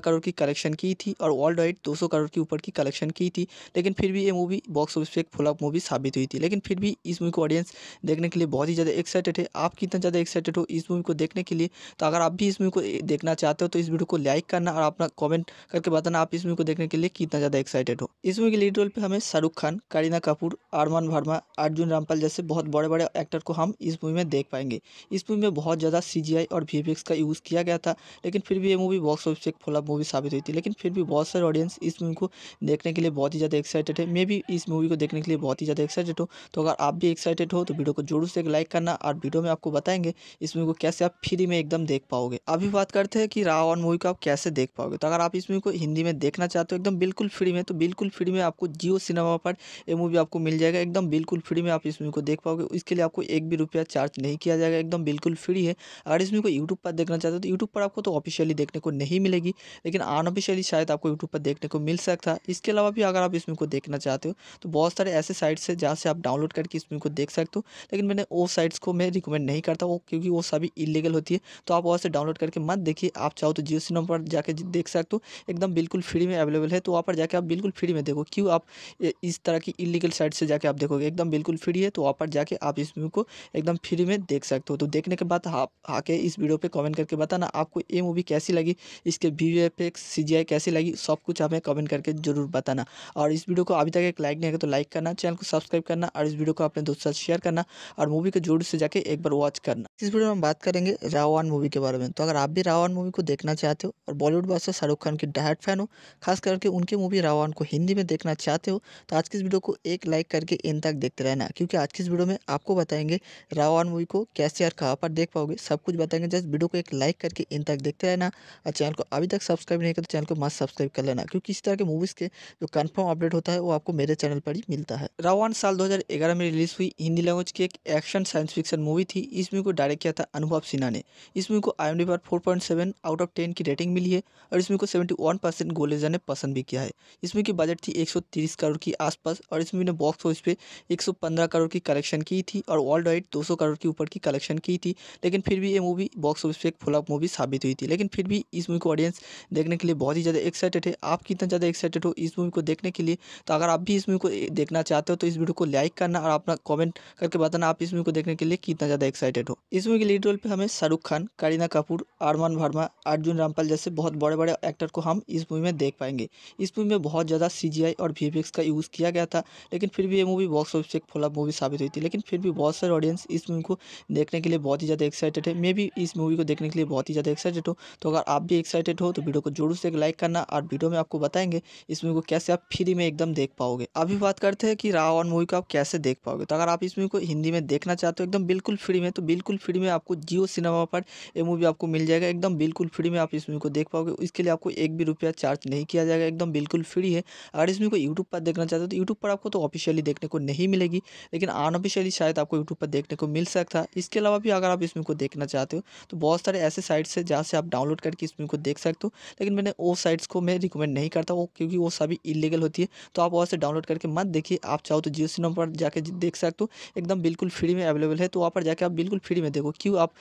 करोड़ की कलेक्शन की थी और वर्ल्ड वाइड दो करोड़ के ऊपर की कलेक्शन की थी लेकिन फिर भी ये मूवी बॉक्स ऑफिस पे एक फ्लॉप मूवी साबित हुई थी लेकिन फिर भी इस मूवी को ऑडियंस देखने के लिए बहुत ही ज़्यादा एक्साइटेड है आप कितना ज़्यादा एक्साइटेड हो इस मूवी को देखने के लिए तो अगर आप भी इस मूवी को देखना चाहते हो तो इस वीडियो को लाइक करना और अपना कॉमेंट करके बताना आप इस मूवी को देखने के लिए कितना ज़्यादा एक्साइटेड हो इस मूवी के लीड रोल पर हमें शाहरुख खान करीना कपूर अरमान वर्मा अर्जुन रामपाल जैसे बहुत बड़े बड़े एक्टर को हम इस मूवी में देख पाएंगे इस मूवी में बहुत ज़्यादा सी और वी का यूज़ किया गया था लेकिन फिर भी ये मूवी बॉक्स ऑफिस एक फ्लॉप मूवी साबित हुई थी लेकिन फिर भी बहुत सारे ऑडियंस इस मूवी को देखने के लिए बहुत ही ज़्यादा एक्साइटेड है मैं भी इस मूवी को देखने के लिए बहुत ही ज़्यादा एक्साइटेड हूँ तो अगर आप भी एक्साइटेड हो तो वीडियो को जरूर से एक लाइक करना और वीडियो में आपको बताएंगे इस मूवी को कैसे आप फ्री में एकदम देख पाओगे अभी बात करते हैं कि रावण मूवी को आप कैसे देख पाओगे तो अगर आप इस मूवी को हिंदी में देखना चाहते हो एकदम बिल्कुल फ्री में तो बिल्कुल फ्री में आपको जियो सिनेमा पर यह मूवी आपको मिल जाएगा एकदम बिल्कुल फ्री में आप इस मूवी को देख पाओगे इसके लिए आपको एक भी रुपया चार्ज नहीं किया जाएगा एकदम बिल्कुल फ्री है अगर इस मूवी को यूट्यूब पर देखना चाहते हो तो यूट्यूब पर आपको तो ऑफिशियली देखने को नहीं मिलेगी लेकिन अनऑफिशियली शायद आपको यूट्यूब पर देखने को मिल सकता है इसके अलावा भी अगर आप इसमें को देखना चाहते हो तो बहुत सारे ऐसे साइट्स हैं जहाँ से आप डाउनलोड करके इस फिल्म को देख सकते हो लेकिन मैंने वो साइट्स को मैं रिकमेंड नहीं करता वो क्योंकि वो सभी इलीगल होती है तो आप वहाँ से डाउनलोड करके मत देखिए आप चाहो तो जियो सिनेमा पर जाके देख सकते हो एकदम बिल्कुल फ्री में अवेलेबल है तो वहाँ पर जाके आप बिल्कुल फ्री में देखो क्यों आप इस तरह की इलीगल साइट से जाके आप देखोगे एकदम बिल्कुल फ्री है तो वहाँ पर जाके आप इस मूवी को एकदम फ्री में देख सकते हो तो देखने के बाद आप आके इस वीडियो पर कमेंट करके बताना आपको ये मूवी कैसी लगी इसके वी एफ आई कैसी लगी सब कुछ हमें कमेंट करके जरूर बताना और इस वीडियो को अभी तक एक लाइक नहीं है तो लाइक करना चैनल को सब्सक्राइब करना करना और इस वीडियो को अपने दोस्तों साथ शेयर करना और मूवी को जोर से जाके एक बार वॉच करना इस वीडियो में हम बात करेंगे रावण मूवी के बारे में तो अगर आप भी रावण मूवी को देखना चाहते हो और बॉलीवुड बादशाह शाहरुख खान की डायट फैन हो खास करके उनकी मूवी रावण को हिंदी में देखना चाहते हो तो आज की इस वीडियो को एक लाइक करके इन तक देखते रहना क्योंकि आज की इस वीडियो में आपको बताएंगे रावण मूवी को कैसे और कहाँ पर देख पाओगे सब कुछ बताएंगे जस्ट वीडियो को एक लाइक करके इन तक देखते रहना और चैनल को अभी तक सब्सक्राइब नहीं करते तो चैनल को मस्त सब्सक्राइब कर लेना क्योंकि इस तरह के मूवीज़ के जो कन्फर्म अपडेट होता है वो आपको मेरे चैनल पर ही मिलता है रावण साल दो 2011 में रिलीज़ हुई हिंदी लैंग्वेज की एक एक्शन साइंस फिक्शन मूवी थी इस मूवी को डायरेक्ट किया था अनुभव सिन्हा ने इस मूवी को आई पर 4.7 आउट ऑफ 10 की रेटिंग मिली है और इस मूवी को 71 परसेंट गोलेजा ने पसंद भी किया है इस मूवी की बजट थी 130 करोड़ की आसपास और इस मूवी ने बॉक्स ऑफिस पे एक करोड़ की कलेक्शन की थी और वर्ल्ड वाइड दो करोड़ के ऊपर की कलेक्शन की थी लेकिन फिर भी ये मूवी बॉक्स ऑफिस पे एक फ्लॉप मूवी साबित हुई थी लेकिन फिर भी इस मूवी को ऑडियंस देखने के लिए बहुत ही ज़्यादा एक्साइटेड है आप कितना ज़्यादा एक्साइटेड हो इस मूवी को देखने के लिए तो अगर आप भी इस मूवी को देखना चाहते हो तो इस वीडियो को लाइक लाइक करना और अपना कमेंट करके बताना आप इस मूवी को देखने के लिए कितना ज़्यादा एक्साइटेड हो इस मूवी के लीड रोल पे हमें शाहरुख खान करीना कपूर आरमान वर्मा अर्जुन रामपाल जैसे बहुत बड़े बड़े एक्टर को हम इस मूवी में देख पाएंगे इस मूवी में बहुत ज़्यादा सी और वी का यूज़ किया गया था लेकिन फिर भी ये मूवी बॉक्स ऑफिस एक फ्लॉप मूवी साबित हुई थी लेकिन फिर भी बहुत सारे ऑडियंस इस मूवी को देखने के लिए बहुत ही ज़्यादा एक्साइटेड है मैं भी इस मूवी को देखने के लिए बहुत ही ज़्यादा एक्साइटेड हो तो अगर आप भी एक्साइटेड हो तो वीडियो को जरूर से एक लाइक करना और वीडियो में आपको बताएंगे इस मूवी को कैसे आप फ्री में एकदम देख पाओगे अभी बात करते हैं कि रावण मूवी को आप कैसे देख पाओगे तो अगर आप इस मूवी को हिंदी में देखना चाहते हो एकदम बिल्कुल फ्री में तो बिल्कुल फ्री में आपको जियो सिनेमा पर ये मूवी आपको मिल जाएगा एकदम बिल्कुल फ्री में आप इस मूवी को देख पाओगे इसके लिए आपको एक भी रुपया चार्ज नहीं किया जाएगा एकदम बिल्कुल फ्री है अगर इस मूवी को यूट्यूब पर देखना चाहते हो तो यूट्यूब पर आपको तो ऑफिशियली देखने को नहीं मिलेगी लेकिन अनऑफिशियली शायद आपको यूट्यूब पर देखने को मिल सकता है इसके अलावा भी अगर आप इस मूवी को देखना चाहते हो तो बहुत सारे ऐसे साइट्स है जहाँ से आप डाउनलोड करके इस मूवी को देख सकते हो लेकिन मैंने वो साइट्स को मैं रिकमेंड नहीं करता वो क्योंकि वो सभी इलीगल होती है तो आप वहाँ से डाउनलोड करके मत देखिए आप चाहो तो जियो सिनेमा पर जाके देख सकते हो एकदम बिल्कुल फ्री में अवेलेबल है तो वहाँ पर जाके आप बिल्कुल फ्री में देखो क्यों आप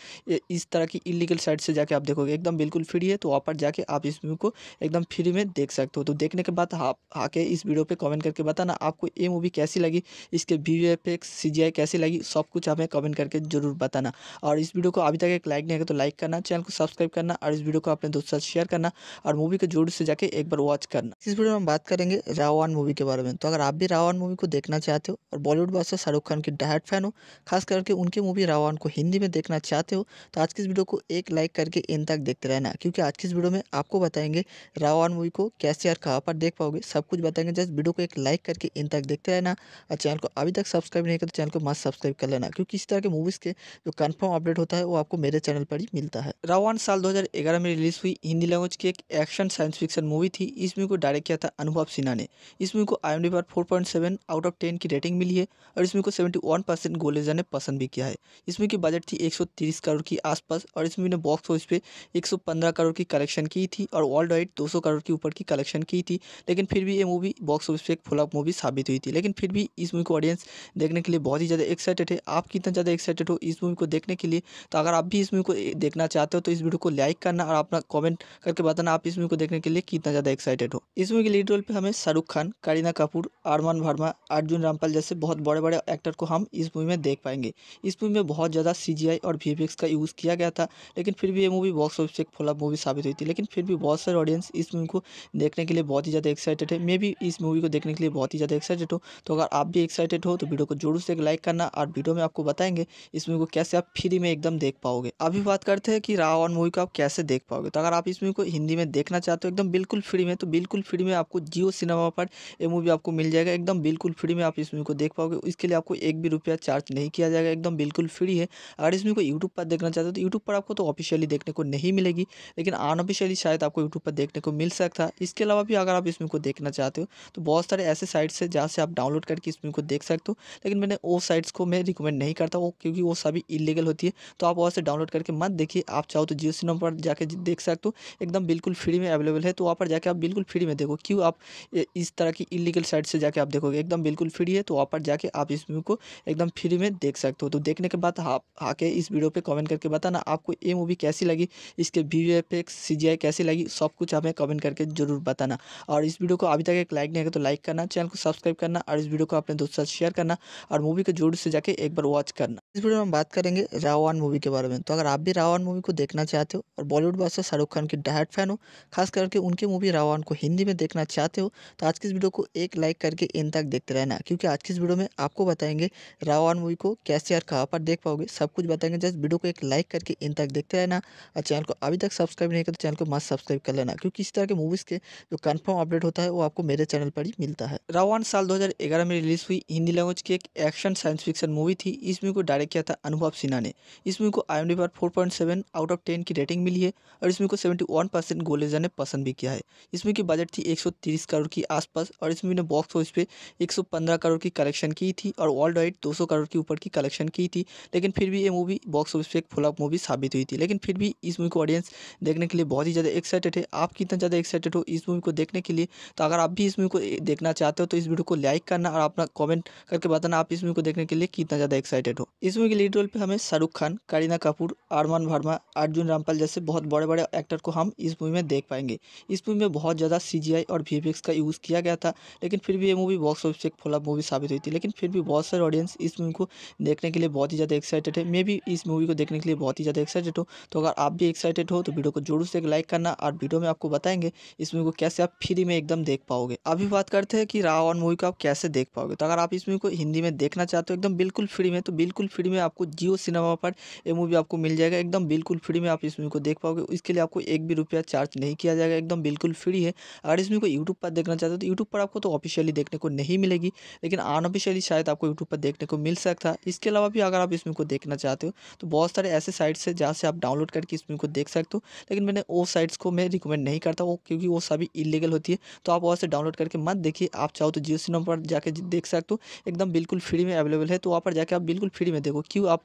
इस तरह की इलीगल साइट से जाके आप देखोगे एकदम बिल्कुल फ्री है तो वहाँ पर जाके आप इस मूवी को एकदम फ्री में देख सकते हो तो देखने के बाद आप आके इस वीडियो पर कॉमेंट करके बताना आपको ये मूवी कैसी लगी इसके वी एफ एक्स कैसी लगी सब कुछ हमें कमेंट करके जरूर बताना और इस वीडियो को अभी तक एक लाइक नहीं है तो लाइक करना चैनल को सब्सक्राइब करना और इस वीडियो को अपने दोस्तों साथ शेयर करना और मूवी को जोर से जाके एक बार वॉच करना इस वीडियो में हम बात करेंगे रावण मूवी के बारे में तो अगर आप भी रावण मूवी को देखना चाहते हो और बॉलीवुड बादशाह अच्छा शाहरुख खान के डायट फैन हो खास करके उनकी मूवी रावण को हिंदी में देखना चाहते हो तो आज की इस वीडियो को एक लाइक करके इन तक देखते रहना क्योंकि आज की इस वीडियो में आपको बताएंगे रावण मूवी को कैसे और कहाँ पर देख पाओगे सब कुछ बताएंगे जस्ट वीडियो को एक लाइक करके इन तक देखते रहना और चैनल को अभी तक सब्सक्राइब नहीं किया तो चैनल को मस्त सब्सक्राइब कर लेना क्योंकि इस तरह के मूवीज़ के जो कन्फर्म अपडेट होता है वो आपको मेरे चैनल पर ही मिलता है रावण साल दो में रिलीज हुई हिंदी लैंग्वेज की एक एक्शन साइंस फिक्शन मूवी थी इस मूवी को डायरेक्ट किया था अनुभव सिन्हा ने इस मूवी को आई पर फोर आउट ऑफ टेन की रेटिंग मिली है और इसमें को सेवेंटी वन परसेंट गोलेजा ने पसंद भी किया है इसमें की बजट थी एक सौ तीस करोड़ की आसपास और इसमें ने बॉक्स ऑफिस पे एक सौ पंद्रह करोड़ की कलेक्शन की थी और वर्ल्ड वाइड दो सौ करोड़ के ऊपर की कलेक्शन की थी लेकिन फिर भी ये मूवी बॉक्स ऑफिस पर एक फुलअप मूवी साबित हुई थी लेकिन फिर भी इस मूवी को ऑडियंस देखने के लिए बहुत ही ज़्यादा एक्साइटेड है आप कितना ज़्यादा एक्साइटेड हो इस मूवी को देखने के लिए तो अगर आप भी इस मूवी को देखना चाहते हो तो इस वीडियो को लाइक करना और अपना कॉमेंट करके बताना आप इस मूवी को देखने के लिए कितना ज़्यादा एक्साइटेड हो इस मूवी के लीड रोल पर हमें शाहरुख खान करीना कपूर अरमान वर्मा अर्जुन रामपाल जैसे से बहुत बड़े बड़े एक्टर को हम इस मूवी में देख पाएंगे इस मूवी में बहुत ज़्यादा सी और वी का यूज़ किया गया था लेकिन फिर भी ये मूवी बॉक्स ऑफिस एक फ्लॉप मूवी साबित हुई थी लेकिन फिर भी बहुत सारे ऑडियंस इस मूवी को देखने के लिए बहुत ही ज़्यादा एक्साइटेड है मैं भी इस मूवी को देखने के लिए बहुत ही ज़्यादा एक्साइटेड हूँ तो अगर आप भी एक्साइटेड हो तो वीडियो को जोर से एक लाइक करना और वीडियो में आपको बताएंगे इस मूवी को कैसे आप फ्री में एकदम देख पाओगे अभी बात करते हैं कि रावण मूवी को आप कैसे देख पाओगे तो अगर आप इस मूवी को हिंदी में देखना चाहते हो एकदम बिल्कुल फ्री में तो बिल्कुल फ्री में आपको जियो सिनेमा पर यह मूवी आपको मिल जाएगा एकदम बिल्कुल फ्री में आप इस मूवी को देख पाओगे इसके लिए आपको एक भी रुपया चार्ज नहीं किया जाएगा एकदम बिल्कुल फ्री है अगर इसमें कोई यूट्यूब पर देखना चाहते हो तो यूट्यूब पर आपको तो ऑफिशियली देखने को नहीं मिलेगी लेकिन अनऑफिशियली शायद आपको यूट्यूब पर देखने को मिल सकता है इसके अलावा भी अगर आप इसमें को देखना चाहते हो तो बहुत सारे ऐसे साइट्स है जहाँ से आप डाउनलोड करके इसमें को देख सकते हो लेकिन मैंने वो साइट्स को मैं रिकमेंड नहीं करता वो क्योंकि वो सभी इलीगल होती है तो आप वहाँ से डाउनलोड करके मत देखिए आप चाहो तो जियो सिनेमा पर जाकर देख सकते हो एकदम बिल्कुल फ्री में अवेलेबल है तो वहाँ पर जाकर आप बिल्कुल फ्री में देखो क्यों आप इस तरह की इलीगल साइट से जाके आप देखोगे एकदम बिल्कुल फ्री है तो वहाँ पर जाके आप इस मूवी को एकदम फ्री में देख सकते हो तो देखने के बाद आप आके इस वीडियो पर कमेंट करके बताना आपको ये मूवी कैसी लगी इसके वी वी एक्स सी कैसी लगी सब कुछ हमें कमेंट करके जरूर बताना और इस वीडियो को अभी तक एक लाइक नहीं है तो लाइक करना चैनल को सब्सक्राइब करना और इस वीडियो को अपने दोस्तों साथ शेयर करना और मूवी को जरूर से जाके एक बार वॉच करना इस वीडियो में हम बात करेंगे रावण मूवी के बारे में तो अगर आप भी रावण मूवी को देखना चाहते हो और बॉलीवुड बादशाह शाहरुख खान की डायट फैन हो खास करके उनकी मूवी रावण को हिंदी में देखना चाहते हो तो आज की इस वीडियो को एक लाइक करके इन तक देखते रहना क्योंकि आज की इस वीडियो में आपको बताएंगे रावण मूवी को कैसे और कहाँ पर देख पाओगे सब कुछ बताएंगे जस्ट वीडियो को एक लाइक करके इन तक देखते रहना और चैनल को अभी तक सब्सक्राइब नहीं करते तो चैनल को मस्त सब्सक्राइब कर लेना क्योंकि इस तरह के मूवीज़ के जो कन्फर्म अपडेट होता है वो आपको मेरे चैनल पर ही मिलता है रावण साल दो में रिलीज हुई हिंदी लैंग्वेज की एक एक्शन साइंस फिक्शन मूवी थी इस मूवी को डायरेक्ट डायरेक्ट किया था अनुभव सिन्हा ने इस मूवी को आई पर four point seven out of ten की रेटिंग मिली है और इस मूवी को सेवेंटी वन परसेंट गोलेजर ने पसंद भी किया है इस मूवी की बजट थी एक सौ तीस करोड़ की आसपास और इस मूवी ने बॉक्स ऑफिस पे एक सौ पंद्रह करोड़ की कलेक्शन की थी और वर्ल्ड वाइड दो सौ करोड़ के ऊपर की कलेक्शन की थी लेकिन फिर भी ये मूवी बॉक्स ऑफिस पे एक फ्लॉप मूवी साबित हुई थी लेकिन फिर भी इस मूवी को ऑडियंस देखने के लिए बहुत ही ज़्यादा एक्साइटेड है आप कितना ज़्यादा एक्साइटेड हो इस मूवी को देखने के लिए तो अगर आप भी इस मूवी को देखना चाहते हो तो इस वीडियो को लाइक करना और अपना कमेंट करके बताना आप इस मूवी को देखने के लिए कितना ज़्यादा एक्साइटेड हो इस इस मूवी के लीड रोल पे हमें शाहरुख खान करीना कपूर अरमान वर्मा अर्जुन रामपाल जैसे बहुत बड़े बड़े एक्टर को हम इस मूवी में देख पाएंगे इस मूवी में बहुत ज़्यादा सी और वी का यूज़ किया गया था लेकिन फिर भी ये मूवी बॉक्स ऑफिस एक फ्लॉप मूवी साबित हुई थी लेकिन फिर भी बहुत सारे ऑडियंस इस मूवी को देखने के लिए बहुत ही ज़्यादा एक्साइटेड है मैं भी इस मूवी को देखने के लिए बहुत ही ज़्यादा एक्साइटेड हूँ तो अगर आप भी एक्साइटेड हो तो वीडियो को जरूर से एक लाइक करना और वीडियो में आपको बताएंगे इस मूवी को कैसे आप फ्री में एकदम देख पाओगे अभी बात करते हैं कि रावण मूवी को आप कैसे देख पाओगे तो अगर आप इस मूवी को हिंदी में देखना चाहते हो एकदम बिल्कुल फ्री में तो बिल्कुल फ्री फ्री में आपको जियो सिनेमा पर ये मूवी आपको मिल जाएगा एकदम बिल्कुल फ्री में आप इस मूवी को देख पाओगे इसके लिए आपको एक भी रुपया चार्ज नहीं किया जाएगा एकदम बिल्कुल फ्री है अगर इस मूवी को यूट्यूब पर देखना चाहते हो तो यूट्यूब पर आपको तो ऑफिशियली देखने को नहीं मिलेगी लेकिन अनऑफिशियली शायद आपको यूट्यूब पर देखने को मिल सकता है इसके अलावा भी अगर आप इस मूवी को देखना चाहते हो तो बहुत सारे ऐसे साइट्स है जहाँ से आप डाउनलोड करके इस मूवी को देख सकते हो लेकिन मैंने वो साइट्स को मैं रिकमेंड नहीं करता वो क्योंकि वो सभी इलीगल होती है तो आप वहाँ से डाउनलोड करके मत देखिए आप चाहो तो जियो सिनेमा पर जाके देख सकते हो एकदम बिल्कुल फ्री में अवेलेबल है तो वहाँ पर जाके आप बिल्कुल फ्री में देखो क्यों आप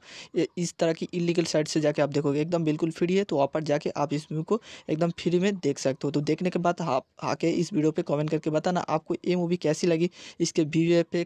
इस तरह की इलीगल साइट से जाके आप देखोगे एकदम बिल्कुल फ्री है तो वहाँ पर जाके आप इस मूवी को एकदम फ्री में देख सकते हो तो देखने के बाद आप आके इस वीडियो पर कमेंट करके बताना आपको ये मूवी कैसी लगी इसके वी एफ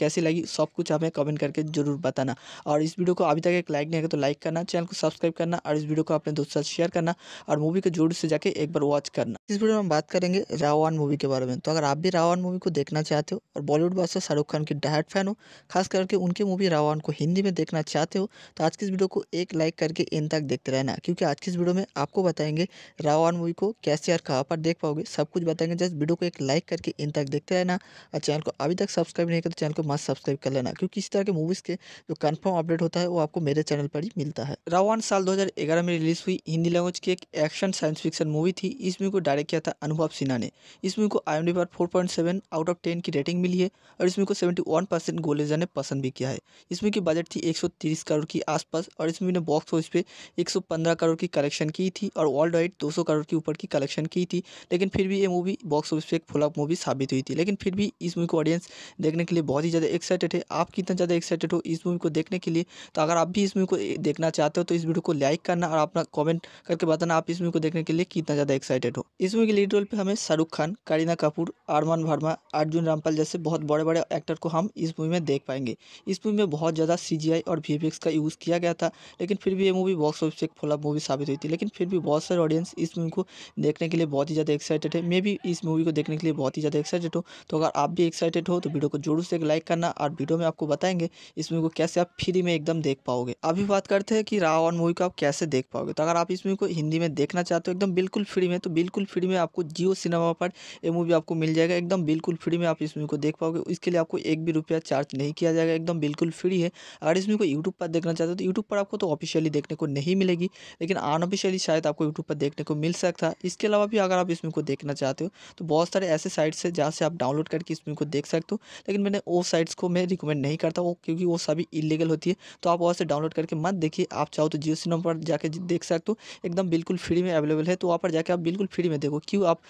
कैसी लगी सब कुछ हमें कमेंट करके जरूर बताना और इस वीडियो को अभी तक एक लाइक नहीं है तो लाइक करना चैनल को सब्सक्राइब करना और इस वीडियो को अपने दोस्तों साथ शेयर करना और मूवी को जोर से जाके एक बार वॉच करना इस वीडियो में हम बात करेंगे रावण मूवी के बारे में तो अगर आप भी रावण मूवी को देखना चाहते हो और बॉलीवुड बादशाह शाहरुख खान की डायट फैन हो खास करके उनकी मूवी रावण को हिंदी में में देखना चाहते हो तो आज की इस वीडियो को एक लाइक करके इन तक देखते रहना क्योंकि आज की इस वीडियो में आपको बताएंगे रावण मूवी को कैसे और कहाँ पर देख पाओगे सब कुछ बताएंगे जस्ट वीडियो को एक लाइक करके इन तक देखते रहना और चैनल को अभी तक सब्सक्राइब नहीं करो तो चैनल को मस्त सब्सक्राइब कर लेना क्योंकि इस तरह के मूवीज़ के जो कन्फर्म अपडेट होता है वो आपको मेरे चैनल पर ही मिलता है रावण साल दो में रिलीज हुई हिंदी लैंग्वेज की एक एक्शन साइंस फिक्शन मूवी थी इस मूवी को डायरेक्ट किया था अनुभव सिन्हा ने इस मूवी को आई एम पर फोर आउट ऑफ टेन की रेटिंग मिली है और इसमें को सेवेंटी वन परसेंट गोलेजा ने पसंद भी किया है इसमें की बजट थी 130 करोड़ की आसपास और इसमें ने बॉक्स ऑफिस पे 115 करोड़ की कलेक्शन की थी और वर्ल्ड वाइड 200 करोड़ के ऊपर की कलेक्शन की थी लेकिन फिर भी ये मूवी बॉक्स ऑफिस पे एक ऑफ मूवी साबित हुई थी लेकिन फिर भी इस मूवी को ऑडियंस देखने के लिए बहुत ही ज़्यादा एक्साइटेड है आप कितना ज़्यादा एक्साइटेड हो इस मूवी को देखने के लिए तो अगर आप भी इस मूवी को देखना चाहते हो तो इस वीडियो को लाइक करना और अपना कॉमेंट करके बताना आप इस मूवी को देखने के लिए कितना ज़्यादा एक्साइटेड हो इस मूवी के लीड रोल पर हमें शाहरुख खान करीना कपूर आरमान वर्मा अर्जुन रामपाल जैसे बहुत बड़े बड़े एक्टर को हम इस मूवी में देख पाएंगे इस मूवी में बहुत ज़्यादा सी सीजीआई और वीएफएक्स का यूज़ किया गया था लेकिन फिर भी ये मूवी बॉक्स ऑफिस एक फ्लॉप मूवी साबित हुई थी लेकिन फिर भी बहुत सारे ऑडियंस इस मूवी को देखने के लिए बहुत ही ज़्यादा एक्साइटेड है मैं भी इस मूवी को देखने के लिए बहुत ही ज़्यादा एक्साइटेड हूँ तो अगर आप भी एक्साइटेड हो तो वीडियो को जोर से एक लाइक करना और वीडियो में आपको बताएंगे इस मूवी को कैसे आप फ्री में एकदम देख पाओगे अभी बात करते हैं कि रावण मूवी को आप कैसे देख पाओगे तो अगर आप इस मूवी को हिंदी में देखना चाहते हो एकदम बिल्कुल फ्री में तो बिल्कुल फ्री में आपको जियो सिनेमा पर यह मूवी आपको मिल जाएगा एकदम बिल्कुल फ्री में आप इस मूवी को देख पाओगे इसके लिए आपको एक भी रुपया चार्ज नहीं किया जाएगा एकदम बिल्कुल फ्री है अगर और इसमें कोई यूट्यूब पर देखना चाहते हो तो यूट्यूब पर आपको तो ऑफिशियली देखने को नहीं मिलेगी लेकिन अनऑफिशियली शायद आपको यूट्यूब पर देखने को मिल सकता है इसके अलावा भी अगर आप इसमें को देखना चाहते हो तो बहुत सारे ऐसे साइट्स है जहाँ से आप डाउनलोड करके इसमें को देख सकते हो लेकिन मैंने वो साइट्स को मैं रिकमेंड नहीं करता वो क्योंकि वो सभी इलीगल होती है तो आप वहाँ से डाउनलोड करके मत देखिए आप चाहो तो जियो सिनेमा पर जाकर देख सकते हो एकदम बिल्कुल फ्री में अवेलेबल है तो वहाँ पर जाकर आप बिल्कुल फ्री में देखो क्यों आप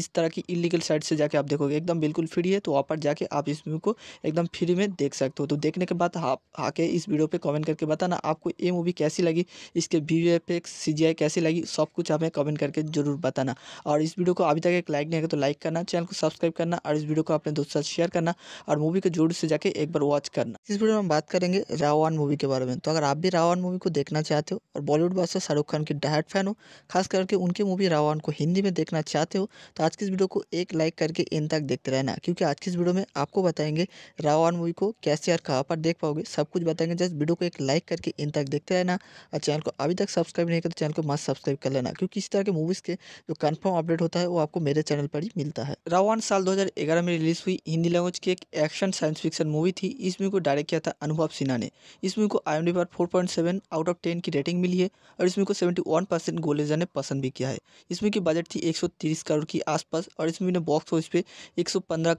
इस तरह की इलीगल साइट से जाके आप देखोगे एकदम बिल्कुल फ्री है तो वहाँ पर जाके आप इसमें को एकदम फ्री में देख सकते हो तो देखने के बाद आप हाँ के इस वीडियो पे कमेंट करके बताना आपको ये मूवी कैसी लगी इसके वी एफ सी कैसी लगी सब कुछ हमें कमेंट करके जरूर बताना और इस वीडियो को अभी तक एक लाइक नहीं है तो लाइक करना चैनल को सब्सक्राइब करना और इस वीडियो को अपने दोस्तों साथ शेयर करना और मूवी को जोर से जाके एक बार वॉच करना इस वीडियो में हम बात करेंगे रावण मूवी के बारे में तो अगर आप भी रावण मूवी को देखना चाहते हो और बॉलीवुड बादशाह शाहरुख खान की डायट फैन हो खास करके उनकी मूवी रावण को हिंदी में देखना चाहते हो तो आज की इस वीडियो को एक लाइक करके इन तक देखते रहना क्योंकि आज की इस वीडियो में आपको बताएंगे रावण मूवी को कैसे और कहाँ पर देख पाओगे सब कुछ बताएंगे जस्ट वीडियो को एक लाइक करके इन तक देखते रहना और चैनल को अभी तक सब्सक्राइब नहीं कर तो चैनल को मस्त सब्सक्राइब कर लेना क्योंकि इस तरह के मूवीज़ के जो कन्फर्म अपडेट होता है वो आपको मेरे चैनल पर ही मिलता है रावण साल दो में रिलीज हुई हिंदी लैंग्वेज की एक एक्शन साइंस फिक्सन मूवी थी इस मूवी को डायरेक्ट किया था अनुभव सिन्हा ने इस मूवी को आई पर फोर आउट ऑफ टेन की रेटिंग मिली है और इस मूवी को सेवेंटी वन परसेंट ने पसंद भी किया है इस मूवी की बजट थी एक करोड़ की आसपास और इस मूवी ने बॉक्स ऑफिस पे एक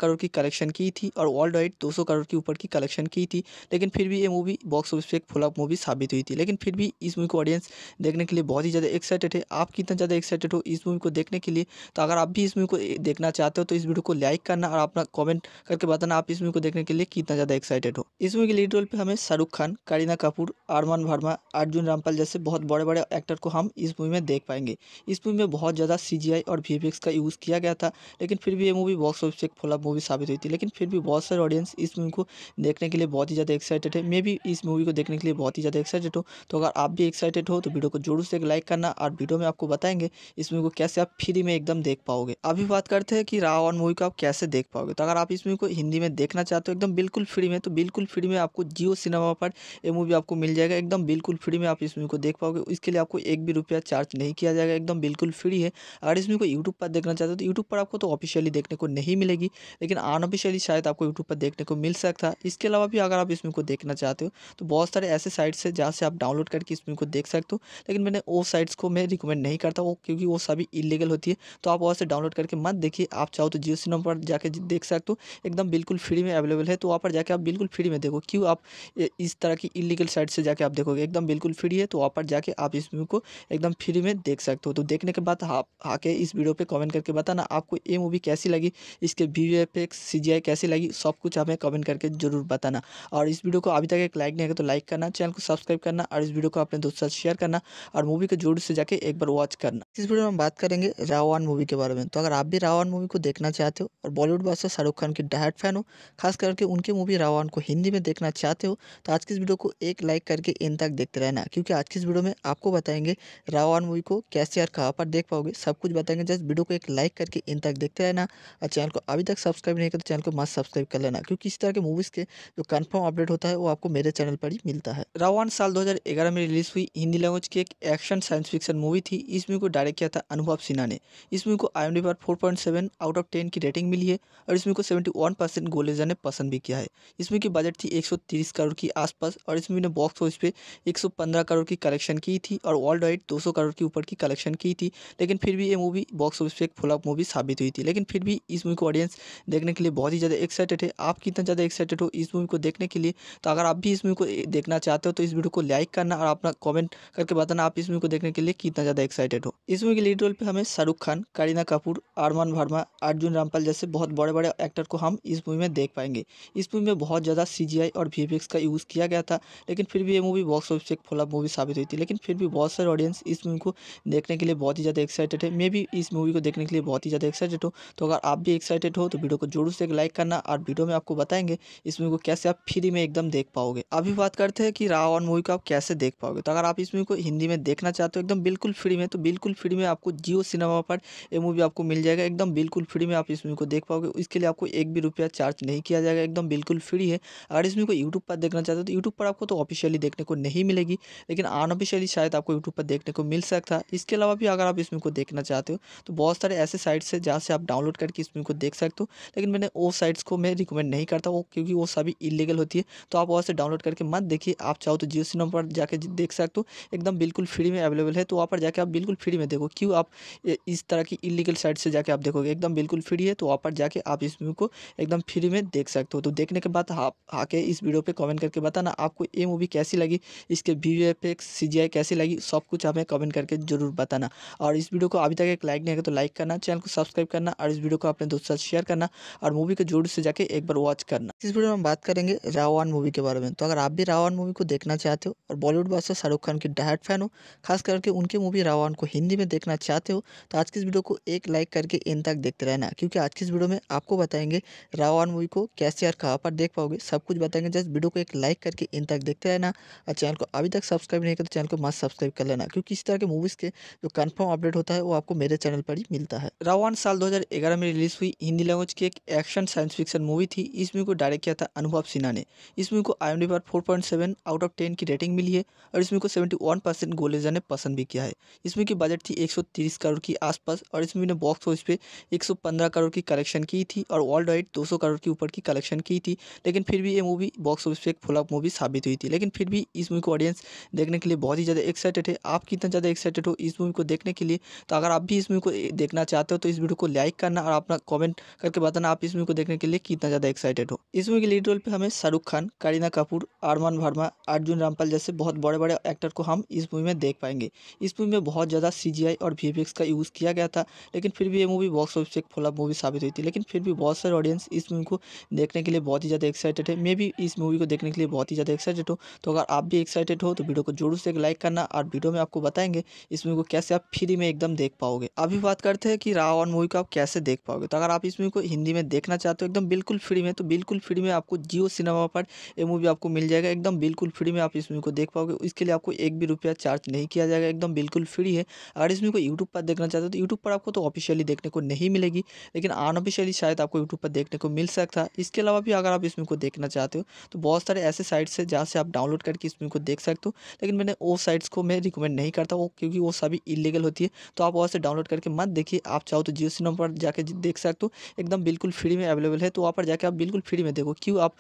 करोड़ की कलेक्शन की थी और वर्ल्ड वाइड दो करोड़ के ऊपर की कलेक्शन की थी लेकिन फिर भी ये मूवी बॉक्स ऑफिस पर एक फ्लॉप मूवी साबित हुई थी लेकिन फिर भी इस मूवी को ऑडियंस देखने के लिए बहुत ही ज़्यादा एक्साइटेड है आप कितना ज़्यादा एक्साइटेड हो इस मूवी को देखने के लिए तो अगर आप भी इस मूवी को देखना चाहते हो तो इस वीडियो को लाइक करना और अपना कॉमेंट करके बताना आप इस मूवी को देखने के लिए कितना ज़्यादा एक्साइटेड हो इस मूवी के लीड रोल पर हमें शाहरुख खान करीना कपूर अरमान वर्मा अर्जुन रामपाल जैसे बहुत बड़े बड़े एक्टर को हम इस मूवी में देख पाएंगे इस मूवी में बहुत ज़्यादा सी और वी का यूज़ किया गया था लेकिन फिर भी ये मूवी बॉक्स ऑफिस एक फ्लॉप मूवी साबित हुई थी लेकिन फिर भी बहुत सारे ऑडियंस इस मूवी को देखने के लिए बहुत ही ज़्यादा एक्साइटेड है मे भी इस मूवी को देखने के लिए बहुत ही ज़्यादा एक्साइटेड हो तो अगर आप भी एक्साइटेड हो तो वीडियो को जोर से एक लाइक करना और वीडियो में आपको बताएंगे इस मूवी को कैसे आप फ्री में एकदम देख पाओगे अभी बात करते हैं कि रावण मूवी को आप कैसे देख पाओगे तो अगर आप इस मूवी को हिंदी में देखना चाहते हो एकदम बिल्कुल फ्री में तो बिल्कुल फ्री में आपको जियो सिनेमा पर यह मूवी आपको मिल जाएगा एकदम बिल्कुल फ्री में आप इस मूवी को देख पाओगे इसके लिए आपको एक भी रुपया चार्ज नहीं किया जाएगा एकदम बिल्कुल फ्री है अगर इस मूवी को यूट्यूब पर देखना चाहते हो तो यूट्यूब पर आपको तो ऑफिशियली देखने को नहीं मिलेगी लेकिन अनऑफिशियली शायद आपको यूट्यूब पर देखने को मिल सकता है इसके अलावा भी अगर आप इस मूवी को देखना चाहते चाहते हो तो बहुत सारे ऐसे साइट्स है जहाँ से आप डाउनलोड करके इस मूवी को देख सकते हो लेकिन मैंने वो साइट्स को मैं रिकमेंड नहीं करता वो क्योंकि वो सभी इलीगल होती है तो आप वहाँ से डाउनलोड करके मत देखिए आप चाहो तो जियो सिनेमा पर जाकर देख सकते हो एकदम बिल्कुल फ्री में अवेलेबल है तो वहाँ पर जाके आप बिल्कुल फ्री में देखो क्यों आप इस तरह की इलीगल साइट से जाके आप देखोगे एकदम बिल्कुल फ्री है तो वहाँ पर जाके आप इस मूवी को एकदम फ्री में देख सकते हो तो देखने के बाद आप आके इस वीडियो पर कमेंट करके बताना आपको ये मूवी कैसी लगी इसके वी एफ कैसी लगी सब कुछ हमें कमेंट करके ज़रूर बताना और इस वीडियो को अभी तक एक लाइक नहीं आएगा तो लाइक करना चैनल को सब्सक्राइब करना और इस वीडियो को अपने दोस्तों के साथ शेयर करना और मूवी को जोर से जाके एक बार वॉच करना इस वीडियो में हम बात करेंगे रावण मूवी के बारे में तो अगर आप भी रावण मूवी को देखना चाहते हो और बॉलीवुड बादशाह शाहरुख खान की डायट फैन हो खास करके उनकी मूवी रावण को हिंदी में देखना चाहते हो तो आज की इस वीडियो को एक लाइक करके इन तक देखते रहना क्योंकि आज की इस वीडियो में आपको बताएंगे रावण मूवी को कैसे और कहाँ पर देख पाओगे सब कुछ बताएंगे जस्ट वीडियो को एक लाइक करके इन तक देखते रहना और चैनल को अभी तक सब्सक्राइब नहीं करते तो चैनल को मस्त सब्सक्राइब कर लेना क्योंकि इस तरह के मूवीज़ के जो कन्फर्म अपडेट होता है वो आपको मेरे चैनल पर ही मिलता है रावण साल 2011 में रिलीज हुई हिंदी लैंग्वेज की एक एक्शन साइंस फिक्शन मूवी थी इस मूवी को डायरेक्ट किया था अनुभव सिन्हा ने इस मूवी को आई पर फोर आउट ऑफ टेन की रेटिंग मिली है और इसमें को सेवेंटी परसेंट गोलेजा ने पसंद भी किया है इसमें की बजट थी एक करोड़ की आसपास और इस मूवी ने बॉक्स ऑफिस पे एक करोड़ की कलेक्शन की थी और वर्ल्ड वाइड दो करोड़ के ऊपर की कलेक्शन की थी लेकिन फिर भी ये मूवी बॉक्स ऑफिस पे एक फ्लॉप मूवी साबित हुई थी लेकिन फिर भी इस मूवी को ऑडियंस देखने के लिए बहुत ही ज़्यादा एक्साइटेड है आप कितना ज़्यादा एक्साइटेड हो इस मूवी को देखने के लिए तो अगर आप भी इस मूवी को देखना चाहते हो तो इस वीडियो को लाइक करना और अपना कमेंट करके बताना आप इस मूवी को देखने के लिए कितना ज़्यादा एक्साइटेड हो इस मूवी के लीड रोल पे हमें शाहरुख खान करीना कपूर आरमान वर्मा अर्जुन रामपाल जैसे बहुत बड़े बड़े एक्टर को हम इस मूवी में देख पाएंगे इस मूवी में बहुत ज़्यादा सी और वी का यूज़ किया गया था लेकिन फिर भी ये मूवी बॉक्स ऑफिस एक फ्लॉप मूवी साबित हुई थी लेकिन फिर भी बहुत सारे ऑडियंस इस मूवी को देखने के लिए बहुत ही ज़्यादा एक्साइटेड है मैं भी इस मूवी को देखने के लिए बहुत ही ज़्यादा एक्साइटेड हो तो अगर आप भी एक्साइटेड हो तो वीडियो को जरूर से एक लाइक करना और वीडियो में आपको बताएंगे इस मूवी को कैसे आप फ्री में एकदम देख पाओ पाओगे अभी बात करते हैं कि रावण मूवी को आप कैसे देख पाओगे तो अगर आप इस मूवी को हिंदी में देखना चाहते हो एकदम बिल्कुल फ्री में तो बिल्कुल फ्री में आपको जियो सिनेमा पर ये मूवी आपको मिल जाएगा एकदम बिल्कुल फ्री में आप इस मूवी को देख पाओगे इसके लिए आपको एक भी रुपया चार्ज नहीं किया जाएगा एकदम बिल्कुल फ्री है अगर इस मूवी को यूट्यूब पर देखना चाहते हो तो यूट्यूब पर आपको तो ऑफिशियली देखने को नहीं मिलेगी लेकिन अनऑफिशियली शायद आपको यूट्यूब पर देखने को मिल सकता है इसके अलावा भी अगर आप इस मूवी को देखना चाहते हो तो बहुत सारे ऐसे साइट्स है जहाँ से आप डाउनलोड करके इस मूवी को देख सकते हो लेकिन मैंने वो साइट्स को मैं रिकमेंड नहीं करता वो क्योंकि वो सभी इलीगल होती है तो आप वहाँ से डाउनलोड करके मत देखिए आप चाहो तो जियो सिनेमा पर जाके देख सकते हो एकदम बिल्कुल फ्री में अवेलेबल है तो वहाँ पर जाके आप बिल्कुल फ्री में देखो क्यों आप इस तरह की इलीगल साइट से जाके आप देखोगे एकदम बिल्कुल फ्री है तो वहाँ पर जाके आप इस मूवी को एकदम फ्री में देख सकते हो तो देखने के बाद आप आके इस वीडियो पर कमेंट करके बताना आपको ये मूवी कैसी लगी इसके वी एफ एक्स कैसी लगी सब कुछ हमें कमेंट करके जरूर बताना और इस वीडियो को अभी तक एक लाइक नहीं है तो लाइक करना चैनल को सब्सक्राइब करना और इस वीडियो को अपने दोस्तों साथ शेयर करना और मूवी को जोर से जाके एक बार वॉच करना इस वीडियो में हम बात करेंगे रावान मूवी के बारे में में तो अगर आप भी रावण मूवी को देखना चाहते हो और बॉलीवुड बॉस से शाहरुख खान की डायट फैन हो खास करके उनके मूवी रावण को हिंदी में देखना चाहते हो तो आज की इस वीडियो को एक लाइक करके इन तक देखते रहना क्योंकि आज की इस वीडियो में आपको बताएंगे रावण मूवी को कैसे और कहाँ पर देख पाओगे सब कुछ बताएंगे जस्ट वीडियो को एक लाइक करके इन तक देखते रहना और चैनल को अभी तक सब्सक्राइब नहीं किया तो चैनल को मस्त सब्सक्राइब कर लेना क्योंकि इस तरह के मूवीज़ के जो कन्फर्म अपडेट होता है वो आपको मेरे चैनल पर ही मिलता है रावण साल दो में रिलीज हुई हिंदी लैंग्वेज की एक एक्शन साइंस फिक्शन मूवी थी इस मूवी को डायरेक्ट किया था अनुभव सिन्हा ने इस मूवी को आई फैमिली बार four point seven out of ten की रेटिंग मिली है और इसमें को सेवेंटी वन परसेंट गोलेजा ने पसंद भी किया है इसमें की बजट थी एक सौ तीस करोड़ की आसपास और इसमें ने बॉक्स ऑफिस पे एक सौ पंद्रह करोड़ की कलेक्शन की थी और वर्ल्ड वाइड दो सौ करोड़ के ऊपर की कलेक्शन की थी लेकिन फिर भी ये मूवी बॉक्स ऑफिस पे एक फ्लॉप मूवी साबित हुई थी लेकिन फिर भी इस मूवी को ऑडियंस देखने के लिए बहुत ही ज़्यादा एक्साइटेड है आप कितना ज़्यादा एक्साइटेड हो इस मूवी को देखने के लिए तो अगर आप भी इस मूवी को देखना चाहते हो तो इस वीडियो को लाइक करना और अपना कॉमेंट करके बताना आप इस मूवी को देखने के लिए कितना ज़्यादा एक्साइटेड हो इस मूवी के लीड रोल पर हमें शाहरुख खान करीना कपूर कपूर अरमान वर्मा अर्जुन रामपाल जैसे बहुत बड़े बड़े एक्टर को हम इस मूवी में देख पाएंगे इस मूवी में बहुत ज़्यादा सी और वी का यूज़ किया गया था लेकिन फिर भी ये मूवी बॉक्स ऑफिस एक फॉलअप मूवी साबित हुई थी लेकिन फिर भी बहुत सारे ऑडियंस इस मूवी को देखने के लिए बहुत ही ज़्यादा एक्साइटेड है मैं भी इस मूवी को देखने के लिए बहुत ही ज़्यादा एक्साइटेड हूँ तो अगर आप भी एक्साइटेड हो तो वीडियो को जरूर से लाइक करना और वीडियो में आपको बताएंगे इस मूवी को कैसे आप फ्री में एकदम देख पाओगे अभी बात करते हैं कि रावण मूवी को आप कैसे देख पाओगे तो अगर आप इस मूवी को हिंदी में देखना चाहते हो एकदम बिल्कुल फ्री में तो बिल्कुल फ्री में आपको जियो सिनेमा पर ये मूवी आपको मिल जाएगा एकदम बिल्कुल फ्री में आप इस मूवी को देख पाओगे इसके लिए आपको एक भी रुपया चार्ज नहीं किया जाएगा एकदम बिल्कुल फ्री है अगर इस मूवी को यूट्यूब पर देखना चाहते हो तो यूट्यूब पर आपको तो ऑफिशियली देखने को नहीं मिलेगी लेकिन अनऑफिशियली शायद आपको यूट्यूब पर देखने को मिल सकता है इसके अलावा भी अगर आप इस मूवी को देखना चाहते हो तो बहुत सारे ऐसे साइट्स है जहाँ से आप डाउनलोड करके इस मूवी को देख सकते हो लेकिन मैंने वो साइट्स को मैं रिकमेंड नहीं करता वो क्योंकि वो सभी इलीगल होती है तो आप वहाँ से डाउनलोड करके मत देखिए आप चाहो तो जियो सिनेमा पर जाकर देख सकते हो एकदम बिल्कुल फ्री में अवेलेबल है तो वहाँ पर जाकर आप बिल्कुल फ्री में देखो क्यों आप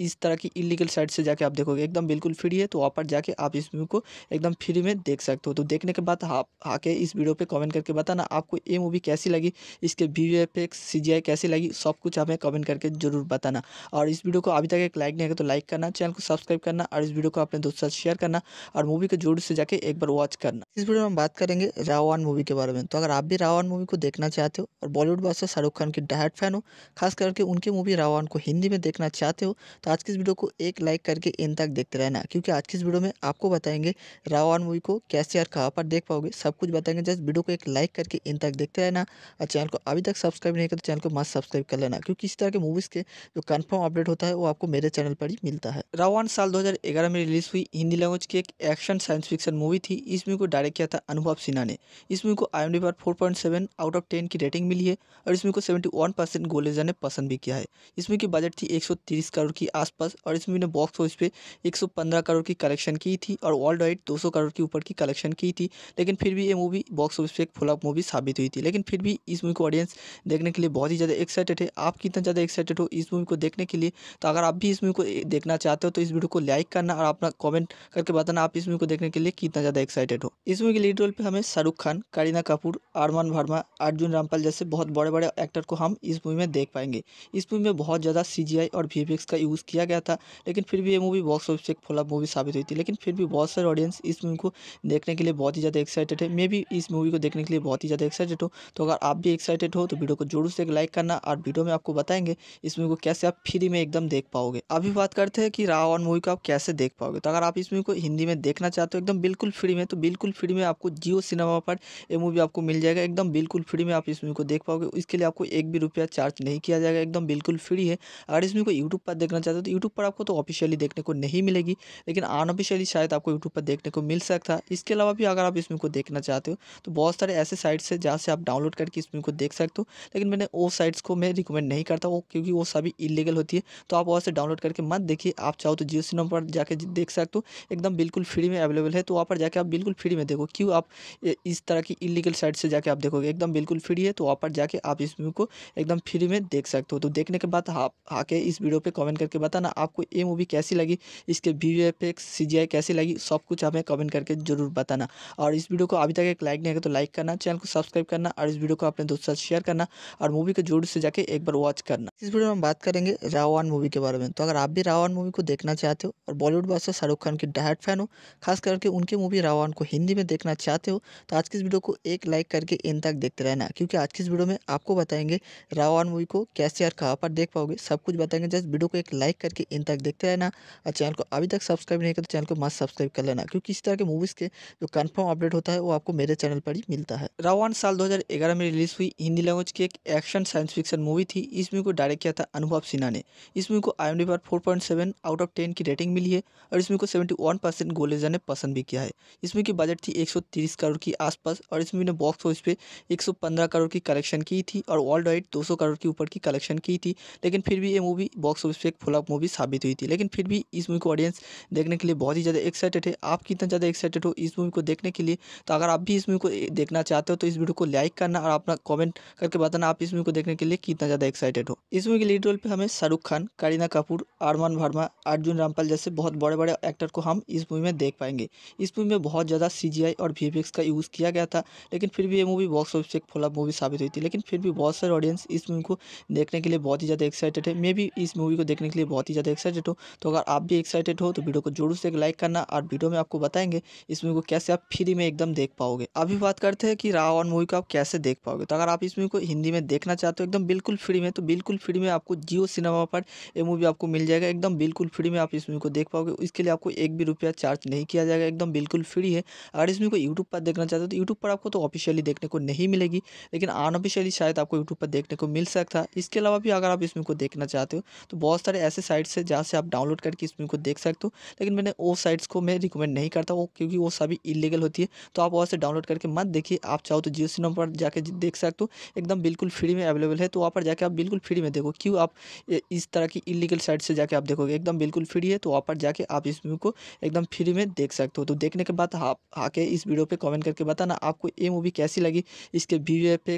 इस तरह की इलीगल वेबसाइट से जाके आप देखोगे एकदम बिल्कुल फ्री है तो वहाँ पर जाके आप इस मूवी को एकदम फ्री में देख सकते हो तो देखने के बाद आप आके इस वीडियो पे कमेंट करके बताना आपको ये मूवी कैसी लगी इसके वी एफ एक्स सी कैसी लगी सब कुछ हमें कमेंट करके जरूर बताना और इस वीडियो को अभी तक एक लाइक नहीं है तो लाइक करना चैनल को सब्सक्राइब करना और इस वीडियो को अपने दोस्तों से शेयर करना और मूवी को जरूर से जाके एक बार वॉच करना इस वीडियो में हम बात करेंगे रावण मूवी के बारे में तो अगर आप भी रावण मूवी को देखना चाहते हो और बॉलीवुड बादशाह शाहरुख खान की डायट फैन हो खास करके उनकी मूवी रावण को हिंदी में देखना चाहते हो तो आज की इस वीडियो को एक एक लाइक करके इन तक देखते रहना क्योंकि आज की इस वीडियो में आपको बताएंगे रावण मूवी को कैसे और कहाँ पर देख पाओगे सब कुछ बताएंगे जस्ट वीडियो को एक लाइक करके इन तक देखते रहना और चैनल को अभी तक सब्सक्राइब नहीं करते तो चैनल को मस्त सब्सक्राइब कर लेना क्योंकि इस तरह के मूवीज़ के जो कन्फर्म अपडेट होता है वो आपको मेरे चैनल पर ही मिलता है रावण साल दो में रिलीज हुई हिंदी लैंग्वेज की एक एक्शन साइंस फिक्शन मूवी थी इस मूवी को डायरेक्ट किया था अनुभव सिन्हा ने इस मूवी को आई पर फोर आउट ऑफ टेन की रेटिंग मिली है और इस मूवी को सेवेंटी वन परसेंट गोलेजा ने पसंद भी किया है इस मूवी की बजट थी एक करोड़ की आसपास और इस मूवी ने बॉक्स ऑफिस पे 115 करोड़ की कलेक्शन की थी और वर्ल्ड वाइड 200 करोड़ के ऊपर की कलेक्शन की थी लेकिन फिर भी ये मूवी बॉक्स ऑफिस पे एक फुलअप मूवी साबित हुई थी लेकिन फिर भी इस मूवी को ऑडियंस देखने के लिए बहुत ही ज़्यादा एक्साइटेड है आप कितना ज़्यादा एक्साइटेड हो इस मूवी को देखने के लिए तो अगर आप भी इस मूवी को देखना चाहते हो तो इस वीडियो को लाइक करना और अपना कॉमेंट करके बताना आप इस मूवी को देखने के लिए कितना ज़्यादा एक्साइटेड हो इस मूवी के लीड रोल पर हमें शाहरुख खान करीना कपूर अरमान वर्मा अर्जुन रामपाल जैसे बहुत बड़े बड़े एक्टर को हम इस मूवी में देख पाएंगे इस मूवी में बहुत ज़्यादा सी और वी का यूज़ किया गया था लेकिन लेकिन फिर भी ये मूवी बॉक्स ऑफिस एक फ्लॉप मूवी साबित हुई थी लेकिन फिर भी बहुत सारे ऑडियंस इस मूवी को देखने के लिए बहुत ही ज़्यादा एक्साइटेड है मैं भी इस मूवी को देखने के लिए बहुत ही ज़्यादा एक्साइटेड हूँ तो अगर आप भी एक्साइटेड हो तो वीडियो को जोर से एक लाइक करना और वीडियो में आपको बताएंगे इस मूवी को कैसे आप फ्री में एकदम देख पाओगे अभी बात करते हैं कि रावण मूवी को आप कैसे देख पाओगे तो अगर आप इस मूवी को हिंदी में देखना चाहते हो एकदम बिल्कुल फ्री में तो बिल्कुल फ्री में आपको जियो सिनेमा पर ये मूवी आपको मिल जाएगा एकदम बिल्कुल फ्री में आप इस मूवी को देख पाओगे इसके लिए आपको एक भी रुपया चार्ज नहीं किया जाएगा एकदम बिल्कुल फ्री है अगर इस मूवी को यूट्यूब पर देखना चाहते हो तो यूट्यूब पर आपको तो ऑफिशियली देखने को नहीं मिलेगी लेकिन अनऑफिशियली शायद आपको यूट्यूब पर देखने को मिल सकता है इसके अलावा भी अगर आप इस को देखना चाहते हो तो बहुत सारे ऐसे साइट्स है जहाँ से आप डाउनलोड करके इस को देख सकते हो लेकिन मैंने वो साइट्स को मैं रिकमेंड नहीं करता वो क्योंकि वो सभी इलीगल होती है तो आप वहाँ से डाउनलोड करके मत देखिए आप चाहो तो जियो सिनेमा पर जाके देख सकते हो एकदम बिल्कुल फ्री में अवेलेबल है तो वहाँ पर जाके आप बिल्कुल फ्री में देखो क्यों आप इस तरह की इलीगल साइट से जाके आप देखोगे एकदम बिल्कुल फ्री है तो वहाँ पर जाके आप इस मूवी को एकदम फ्री में देख सकते हो तो देखने के बाद आप आके इस वीडियो पर कॉमेंट करके बताना आपको ये मूवी मूवी कैसी लगी इसके वी एफ एक्स कैसी लगी सब कुछ हमें कमेंट करके जरूर बताना और इस वीडियो को अभी तक एक लाइक नहीं है तो लाइक करना चैनल को सब्सक्राइब करना और इस वीडियो को अपने दोस्तों साथ शेयर करना और मूवी को जोर से जाके एक बार वॉच करना इस वीडियो में हम बात करेंगे रावण मूवी के बारे में तो अगर आप भी रावण मूवी को देखना चाहते हो और बॉलीवुड बादशाह शाहरुख खान की डायट फैन हो खास करके उनकी मूवी रावण को हिंदी में देखना चाहते हो तो आज की इस वीडियो को एक लाइक करके इन तक देखते रहना क्योंकि आज की इस वीडियो में आपको बताएंगे रावण मूवी को कैसे और कहाँ पर देख पाओगे सब कुछ बताएंगे जस्ट वीडियो को एक लाइक करके इन तक देखते सकते हैं ना और चैनल को अभी तक सब्सक्राइब नहीं किया तो चैनल को मस्त सब्सक्राइब कर लेना क्योंकि इस तरह के मूवीज़ के जो कन्फर्म अपडेट होता है वो आपको मेरे चैनल पर ही मिलता है रावण साल दो में रिलीज हुई हिंदी लैंग्वेज की एक एक्शन साइंस फिक्शन मूवी थी इस मूवी को डायरेक्ट किया था अनुभव सिन्हा ने इस मूवी को आई पर फोर आउट ऑफ टेन की रेटिंग मिली है और इस मूवी को सेवेंटी वन परसेंट गोलेजा ने पसंद भी किया है इस मूवी की बजट थी एक करोड़ की आसपास और इस मूवी ने बॉक्स ऑफिस पे 115 करोड़ की कलेक्शन की थी और वर्ल्ड वाइड 200 करोड़ के ऊपर की कलेक्शन की थी लेकिन फिर भी ये मूवी बॉक्स ऑफिस पे एक फ्लॉप मूवी साबित हुई थी लेकिन फिर भी इस मूवी को ऑडियंस देखने के लिए बहुत ही ज़्यादा एक्साइटेड है आप कितना ज़्यादा एक्साइटेड हो इस मूवी को देखने के लिए तो अगर आप भी इस मूवी को देखना चाहते हो तो इस वीडियो को लाइक करना और अपना कॉमेंट करके बताना आप इस मूवी को देखने के लिए कितना ज़्यादा एक्साइटेड हो इस मूवी के लीड रोल पर हमें शाहरुख खान करीना कपूर आरमान वर्मा अर्जुन रामपाल जैसे बहुत बड़े बड़े एक्टर को हम इस मूवी में देख पाएंगे इस मूवी में बहुत ज़्यादा सी और वी का यूज़ किया गया था लेकिन फिर भी ये मूवी बॉक्स ऑफिस एक फ्लॉप मूवी साबित हुई थी लेकिन फिर भी बहुत सारे ऑडियंस इस मूवी को देखने के लिए बहुत ही ज़्यादा एक्साइटेड है मैं भी इस मूवी को देखने के लिए बहुत ही ज़्यादा एक्साइटेड हूँ तो अगर आप भी एक्साइटेड हो तो वीडियो को जोर से एक लाइक करना और वीडियो में आपको बताएंगे इस मूवी को कैसे आप फ्री में एकदम देख पाओगे अभी बात करते हैं कि रावण मूवी को आप कैसे देख पाओगे तो अगर आप इस मूवी को हिंदी में देखना चाहते हो एकदम बिल्कुल फ्री में तो बिल्कुल फ्री में आपको जियो सिनेमा पर यह मूवी आपको मिल जाएगा एकदम बिल्कुल फ्री में आप इस मूवी को देख पाओगे इसके लिए आपको एक भी रुपया चार्ज नहीं किया जाएगा एकदम बिल्कुल फ्री है अगर इस मूवी को यूट्यूब पर देखना चाहते हो तो यूट्यूब पर आपको तो ऑफिशियली देखने को नहीं मिलेगी लेकिन अनऑफिशियली शायद आपको यूट्यूब पर देखने को मिल सकता है इसके अलावा भी अगर आप इस मूवी को देखना चाहते हो तो बहुत सारे ऐसे साइट्स है जहाँ से आप आप डाउनलोड करके इस मूवी को देख सकते हो लेकिन मैंने वो साइट्स को मैं रिकमेंड नहीं करता वो क्योंकि वो सभी इलीगल होती है तो आप वहाँ से डाउनलोड करके मत देखिए आप चाहो तो जियो सिनेमा पर जाकर देख सकते हो एकदम बिल्कुल फ्री में अवेलेबल है तो वहाँ पर जाकर आप बिल्कुल फ्री में देखो क्यों आप इस तरह की इलीगल साइट से जाके आप देखोगे एकदम बिल्कुल फ्री है तो वहाँ पर जाके आप इस मूवी को एकदम फ्री में देख सकते हो तो देखने के बाद आप आके इस वीडियो पर कमेंट करके बताना आपको ये मूवी कैसी लगी इसके वी एफ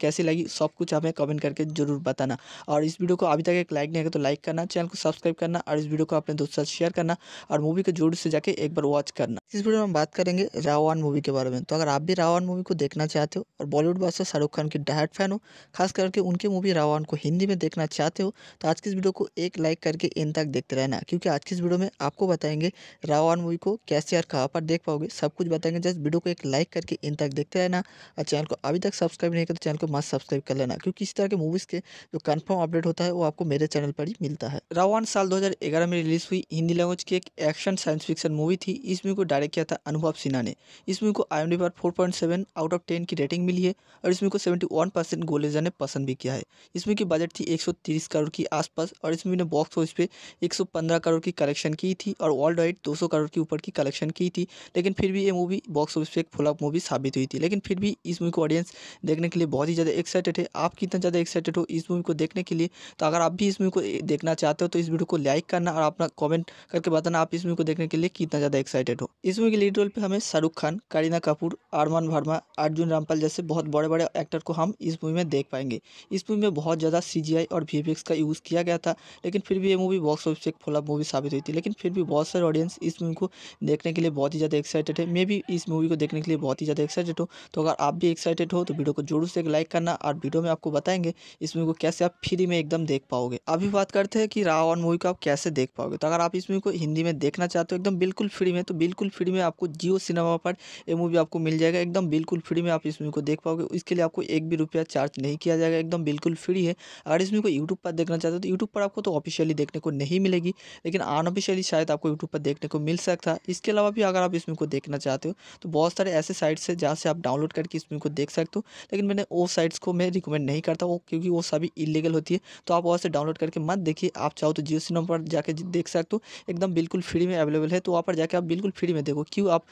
कैसी लगी सब कुछ हमें कमेंट करके जरूर बताना और इस वीडियो को अभी तक एक लाइक नहीं है तो लाइक करना चैनल को सब्सक्राइब करना करना और इस वीडियो को अपने दोस्तों साथ शेयर करना और मूवी को जोर से जाके एक बार वॉच करना इस वीडियो में हम बात करेंगे रावण मूवी के बारे में तो अगर आप भी रावण मूवी को देखना चाहते हो और बॉलीवुड बादशाह शाहरुख खान की डायट फैन हो खास करके उनके मूवी रावण को हिंदी में देखना चाहते हो तो आज की इस वीडियो को एक लाइक करके इन तक देखते रहना क्योंकि आज की इस वीडियो में आपको बताएंगे रावण मूवी को कैसे और कहाँ पर देख पाओगे सब कुछ बताएंगे जस्ट वीडियो को एक लाइक करके इन तक देखते रहना और चैनल को अभी तक सब्सक्राइब नहीं किया तो चैनल को मस्त सब्सक्राइब कर लेना क्योंकि इस तरह के मूवीज़ के जो कन्फर्म अपडेट होता है वो आपको मेरे चैनल पर ही मिलता है रावण साल दो 2011 में रिलीज़ हुई हिंदी लैंग्वेज की एक एक्शन साइंस फिक्शन मूवी थी इस मूवी को डायरेक्ट किया था अनुभव सिन्हा ने इस मूवी को आई पर 4.7 आउट ऑफ 10 की रेटिंग मिली है और इस मूवी को 71 परसेंट गोलेजा ने पसंद भी किया है इस मूवी की बजट थी 130 करोड़ की आसपास और इस मूवी ने बॉक्स ऑफिस पे एक करोड़ की कलेक्शन की थी और वर्ल्ड वाइड दो करोड़ के ऊपर की कलेक्शन की थी लेकिन फिर भी ये मूवी बॉक्स ऑफिस पर एक फुलअप मूवी साबित हुई थी लेकिन फिर भी इस मूवी को ऑडियंस देखने के लिए बहुत ही ज़्यादा एक्साइटेड है आप कितना ज़्यादा एक्साइटेड हो इस मूवी को देखने के लिए तो अगर आप भी इस मूवी को देखना चाहते हो तो इस वीडियो को लाइक लाइक करना और अपना कमेंट करके बताना आप इस मूवी को देखने के लिए कितना ज़्यादा एक्साइटेड हो इस मूवी के लीड रोल पे हमें शाहरुख खान करीना कपूर अरमान वर्मा अर्जुन रामपाल जैसे बहुत बड़े बड़े एक्टर को हम इस मूवी में देख पाएंगे इस मूवी में बहुत ज़्यादा सी और वी का यूज़ किया गया था लेकिन फिर भी ये मूवी बॉक्स ऑफिस एक फ्लॉप मूवी साबित हुई थी लेकिन फिर भी बहुत सारे ऑडियंस इस मूवी को देखने के लिए बहुत ही ज़्यादा एक्साइटेड है मे भी इस मूवी को देखने के लिए बहुत ही ज़्यादा एक्साइटेड हो तो अगर आप भी एक्साइटेड हो तो वीडियो को जोर से लाइक करना और वीडियो में आपको बताएंगे इस मूवी को कैसे आप फ्री में एकदम देख पाओगे अभी बात करते हैं कि रावण मूवी को आप कैसे देख पाओगे तो अगर आप इस मूवी को हिंदी में देखना चाहते हो एकदम बिल्कुल फ्री में तो बिल्कुल फ्री में आपको जियो सिनेमा पर ये मूवी आपको मिल जाएगा एकदम बिल्कुल फ्री में आप इस मूवी को देख पाओगे इसके लिए आपको एक भी रुपया चार्ज नहीं किया जाएगा एकदम बिल्कुल फ्री है अगर इस मूवी को यूट्यूब पर देखना चाहते हो तो यूट्यूब पर आपको तो ऑफिशियली देखने को नहीं मिलेगी लेकिन अनऑफिशियली शायद आपको यूट्यूब पर देखने को मिल सकता है इसके अलावा भी अगर आप इस मूवी को देखना चाहते हो तो बहुत सारे ऐसे साइट्स है जहाँ से आप डाउनलोड करके इस मूवी को देख सकते हो लेकिन मैंने वो साइट्स को मैं रिकमेंड नहीं करता वो क्योंकि वो सभी इलीगल होती है तो आप वहाँ से डाउनलोड करके मत देखिए आप चाहो तो जियो सिनेमा पर पर जाके देख सकते हो एकदम बिल्कुल फ्री में अवेलेबल है तो वहाँ पर जाके आप बिल्कुल फ्री में देखो क्यों आप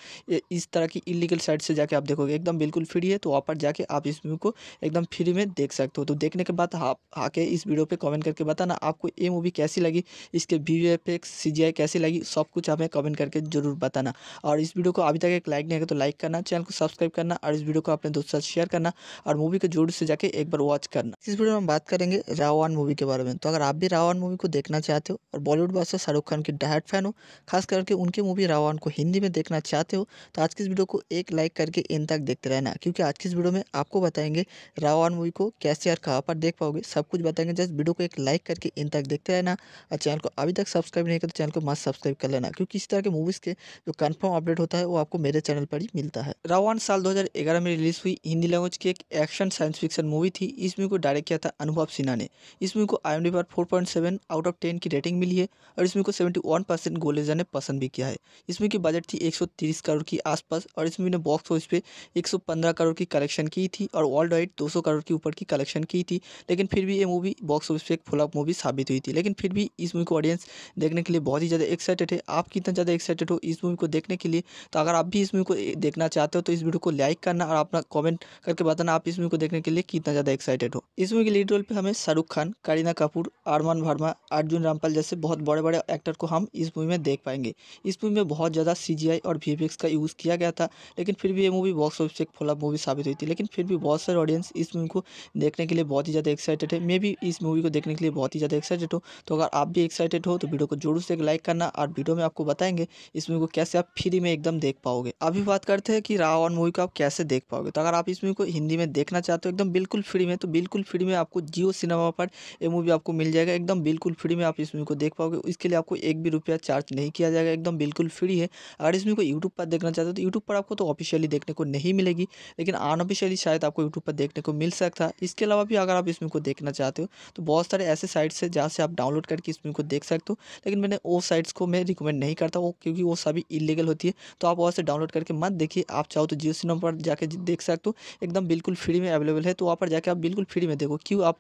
इस तरह की इलीगल साइट से जाके आप देखोगे एकदम बिल्कुल फ्री है तो वहाँ पर जाके आप इस मूवी को एकदम फ्री में देख सकते हो तो देखने के बाद आप आके इस वीडियो पर कॉमेंट करके बताना आपको ये मूवी कैसी लगी इसके वी एफेक्स सी कैसी लगी सब कुछ हमें कमेंट करके जरूर बताना और इस वीडियो को अभी तक एक लाइक नहीं है तो लाइक करना चैनल को सब्सक्राइब करना और इस वीडियो को अपने दोस्तों से शेयर करना और मूवी को जोर से जाके एक बार वॉच करना इस वीडियो में हम बात करेंगे रावण मूवी के बारे में तो अगर आप भी रावण मूवी को देखना चाहते हो और बॉलीवुड बादशाह शाहरुख खान के डायट फैन हो खास करके उनके मूवी रावण को हिंदी में देखना चाहते हो तो आज की इस वीडियो को एक लाइक करके इन तक देखते रहना क्योंकि आज की इस वीडियो में आपको बताएंगे रावण मूवी को कैसे और कहाँ पर देख पाओगे सब कुछ बताएंगे जस्ट वीडियो को एक लाइक करके इन तक देखते रहना और चैनल को अभी तक सब्सक्राइब नहीं करते तो चैनल को मस्त सब्सक्राइब कर लेना क्योंकि इस तरह के मूवीज़ के जो कन्फर्म अपडेट होता है वो आपको मेरे चैनल पर ही मिलता है रावण साल दो में रिलीज हुई हिंदी लैंग्वेज की एक एक्शन साइंस फिक्शन मूवी थी इस मूवी को डायरेक्ट किया था अनुभव सिन्हा ने इस मूवी को आई एम डी पर four point seven out of ten की रेटिंग मिली है और इसमें को 71 परसेंट गोलेजा ने पसंद भी किया है इसमें की बजट थी 130 करोड़ की आसपास और इसमें ने बॉक्स ऑफिस पे 115 करोड़ की कलेक्शन की थी और वर्ल्ड वाइड 200 करोड़ के ऊपर की कलेक्शन की थी लेकिन फिर भी ये मूवी बॉक्स ऑफिस पर एक फुलअप मूवी साबित हुई थी लेकिन फिर भी इस मूवी को ऑडियंस देखने के लिए बहुत ही ज़्यादा एक्साइटेड है आप कितना ज़्यादा एक्साइटेड हो इस मूवी को देखने के लिए तो अगर आप भी इस मूवी को देखना चाहते हो तो इस वीडियो को लाइक करना और अपना कॉमेंट करके बताना आप इस मूवी को देखने के लिए कितना ज़्यादा एक्साइटेड हो इस मूवी के लीड रोल पर हमें शाहरुख खान करीना कपूर अरमान वर्मा अर्जुन रामपाल जैसे जैसे बहुत बड़े बड़े एक्टर को हम इस मूवी में देख पाएंगे इस मूवी में बहुत ज़्यादा सी और वी का यूज़ किया गया था लेकिन फिर भी ये मूवी बॉक्स ऑफिस एक फ्लॉप मूवी साबित हुई थी लेकिन फिर भी बहुत सारे ऑडियंस इस मूवी को देखने के लिए बहुत ही ज़्यादा एक्साइटेड है मैं भी इस मूवी को देखने के लिए बहुत ही ज़्यादा एक्साइटेड हूँ तो अगर आप भी एक्साइटेड हो तो वीडियो को जोर से एक लाइक करना और वीडियो में आपको बताएंगे इस मूवी को कैसे आप फ्री में एकदम देख पाओगे अभी बात करते हैं कि रावण मूवी को आप कैसे देख पाओगे तो अगर आप इस मूवी को हिंदी में देखना चाहते हो एकदम बिल्कुल फ्री में तो बिल्कुल फ्री में आपको जियो सिनेमा पर ये मूवी आपको मिल जाएगा एकदम बिल्कुल फ्री में आप इस मूवी को देख पाओगे इसके लिए आपको एक भी रुपया चार्ज नहीं किया जाएगा एकदम बिल्कुल फ्री है अगर इसमें कोई यूट्यूब पर देखना चाहते हो तो यूट्यूब पर आपको तो ऑफिशियली देखने को नहीं मिलेगी लेकिन अनऑफिशियली शायद आपको यूट्यूब पर देखने को मिल सकता है इसके अलावा भी अगर आप इसमें को देखना चाहते हो तो बहुत सारे ऐसे साइट्स है जहाँ से आप डाउनलोड करके इसमें को देख सकते हो लेकिन मैंने वो साइट्स को मैं रिकमेंड नहीं करता वो क्योंकि वो सभी इलीगल होती है तो आप वहाँ से डाउनलोड करके मत देखिए आप चाहो तो जियो सिनेमा पर जाके देख सकते हो एकदम बिल्कुल फ्री में अवेलेबल है तो वहाँ पर जाके आप बिल्कुल फ्री में देखो क्यों आप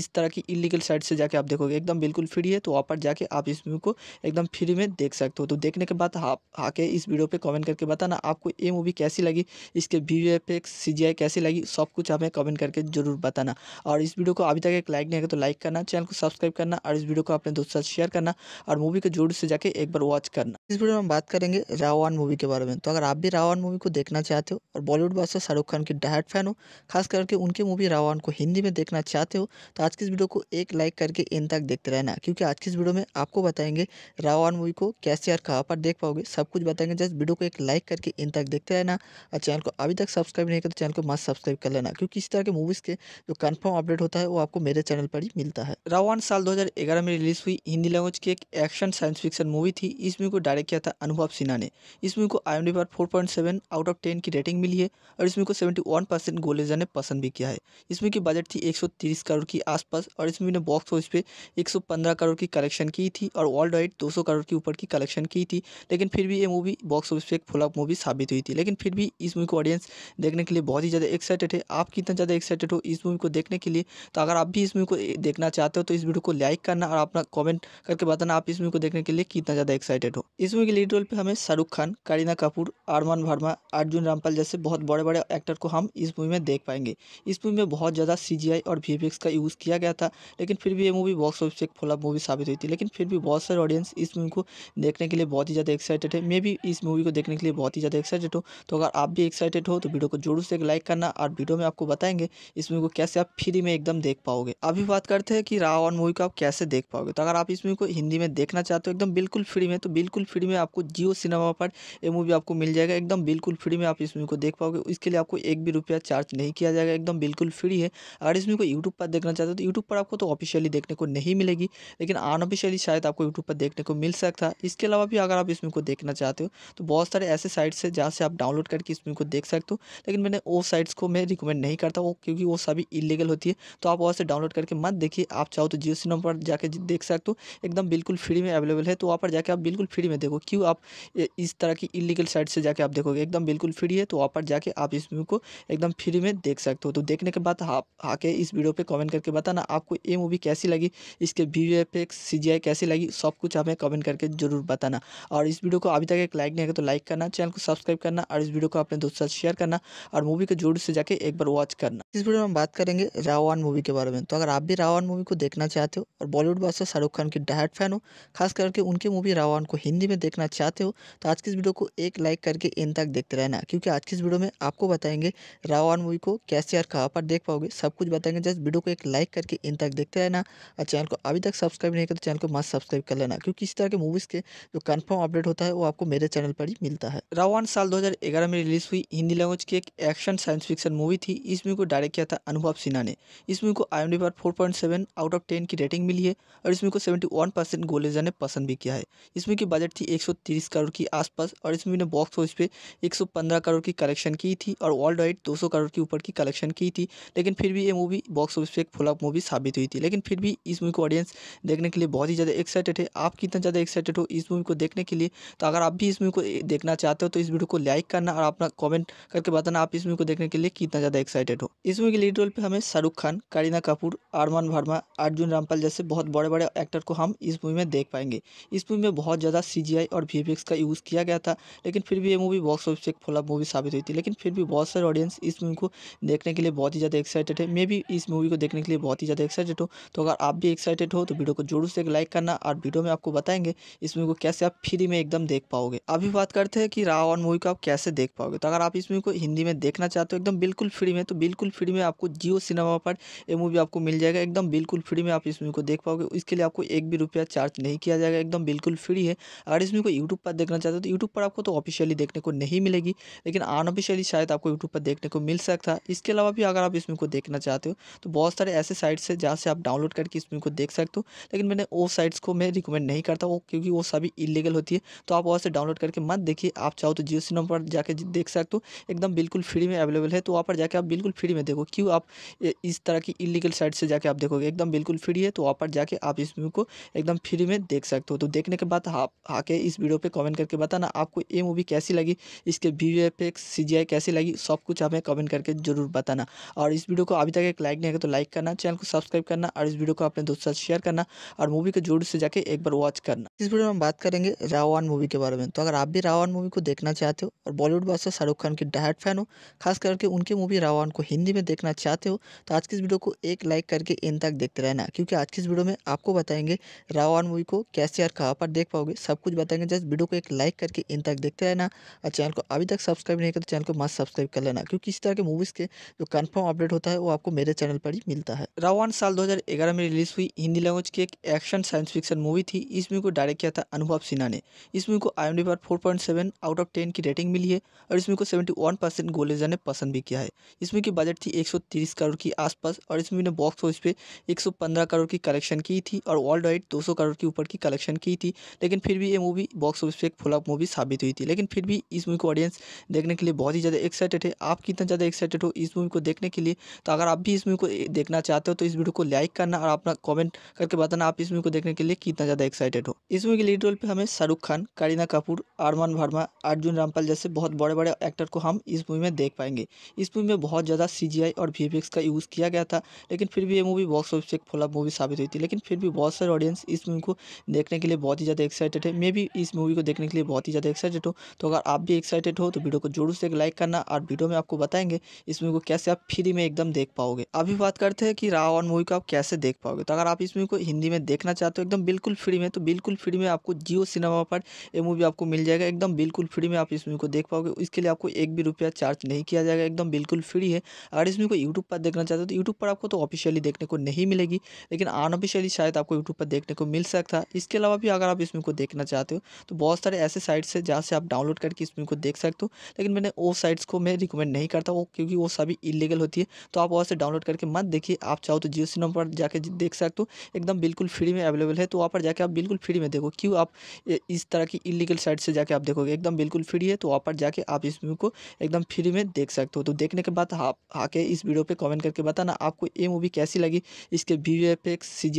इस तरह की इलीगल साइट से जाके आप देखोगे एकदम बिल्कुल फ्री है तो आप शॉप पर जाके आप इस मूवी को एकदम फ्री में देख सकते हो तो देखने के बाद आप आके इस वीडियो पे कमेंट करके बताना आपको ये मूवी कैसी लगी इसके वी एफ एक्स कैसी लगी सब कुछ हमें कमेंट करके जरूर बताना और इस वीडियो को अभी तक एक लाइक नहीं है तो लाइक करना चैनल को सब्सक्राइब करना और इस वीडियो को अपने दोस्तों साथ शेयर करना और मूवी को जोर से जाके एक बार वॉच करना इस वीडियो में हम बात करेंगे रावण मूवी के बारे में तो अगर आप भी रावण मूवी को देखना चाहते हो और बॉलीवुड बादशाह शाहरुख खान की डायट फैन हो खास करके उनके मूवी रावण को हिंदी में देखना चाहते हो तो आज की इस वीडियो को एक लाइक करके इन तक देखते रहना क्योंकि आज की इस वीडियो में आपको बताएंगे रावण मूवी को कैसे और कहाँ पर देख पाओगे सब कुछ बताएंगे जस्ट वीडियो को एक लाइक करके इन तक देखते रहना और चैनल को अभी तक सब्सक्राइब नहीं करते तो चैनल को मस्त सब्सक्राइब कर लेना क्योंकि इस तरह के मूवीज़ के जो कन्फर्म अपडेट होता है वो आपको मेरे चैनल पर ही मिलता है रावण साल दो में रिलीज हुई हिंदी लैंग्वेज की एक एक्शन साइंस फिक्शन मूवी थी इस मूवी को डायरेक्ट किया था अनुभव सिन्हा ने इस मूवी को आई पर फोर आउट ऑफ टेन की रेटिंग मिली है और इस मूवी को सेवेंटी वन परसेंट गोलेजा ने पसंद भी किया है इस मूवी की बजट थी एक सौ तीस करोड़ की आसपास और इस मूवी ने बॉक्स ऑफिस पे एक सौ पंद्रह करोड़ की कलेक्शन की थी और वर्ल्ड वाइड 200 करोड़ के ऊपर की कलेक्शन की थी लेकिन फिर भी ये मूवी बॉक्स ऑफिस पे एक फ्लॉप मूवी साबित हुई थी लेकिन फिर भी इस मूवी को ऑडियंस देखने के लिए बहुत ही ज़्यादा एक्साइटेड है आप कितना ज़्यादा एक्साइटेड हो इस मूवी को देखने के लिए तो अगर आप भी इस मूवी को देखना चाहते हो तो इस वीडियो को लाइक करना और अपना कॉमेंट करके बताना आप इस मूवी को देखने के लिए कितना ज़्यादा एक्साइटेड हो इस मूवी के लीड रोल पर हमें शाहरुख खान करीना कपूर आरमान वर्मा अर्जुन रामपाल जैसे बहुत बड़े बड़े एक्टर को हम इस मूवी में देख पाएंगे इस मूवी में बहुत ज़्यादा सी और वी का यूज़ किया गया था लेकिन फिर भी ये मूवी बॉक्स ऑफिस एक फ्लॉप मूवी साबित हुई हुई थी लेकिन फिर भी बहुत सारे ऑडियंस इस मूवी को देखने के लिए बहुत ही ज़्यादा एक्साइटेड है मैं भी इस मूवी को देखने के लिए बहुत ही ज़्यादा एक्साइटेड हूँ तो अगर आप भी एक्साइटेड हो तो वीडियो को जोर से एक लाइक करना और वीडियो में आपको बताएंगे इस मूवी को कैसे आप फ्री में एकदम देख पाओगे अभी बात करते हैं कि रावण मूवी को आप कैसे देख पाओगे तो अगर आप इस मूवी को हिंदी में देखना चाहते हो एकदम बिल्कुल फ्री में तो बिल्कुल फ्री में आपको जियो सिनेमा पर यह मूवी आपको मिल जाएगा एकदम बिल्कुल फ्री में आप इस मूवी को देख पाओगे इसके लिए आपको एक भी रुपया चार्ज नहीं किया जाएगा एकदम बिल्कुल फ्री है अगर इस मूवी को यूट्यूब पर देखना चाहते हो तो यूट्यूब पर आपको तो ऑफिशियली देखने को नहीं मिलेगी लेकिन आन अनऑफिशियली शायद आपको यूट्यूब पर देखने को मिल सकता है इसके अलावा भी अगर आप इस को देखना चाहते हो तो बहुत सारे ऐसे साइट्स हैं जहाँ से आप डाउनलोड करके इस को देख सकते हो लेकिन मैंने वो साइट्स को मैं रिकमेंड नहीं करता वो क्योंकि वो सभी इलीगल होती है तो आप वहाँ से डाउनलोड करके मत देखिए आप चाहो तो जियो सिनेमा पर जाकर देख सकते हो एकदम बिल्कुल फ्री में अवेलेबल है तो वहाँ पर जाकर आप बिल्कुल फ्री में देखो क्यों आप इस तरह की इलीगल साइट से जाके आप देखोगे एकदम बिल्कुल फ्री है तो वहाँ पर जाके आप इस मूवी को एकदम फ्री में देख सकते हो तो देखने के बाद आप आके इस वीडियो पर कॉमेंट करके बताना आपको ये मूवी कैसी लगी इसके वी एफ एक्स सी कैसी लगी सब कुछ हमें कमेंट करके जरूर बताना और इस वीडियो को अभी तक एक लाइक नहीं है तो लाइक करना चैनल को सब्सक्राइब करना और इस वीडियो को अपने दोस्तों साथ शेयर करना और मूवी को जरूर से जाके एक बार वॉच करना इस वीडियो में हम बात करेंगे रावण मूवी के बारे में तो अगर आप भी रावण मूवी को देखना चाहते हो और बॉलीवुड बादशाह शाहरुख खान की डायट फैन हो खास करके उनकी मूवी रावण को हिंदी में देखना चाहते हो तो आज की इस वीडियो को एक लाइक करके इन तक देखते रहना क्योंकि आज की इस वीडियो में आपको बताएंगे रावण मूवी को कैसे और कहाँ पर देख पाओगे सब कुछ बताएंगे जस्ट वीडियो को एक लाइक करके इन तक देखते रहना और चैनल को अभी तक सब्सक्राइब नहीं करते चैनल को मस्त सब्सक्राइब कर लेना क्योंकि इस तरह के मूवीज़ के जो कन्फर्म अपडेट होता है वो आपको मेरे चैनल पर ही मिलता है रावण साल 2011 में रिलीज हुई हिंदी लैंग्वेज की एक एक्शन साइंस फिक्शन मूवी थी इस मूवी को डायरेक्ट किया था अनुभव सिन्हा ने इस मूवी को आई पर फोर आउट ऑफ टेन की रेटिंग मिली है और इस मूवी को सेवेंटी परसेंट गोलेजा ने पसंद भी किया है इस मूवी की बजट थी एक करोड़ की आसपास और इस मूवी ने बॉक्स ऑफिस पे एक करोड़ की कलेक्शन की थी और वर्ल्ड वाइड दो करोड़ के ऊपर की कलेक्शन की थी लेकिन फिर भी ये मूवी बॉक्स ऑफिस पे एक फ्लॉप मूवी साबित हुई थी लेकिन फिर भी इस मूवी को ऑडियंस देखने के लिए लिए बहुत ही ज़्यादा एक्साइटेड है आप कितना ज़्यादा एक्साइटेड हो इस मूवी को देखने के लिए तो अगर आप भी इस मूवी को देखना चाहते हो तो इस वीडियो को लाइक करना और अपना कॉमेंट करके बताना आप इस मूवी को देखने के लिए कितना ज़्यादा एक्साइटेड हो इस मूवी के लीड रोल पर हमें शाहरुख खान करीना कपूर अरमान वर्मा अर्जुन रामपाल जैसे बहुत बड़े बड़े एक्टर को हम इस मूवी में देख पाएंगे इस मूवी में बहुत ज़्यादा सी और वी का यूज़ किया गया था लेकिन फिर भी ये मूवी बॉक्स ऑफिस एक फ्लॉप मूवी साबित हुई थी लेकिन फिर भी बहुत सारे ऑडियंस इस मूवी को देखने के लिए बहुत ही ज़्यादा एक्साइटेड है मे भी इस मूवी को देखने के लिए बहुत ही ज़्यादा एक्साइटेड हो तो अगर आप भी एक्साइटेड हो तो वीडियो को जरूर से एक लाइक करना और वीडियो में आपको बताएंगे इस मूवी को कैसे आप फ्री में एकदम देख पाओगे अभी बात करते हैं कि रावण मूवी को आप कैसे देख पाओगे तो अगर आप इस मूवी को हिंदी में देखना चाहते हो एकदम बिल्कुल फ्री में तो बिल्कुल फ्री में आपको जियो सिनेमा पर यह मूवी आपको मिल जाएगा एकदम बिल्कुल फ्री में आप इस मूवी को देख पाओगे इसके लिए आपको एक भी रुपया चार्ज नहीं किया जाएगा एकदम बिल्कुल फ्री है अगर इस मूवी को यूट्यूब पर देखना चाहते हो तो यूट्यूब पर आपको तो ऑफिशियली देखने को नहीं मिलेगी लेकिन अनऑफिशियली शायद आपको यूट्यूब पर देखने को मिल सकता है इसके अलावा भी अगर आप इस मूवी को देखना चाहते हो तो बहुत सारे ऐसे साइट्स है जहाँ से आप डाउनलोड करके इस मूवी को देख सकते हो लेकिन मैंने इसलिए वो साइट्स को मैं रिकमेंड नहीं करता हूँ क्योंकि वो सभी इलीगल होती है तो आप वहाँ से डाउनलोड करके मत देखिए आप चाहो तो जियो सिनेमा पर जाके देख सकते हो एकदम बिल्कुल फ्री में अवेलेबल है तो वहाँ पर जाके आप बिल्कुल फ्री में देखो क्यों आप इस तरह की इलीगल साइट से जाके आप देखोगे एकदम बिल्कुल फ्री है तो वहाँ पर जाके आप इस मूवी को एकदम फ्री में देख सकते हो तो देखने के बाद आप आके इस वीडियो पर कमेंट करके बताना आपको ये मूवी कैसी लगी इसके वी एफ एक्स कैसी लगी सब कुछ हमें कमेंट करके ज़रूर बताना और इस वीडियो को अभी तक एक लाइक नहीं है तो लाइक करना चैनल को सब्सक्राइब करना और इस वीडियो को अपने दोस्तों साथ शेयर करना और मूवी के जोड़ से जाके एक बार वॉच करना इस वीडियो में हम बात करेंगे रावण मूवी के बारे में तो अगर आप भी रावण मूवी को देखना चाहते हो और बॉलीवुड बादशाह शाहरुख खान की डायट फैन हो खास करके उनकी मूवी रावण को हिंदी में देखना चाहते हो तो आज की इस वीडियो को एक लाइक करके इन तक देखते रहना क्योंकि आज की इस वीडियो में आपको बताएंगे रावण मूवी को कैसे और कहाँ पर देख पाओगे सब कुछ बताएंगे जस्ट वीडियो को एक लाइक करके इन तक देखते रहना और चैनल को अभी तक सब्सक्राइब नहीं करते तो चैनल को मस्त सब्सक्राइब कर लेना क्योंकि इस तरह के मूवीज़ के जो कन्फर्म अपडेट होता है वो आपको मेरे चैनल पर ही मिलता है रावण साल दो में रिलीज हुई हिंदी लैंग्वेज की एक एक्शन साइंस फिक्शन मूवी थी इस मूवी को डायरेक्ट किया था अनुभव सिन्हा ने इस मूवी को आई एम पर four point seven out of ten की रेटिंग मिली है और इस मूवी को सेवेंटी वन परसेंट गोलेजा ने पसंद भी किया है इस मूवी की बजट थी एक सौ तीस करोड़ की आसपास और इस मूवी ने बॉक्स ऑफिस पे एक सौ पंद्रह करोड़ की कलेक्शन की थी और वर्ल्ड वाइड दो सौ करोड़ के ऊपर की कलेक्शन की थी लेकिन फिर भी ये मूवी बॉक्स ऑफिस पे एक फ्लॉप मूवी साबित हुई थी लेकिन फिर भी इस मूवी को ऑडियंस देखने के लिए बहुत ही ज़्यादा एक्साइटेड है आप कितना ज़्यादा एक्साइटेड हो इस मूवी को देखने के लिए तो अगर आप भी इस मूवी को देखना चाहते हो तो इस वीडियो को लाइक करना और अपना कॉमेंट करके बताना आप इस मूवी को देखने के लिए कितना ज़्यादा एक्साइटेड हो इस मूवी के लीड रोल पे हमें शाहरुख खान करीना कपूर आरमान वर्मा अर्जुन रामपाल जैसे बहुत बड़े बड़े एक्टर को हम इस मूवी में देख पाएंगे इस मूवी में बहुत ज़्यादा सी और वी का यूज़ किया गया था लेकिन फिर भी ये मूवी बॉक्स ऑफिस एक फ्लॉप मूवी साबित हुई थी लेकिन फिर भी बहुत सारे ऑडियंस इस मूवी को देखने के लिए बहुत ही ज़्यादा एक्साइटेड है मे भी इस मूवी को देखने के लिए बहुत ही ज़्यादा एक्साइटेड हो तो अगर आप भी एक्साइटेड हो तो वीडियो को जरूर से एक लाइक करना और वीडियो में आपको बताएंगे इस मूवी को कैसे आप फ्री में एकदम देख पाओगे अभी बात करते हैं कि रावण मूवी को आप कैसे देख पाओगे तो अगर आप इस मूवी को हिंदी में देख देखना चाहते हो एकदम बिल्कुल फ्री में तो बिल्कुल फ्री में आपको जियो सिनेमा पर ये मूवी आपको मिल जाएगा एकदम बिल्कुल फ्री में आप इस मूवी को देख पाओगे इसके लिए आपको एक भी रुपया चार्ज नहीं किया जाएगा एकदम बिल्कुल फ्री है अगर इस मूवी को यूट्यूब पर देखना चाहते हो तो यूट्यूब पर आपको तो ऑफिशियली देखने को नहीं मिलेगी लेकिन अनऑफिशियली शायद आपको यूट्यूब पर देखने को मिल सकता है इसके अलावा भी अगर आप इस मूवी को देखना चाहते हो तो बहुत सारे ऐसे साइट्स है जहाँ से आप डाउनलोड करके इस मूवी को देख सकते हो लेकिन मैंने वो साइट्स को मैं रिकमेंड नहीं करता वो क्योंकि वो सभी इलीगल होती है तो आप वहाँ से डाउनलोड करके मत देखिए आप चाहो तो जियो सिनेमा पर जाके देख सकते हो एकदम बिल्कुल फ्री में अवेलेबल है तो वहाँ पर जाके आप बिल्कुल फ्री में देखो क्यों आप इस तरह की इलीगल साइट से जाके आप देखोगे एकदम बिल्कुल फ्री है तो वहाँ पर जाके आप इस मूवी को एकदम फ्री में देख सकते हो तो देखने के बाद आप आके इस वीडियो पर कमेंट करके बताना आपको ये मूवी कैसी लगी इसके वी वी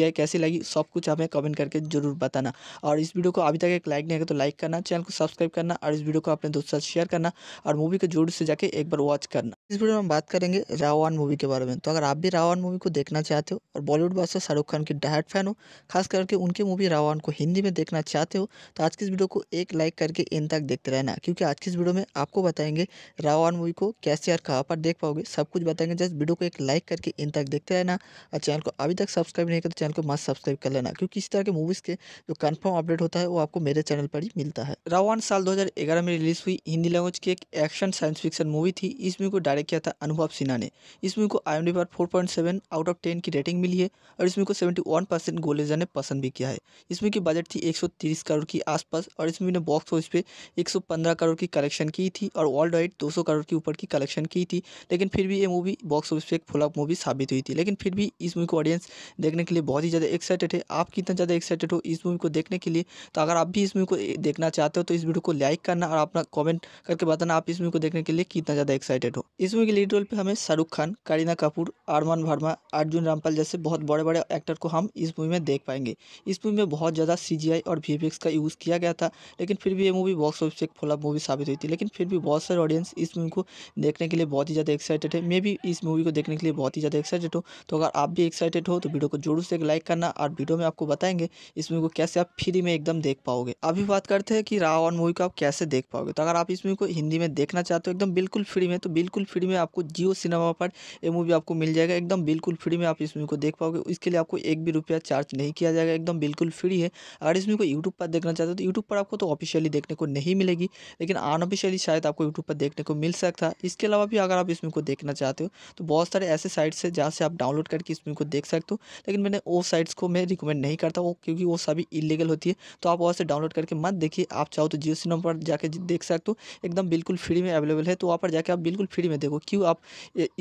आई कैसी लगी सब कुछ हमें कमेंट करके जरूर बताना और इस वीडियो को अभी तक एक लाइक नहीं है तो लाइक करना चैनल को सब्सक्राइब करना और इस वीडियो को अपने दोस्तों साथ शेयर करना और मूवी को जरूर से जाके एक बार वॉच करना इस वीडियो में हम बात करेंगे रावण मूवी के बारे में तो अगर आप भी रावण मूवी को देखना चाहते हो और बॉलीवुड बादशाह शाहरुख खान की डायट फैन हो खास करके उनके मूवी रावण को हिंदी में देखना चाहते हो तो आज की इस वीडियो को एक लाइक करके इन तक देखते रहना क्योंकि आज की इस वीडियो में आपको बताएंगे रावण मूवी को कैसे और कहाँ पर देख पाओगे सब कुछ बताएंगे जस्ट वीडियो को एक लाइक करके इन तक देखते रहना और चैनल को अभी तक सब्सक्राइब नहीं करते तो चैनल को मस्त सब्सक्राइब कर लेना क्योंकि इस तरह के मूवीज़ के जो कन्फर्म अपडेट होता है वो आपको मेरे चैनल पर ही मिलता है रावण साल दो में रिलीज हुई हिंदी लैंग्वेज की एक एक्शन साइंस फिक्शन मूवी थी इस मूवी को डायरेक्ट किया था अनुभव सिन्हा ने इस मूवी को आई पर फोर आउट ऑफ टेन की रेटिंग मिली है और इस मूवी को सेवेंटी वन गोले सैलजा ने पसंद भी किया है इसमें की बजट थी 130 करोड़ की आसपास और इस मूवी ने बॉक्स ऑफिस पे 115 करोड़ की कलेक्शन की थी और वर्ल्ड वाइड 200 करोड़ के ऊपर की कलेक्शन की थी लेकिन फिर भी ये मूवी बॉक्स ऑफिस पे एक फुलअप मूवी साबित हुई थी लेकिन फिर भी इस मूवी को ऑडियंस देखने के लिए बहुत ही ज़्यादा एक्साइटेड है आप कितना ज़्यादा एक्साइटेड हो इस मूवी को देखने के लिए तो अगर आप भी इस मूवी को देखना चाहते हो तो इस वीडियो को लाइक करना और अपना कॉमेंट करके बताना आप इस मूवी को देखने के लिए कितना ज़्यादा एक्साइटेड हो इस मूवी के लीड रोल पर हमें शाहरुख खान करीना कपूर अरमान वर्मा अर्जुन रामपाल जैसे बहुत बड़े बड़े एक्टर को हम इस मूवी में देख देख पाएंगे इस मूवी में बहुत ज़्यादा सी और वी का यूज़ किया गया था लेकिन फिर भी ये मूवी बॉक्स ऑफिस एक फ्लॉप मूवी साबित हुई थी लेकिन फिर भी बहुत सारे ऑडियंस इस मूवी को देखने के लिए बहुत ही ज़्यादा एक्साइटेड है मैं भी इस मूवी को देखने के लिए बहुत ही ज़्यादा एक्साइटेड हूँ तो अगर आप भी एक्साइटेड हो तो वीडियो को जोर से लाइक करना और वीडियो में आपको बताएंगे इस मूवी को कैसे आप फ्री में एकदम देख पाओगे अभी बात करते हैं कि रावण मूवी को आप कैसे देख पाओगे तो अगर आप इस मूवी को हिंदी में देखना चाहते हो एकदम बिल्कुल फ्री में तो बिल्कुल फ्री में आपको जियो सिनेमा पर यह मूवी आपको मिल जाएगा एकदम बिल्कुल फ्री में आप इस मूवी को देख पाओगे इसके लिए आपको एक भी रुपया चार्ज नहीं नहीं किया जाएगा एकदम बिल्कुल फ्री है अगर इसमें कोई यूट्यूब पर देखना चाहते हो तो यूट्यूब पर आपको तो ऑफिशियली देखने को नहीं मिलेगी लेकिन अनऑफिशियली शायद आपको यूट्यूब पर देखने को मिल सकता है इसके अलावा भी अगर आप इसमें को देखना चाहते हो तो बहुत सारे ऐसे साइट्स है जहाँ से आप डाउनलोड करके इसमें को देख सकते हो लेकिन मैंने वो साइट्स को मैं रिकमेंड नहीं करता वो क्योंकि वो सभी इलीगल होती है तो आप वहाँ से डाउनलोड करके मत देखिए आप चाहो तो जियो सिनेमा पर जाके देख सकते हो एकदम बिल्कुल फ्री में अवेलेबल है तो वहाँ पर जाके आप बिल्कुल फ्री में देखो क्यों आप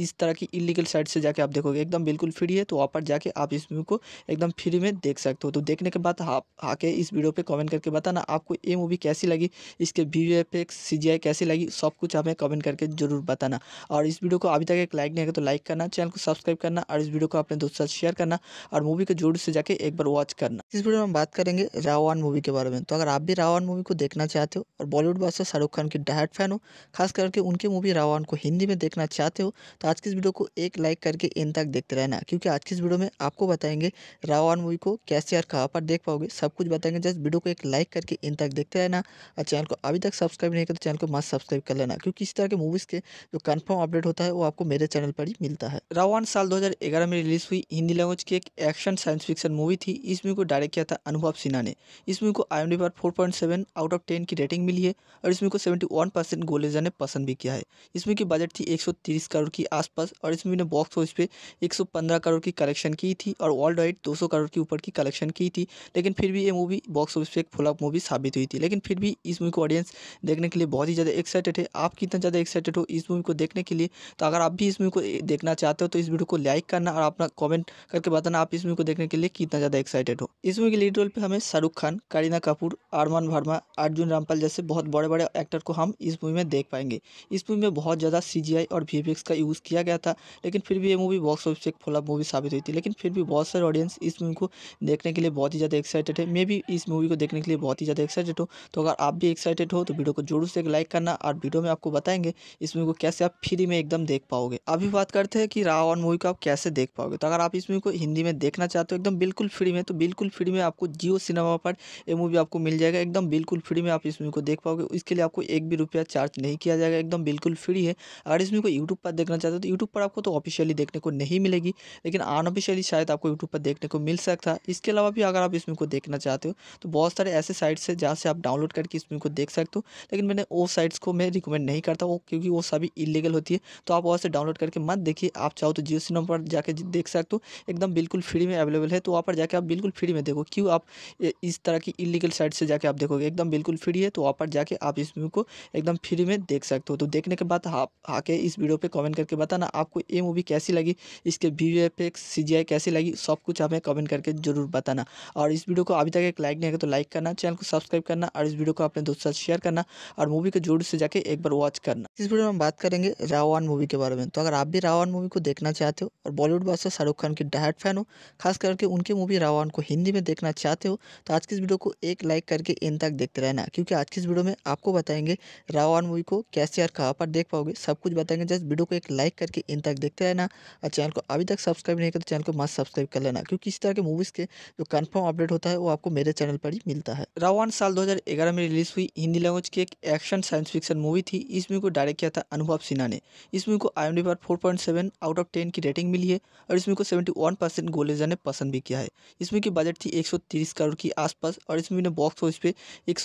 इस तरह की इलीगल साइट से जाके आप देखोगे एकदम बिल्कुल फ्री है तो वहाँ पर जाके आप इस मूवी को एकदम फ्री में में देख सकते हो तो देखने के बाद आप आके इस वीडियो पे कमेंट करके बताना आपको ये मूवी कैसी लगी इसके वी एफेक्स सी कैसी लगी सब कुछ हमें कमेंट करके जरूर बताना और इस वीडियो को अभी तक एक लाइक नहीं है तो लाइक करना चैनल को सब्सक्राइब करना और इस वीडियो को अपने दोस्तों से शेयर करना और मूवी को जरूर से जाके एक बार वॉच करना इस वीडियो में हम बात करेंगे रावण मूवी के बारे में तो अगर आप भी रावण मूवी को देखना चाहते हो और बॉलीवुड बादशाह शाहरुख खान की डायट फैन हो खास करके उनकी मूवी रावण को हिंदी में देखना चाहते हो तो आज की इस वीडियो को एक लाइक करके इन तक देखते रहना क्योंकि आज की इस वीडियो में आपको बताएंगे रावण मूवी को कैसे और कहाँ पर देख पाओगे सब कुछ बताएंगे जस्ट वीडियो को एक लाइक करके इन तक देखते रहना और चैनल को अभी तक सब्सक्राइब नहीं कर तो चैनल को मस्त सब्सक्राइब कर लेना क्योंकि इस तरह के मूवीज़ के जो कन्फर्म अपडेट होता है वो आपको मेरे चैनल पर ही मिलता है रावण साल दो में रिलीज हुई हिंदी लैंग्वेज की एक एक्शन साइंस फिक्शन मूवी थी इस मूवी को डायरेक्ट किया था अनुभव सिन्हा ने इस मूवी को आई पर फोर आउट ऑफ टेन की रेटिंग मिली है और इसमें को सेवेंटी वन ने पसंद भी किया है इसमें की बजट थी एक करोड़ की आसपास और इसमें बॉक्स ऑफिस पे एक करोड़ की कलेक्शन की थी और वर्ल्ड वाइड दो करोड़ के ऊपर ऊपर की कलेक्शन की थी लेकिन फिर भी ये मूवी बॉक्स ऑफिस पर एक फ्लॉप मूवी साबित हुई थी लेकिन फिर भी इस मूवी को ऑडियंस देखने के लिए बहुत ही ज़्यादा एक्साइटेड है आप कितना ज़्यादा एक्साइटेड हो इस मूवी को देखने के लिए तो अगर आप भी इस मूवी को देखना चाहते हो तो इस वीडियो को लाइक करना और अपना कॉमेंट करके बताना आप इस मूवी को देखने के लिए कितना ज़्यादा एक्साइटेड हो इस मूवी के लीड रोल पर हमें शाहरुख खान करीना कपूर आरमान वर्मा अर्जुन रामपाल जैसे बहुत बड़े बड़े एक्टर को हम इस मूवी में देख पाएंगे इस मूवी में बहुत ज़्यादा सी और वी का यूज़ किया गया था लेकिन फिर भी ये मूवी बॉक्स ऑफिस एक फ्लॉप मूवी साबित हुई थी लेकिन फिर भी बहुत सारे ऑडियंस इस मूवी को देखने के लिए बहुत ही ज़्यादा एक्साइटेड है मैं भी इस मूवी को देखने के लिए बहुत ही ज़्यादा एक्साइटेड हूँ तो अगर आप भी एक्साइटेड हो तो वीडियो को जोर से एक लाइक करना और वीडियो में आपको बताएंगे इस मूवी को कैसे आप फ्री में एकदम देख पाओगे अभी बात करते हैं कि रावण मूवी को आप कैसे देख पाओगे तो अगर आप इस मूवी को हिंदी में देखना चाहते हो एकदम बिल्कुल फ्री में तो बिल्कुल फ्री में आपको जियो सिनेमा पर ये मूवी आपको मिल जाएगा एकदम बिल्कुल फ्री में आप इस मूवी को देख पाओगे इसके लिए आपको एक भी रुपया चार्ज नहीं किया जाएगा एकदम बिल्कुल फ्री है अगर इस मूवी को यूट्यूब पर देखना चाहते हो तो यूट्यूब पर आपको तो ऑफिशियली देखने को नहीं मिलेगी लेकिन अनऑफिशियली शायद आपको यूट्यूब पर देखने को मिल सकता सकता है इसके अलावा भी अगर आप इस मूवी को देखना चाहते हो तो बहुत सारे ऐसे साइट्स हैं जहाँ से आप डाउनलोड करके इस मूवी को देख सकते हो लेकिन मैंने वो साइट्स को मैं रिकमेंड नहीं करता वो क्योंकि वो सभी इलीगल होती है तो आप वहाँ से डाउनलोड करके मत देखिए आप चाहो तो जियो सिनेमा पर जाके देख सकते हो एकदम बिल्कुल फ्री में अवेलेबल है तो वहाँ पर जाके आप बिल्कुल फ्री में देखो क्यों आप इस तरह की इलीगल साइट से जाके आप देखोगे एकदम बिल्कुल फ्री है तो वहाँ पर जाके आप इस मूवी को एकदम फ्री में देख सकते हो तो देखने के बाद आप आके इस वीडियो पर कमेंट करके बताना आपको ये मूवी कैसी लगी इसके V F X C G I कैसी लगी सब कुछ हमें कमेंट करके ज़रूर बताना और इस वीडियो को अभी तक एक लाइक नहीं है तो लाइक करना चैनल को सब्सक्राइब करना और इस वीडियो को अपने दोस्तों साथ शेयर करना और मूवी को जोर से जाके एक बार वॉच करना इस वीडियो में हम बात करेंगे रावण मूवी के बारे में तो अगर आप भी रावण मूवी को देखना चाहते हो और बॉलीवुड बॉस शाहरुख खान की डायट फैन हो खास करके उनकी मूवी रावण को हिंदी में देखना चाहते हो तो आज की इस वीडियो को एक लाइक करके इन तक देखते रहना क्योंकि आज की इस वीडियो में आपको बताएंगे रावण मूवी को कैसे और कहाँ पर देख पाओगे सब कुछ बताएंगे जस्ट वीडियो को एक लाइक करके इन तक देखते रहना और चैनल को अभी तक सब्सक्राइब नहीं कर तो चैनल को मस्त सब्सक्राइब कर लेना क्योंकि इस तरह के मूवी मूवीज़ के जो कन्फर्म अपडेट होता है वो आपको मेरे चैनल पर ही मिलता है रावण साल दो में रिलीज हुई हिंदी लैंग्वेज की एक एक्शन साइंस फिक्शन मूवी थी इस मूवी को डायरेक्ट किया था अनुभव सिन्हा ने इस मूवी को आई पर फोर आउट ऑफ टेन की रेटिंग मिली है और इसमें को सेवेंटी वन परसेंट गोलेजा ने पसंद भी किया है इस मूवी की बजट थी एक करोड़ की आसपास और इस मूवी ने बॉक्स ऑफिस पे एक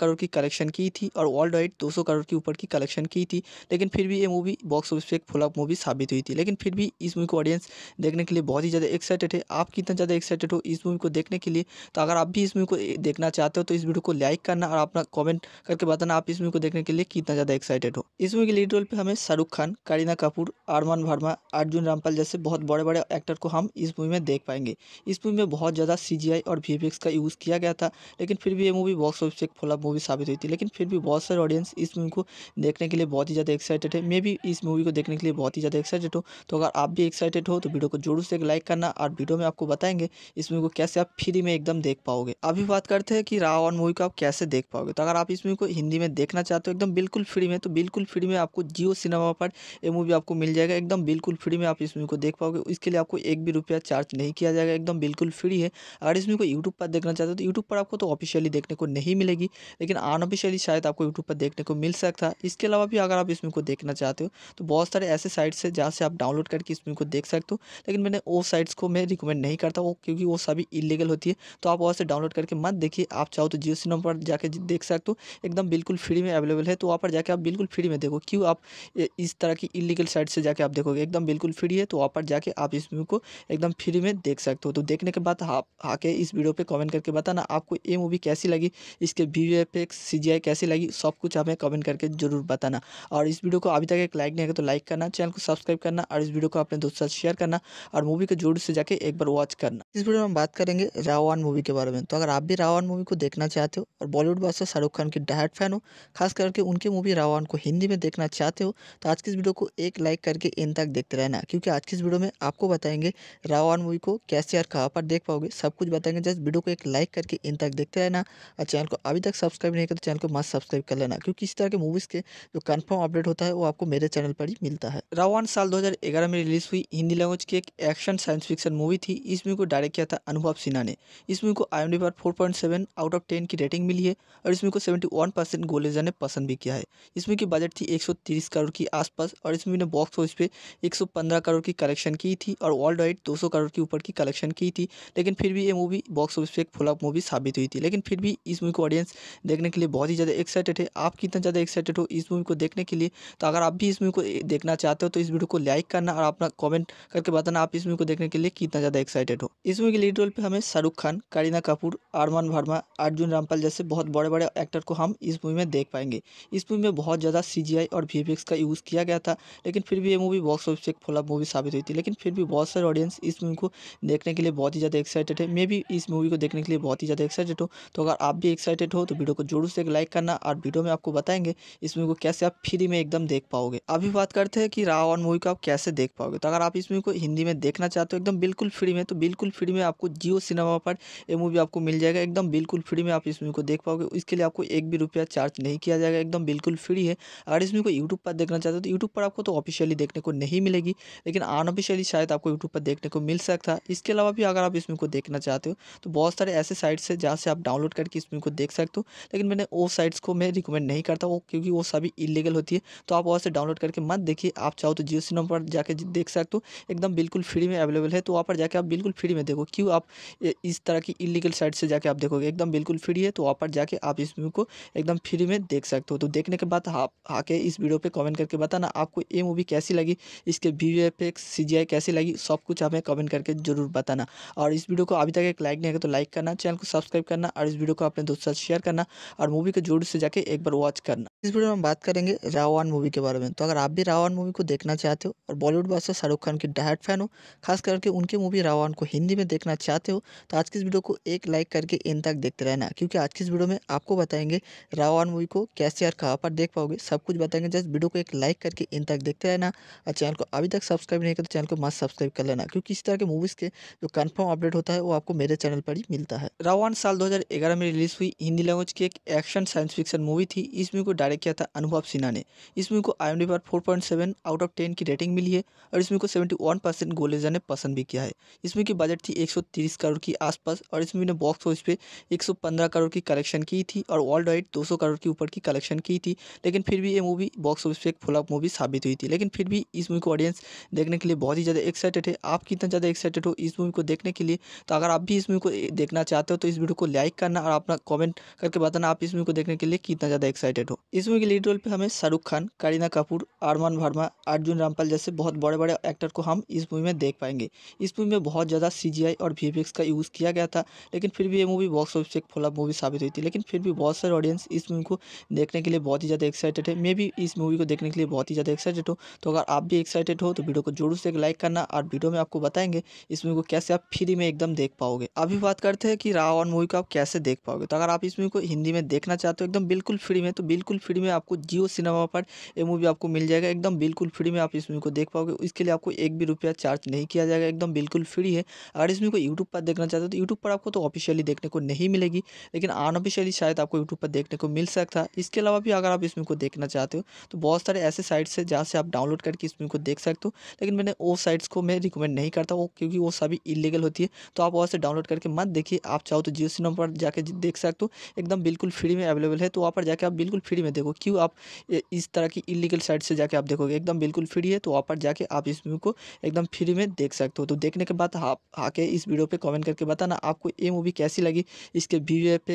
करोड़ की कलेक्शन की थी और वर्ल्ड वाइड दो करोड़ के ऊपर की कलेक्शन की थी लेकिन फिर भी ये मूवी बॉक्स ऑफिस पे एक फ्लॉप मूवी साबित हुई थी लेकिन फिर भी इस मूवी को ऑडियंस देखने के लिए बहुत ही ज़्यादा एक्साइटेड है आप कितना ज़्यादा एक्साइटेड इंटरेस्टेड हो इस मूवी को देखने के लिए तो अगर आप भी इस मूवी को देखना चाहते हो तो इस वीडियो को लाइक करना और अपना कॉमेंट करके बताना आप इस मूवी को देखने के लिए कितना ज़्यादा एक्साइटेड हो इस मूवी के लीड रोल पर हमें शाहरुख खान करीना कपूर आरमान वर्मा अर्जुन रामपाल जैसे बहुत बड़े बड़े एक्टर को हम इस मूवी में देख पाएंगे इस मूवी में बहुत ज़्यादा सी और वी का यूज़ किया गया था लेकिन फिर भी ये मूवी बॉक्स ऑफिस एक फ्लॉप मूवी साबित हुई थी लेकिन फिर भी बहुत सारे ऑडियंस इस मूवी को देखने के लिए बहुत ही ज़्यादा एक्साइटेड है मैं भी इस मूवी को देखने के लिए बहुत ही ज़्यादा एक्साइटेड हो तो अगर आप भी एक्साइटेड हो तो वीडियो को जरूर से एक लाइक करना और वीडियो में आपको बताएंगे इस मूवी को कैसे आप फ्री में एकदम देख पाओगे अभी बात करते हैं कि रावण मूवी को आप कैसे देख पाओगे तो अगर आप इस मूवी को हिंदी में देखना चाहते हो एकदम बिल्कुल फ्री में तो बिल्कुल फ्री में आपको जियो सिनेमा पर यह मूवी आपको मिल जाएगा एकदम बिल्कुल फ्री में आप इस मूवी को देख पाओगे इसके लिए आपको एक भी रुपया चार्ज नहीं किया जाएगा एकदम बिल्कुल फ्री है अगर इस मूवी को यूट्यूब पर देखना चाहते हो तो यूट्यूब पर आपको तो ऑफिशियली देखने को नहीं मिलेगी लेकिन अनऑफिशियली शायद आपको यूट्यूब पर देखने को मिल सकता है इसके अलावा भी अगर आप इस मूवी को देखना चाहते हो तो बहुत सारे ऐसे साइट्स है जहाँ से आप डाउनलोड करके इस मूवी को देख सकते हो लेकिन मैंने वो साइट्स को मैं रिकमेंड नहीं करता वो क्योंकि होगी वो सभी इलीगल होती है तो आप वहाँ से डाउनलोड करके मत देखिए आप चाहो तो जियो सिनेमा पर जाके देख सकते हो एकदम बिल्कुल फ्री में अवेलेबल है तो वहाँ पर जाके आप बिल्कुल फ्री में देखो क्यों आप इस तरह की इलीगल साइट से जाके आप देखोगे एकदम बिल्कुल फ्री है तो वहाँ पर जाके आप इस मूवी को एकदम फ्री में देख सकते हो तो देखने के बाद आप आके इस वीडियो पर कॉमेंट करके बताना आपको ये मूवी कैसी लगी इसके वी एफ एक्स कैसी लगी सब कुछ हमें कमेंट करके जरूर बताना और इस वीडियो को अभी तक एक लाइक नहीं है तो लाइक करना चैनल को सब्सक्राइब करना और इस वीडियो को अपने दोस्तों के साथ शेयर करना और मूवी को जोर से जाके एक बार वॉच करना इस वीडियो में हम बात करेंगे रावण मूवी के बारे में तो अगर आप भी रावण मूवी को देखना चाहते हो और बॉलीवुड बादशाह शाहरुख खान की डायट फैन हो खास करके उनकी मूवी रावण को हिंदी में देखना चाहते हो तो आज की इस वीडियो को एक लाइक करके इन तक देखते रहना क्योंकि आज की इस वीडियो में आपको बताएंगे रावण मूवी को कैसे और कहाँ पर देख पाओगे सब कुछ बताएंगे जस्ट वीडियो को एक लाइक करके इन तक देखते रहना और चैनल को अभी तक सब्सक्राइब नहीं कर तो चैनल को मस्त सब्सक्राइब कर लेना क्योंकि इस तरह के मूवीज़ के जो कन्फर्म अपडेट होता है वो आपको मेरे चैनल पर ही मिलता है रावण साल दो में रिलीज हुई हिंदी लैंग्वेज की एक एक्शन साइंस फिक्सन मूवी थी इस मूवी को डायरेक्ट किया था अनुभव सिन्हा ने इस मूवी को आई पर four point seven out of ten की रेटिंग मिली है और इस मूवी को सेवेंटी वन परसेंट गोलेजा ने पसंद भी किया है इस मूवी की बजट थी एक सौ तीस करोड़ की आसपास और इस मूवी ने बॉक्स ऑफिस पे एक सौ पंद्रह करोड़ की कलेक्शन की थी और वर्ल्ड वाइड दो सौ करोड़ के ऊपर की कलेक्शन की थी लेकिन फिर भी ये मूवी बॉक्स ऑफिस पर एक फुलअप मूवी साबित हुई थी लेकिन फिर भी इस मूवी को ऑडियंस देखने के लिए बहुत ही ज़्यादा एक्साइटेड है आप कितना ज़्यादा एक्साइटेड हो इस मूवी को देखने के लिए तो अगर आप भी इस मूवी को देखना चाहते हो तो इस वीडियो को लाइक करना और अपना कॉमेंट करके बताना आप इस मूवी को देखने के लिए कितना ज़्यादा एक्साइटेड हो इस मूवी के लीड रोल पे हमें शाहरुख खान करीना कपूर अरमान वर्मा अर्जुन रामपाल जैसे बहुत बड़े बड़े एक्टर को हम इस मूवी में देख पाएंगे इस मूवी में बहुत ज़्यादा सी और वी का यूज़ किया गया था लेकिन फिर भी ये मूवी बॉक्स ऑफिस एक फ्लॉप मूवी साबित हुई थी लेकिन फिर भी बहुत सारे ऑडियंस इस मूवी को देखने के लिए बहुत ही ज़्यादा एक्साइटेड है मैं भी इस मूवी को देखने के लिए बहुत ही ज़्यादा एक्साइटेड हूँ तो अगर आप भी एक्साइटेड हो तो वीडियो को जरूर से एक लाइक करना और वीडियो में आपको बताएंगे इस मूवी को कैसे आप फ्री में एकदम देख पाओगे अभी बात करते हैं कि रावण मूवी को आप कैसे देख पाओगे तो अगर आप इस मूवी को हिंदी में देखना चाहते हो एकदम बिल्कुल फ्री में तो बिल्कुल फ्री में आपको जियो सिनेमा पर ये मूवी आपको मिल जाएगा एकदम बिल्कुल फ्री में आप इस मूवी को देख पाओगे इसके लिए आपको एक भी रुपया चार्ज नहीं किया जाएगा एकदम बिल्कुल फ्री है अगर इस मूवी को यूट्यूब पर देखना चाहते हो तो यूट्यूब पर आपको तो ऑफिशियली देखने को नहीं मिलेगी लेकिन अनऑफिशियली शायद आपको यूट्यूब पर देखने को मिल सकता है इसके अलावा भी अगर आप इस मूवी को देखना चाहते हो तो बहुत सारे ऐसे साइट्स है जहाँ से आप डाउनलोड करके इस मूवी को देख सकते हो लेकिन मैंने वो साइट्स को मैं रिकमेंड नहीं करता वो क्योंकि वो सभी इलीगल होती है तो आप वहाँ से डाउनलोड करके मत देखिए आप चाहो तो जियो सिनेमा पर जाके देख सकते हो एकदम बिल्कुल फ्री में अवेलेबल है तो वहाँ पर जाके आप बिल्कुल फ्री में देखो क्यों आप इस तरह की इलीगल साइट से जाके आप देखोगे एकदम बिल्कुल फ्री है तो वहाँ पर जाके आप इस मूवी को एकदम फ्री में देख सकते हो तो देखने के बाद आप आके इस वीडियो पर कमेंट करके बताना आपको ये मूवी कैसी लगी इसके V F C G I कैसी लगी सब कुछ हमें कमेंट करके जरूर बताना और इस वीडियो को अभी तक एक लाइक नहीं आगे तो लाइक करना चैनल को सब्सक्राइब करना और इस वीडियो को अपने दोस्तों साथ शेयर करना और मूवी को जोर से जाके एक बार वॉच करना इस वीडियो में हम बात करेंगे रावण मूवी के बारे में तो अगर आप भी रावण मूवी को देखना चाहते हो और बॉलीवुड बादशाह शाहरुख खान की डायट फैन हो खास करके उनकी मूवी रावण को हिंदी में देखना चाहते हो तो आज की इस वीडियो को एक लाइक करके इन तक देखते रहना क्योंकि आज की इस वीडियो में आपको बताएंगे रावण मूवी को कैसे और कहाँ पर देख पाओगे सब कुछ बताएंगे जस्ट वीडियो को एक लाइक करके इन तक देखते रहना और चैनल को अभी तक सब्सक्राइब नहीं करते तो चैनल को मस्त सब्सक्राइब कर लेना क्योंकि इस तरह के मूवीज़ के जो कन्फर्म अपडेट होता है वो आपको मेरे चैनल पर ही मिलता है रावण साल दो में रिलीज हुई हिंदी लैंग्वेज की एक एक्शन साइंस फिक्सन मूवी थी इस मूवी को डायरेक्ट डायरेक्ट किया था अनुभव सिन्हा ने इस मूवी को आई पर फोर आउट ऑफ टेन की रेटिंग मिली है और इसमें को सेवेंटी वन परसेंट गोलेजा ने पसंद भी किया है इसमें की बजट थी एक करोड़ की आसपास और इस मूवी ने बॉक्स ऑफिस पे एक करोड़ की कलेक्शन की थी और वर्ल्ड वाइड दो करोड़ के ऊपर की कलेक्शन की थी लेकिन फिर भी ये मूवी बॉक्स ऑफिस पे एक फ्लॉप मूवी साबित हुई थी लेकिन फिर भी इस मूवी को ऑडियंस देखने के लिए बहुत ही ज़्यादा एक्साइटेड है आप कितना ज़्यादा एक्साइटेड हो इस मूवी को देखने के लिए तो अगर आप भी इस मूवी को देखना चाहते हो तो इस वीडियो को लाइक करना और अपना कमेंट करके बताना आप इस मूवी को देखने के लिए कितना ज़्यादा एक्साइटेड हो इस इस मूवी के लीड रोल पे हमें शाहरुख खान करीना कपूर अरमान वर्मा अर्जुन रामपाल जैसे बहुत बड़े बड़े एक्टर को हम इस मूवी में देख पाएंगे इस मूवी में बहुत ज़्यादा सी और वी का यूज़ किया गया था लेकिन फिर भी ये मूवी बॉक्स ऑफिस एक फॉलोअप मूवी साबित हुई थी लेकिन फिर भी बहुत सारे ऑडियंस इस मूवी को देखने के लिए बहुत ही ज़्यादा एक्साइटेड है मैं भी इस मूवी को देखने के लिए बहुत ही ज़्यादा एक्साइटेड हूँ तो अगर आप भी एक्साइटेड हो तो वीडियो को जोर से एक लाइक करना और वीडियो में आपको बताएंगे इस मूवी को कैसे आप फ्री में एकदम देख पाओगे अभी बात करते हैं कि रावण मूवी को आप कैसे देख पाओगे तो अगर आप इस मूवी को हिंदी में देखना चाहते हो एकदम बिल्कुल फ्री में तो बिल्कुल फ्री फ्री में आपको जियो सिनेमा पर ये मूवी आपको मिल जाएगा एकदम बिल्कुल फ्री में आप इस मूवी को देख पाओगे इसके लिए आपको एक भी रुपया चार्ज नहीं किया जाएगा एकदम बिल्कुल फ्री है अगर इस मूवी को यूट्यूब पर देखना चाहते हो तो यूट्यूब पर आपको तो ऑफिशियली देखने को नहीं मिलेगी लेकिन अनऑफिशियली शायद आपको यूट्यूब पर देखने को मिल सकता है इसके अलावा भी अगर आप इस मूवी को देखना चाहते हो तो बहुत सारे ऐसे साइट्स है जहाँ से आप डाउनलोड करके इस मूवी को देख सकते हो लेकिन मैंने वो साइट्स को मैं रिकमेंड नहीं करता वो क्योंकि वो सभी इलीगल होती है तो आप वहाँ से डाउनलोड करके मत देखिए आप चाहो तो जियो सिनेमा पर जाके देख सकते हो एकदम बिल्कुल फ्री में अवेलेबल है तो वहाँ पर जाके आप बिल्कुल फ्री में देखो क्यों आप इस तरह की इलीगल साइट से जाके आप देखोगे एकदम बिल्कुल फ्री है तो वहाँ पर जाके आप इस मूवी को एकदम फ्री में देख सकते हो तो देखने के बाद आप आके इस वीडियो पर कमेंट करके बताना आपको ये मूवी कैसी लगी इसके वी एफ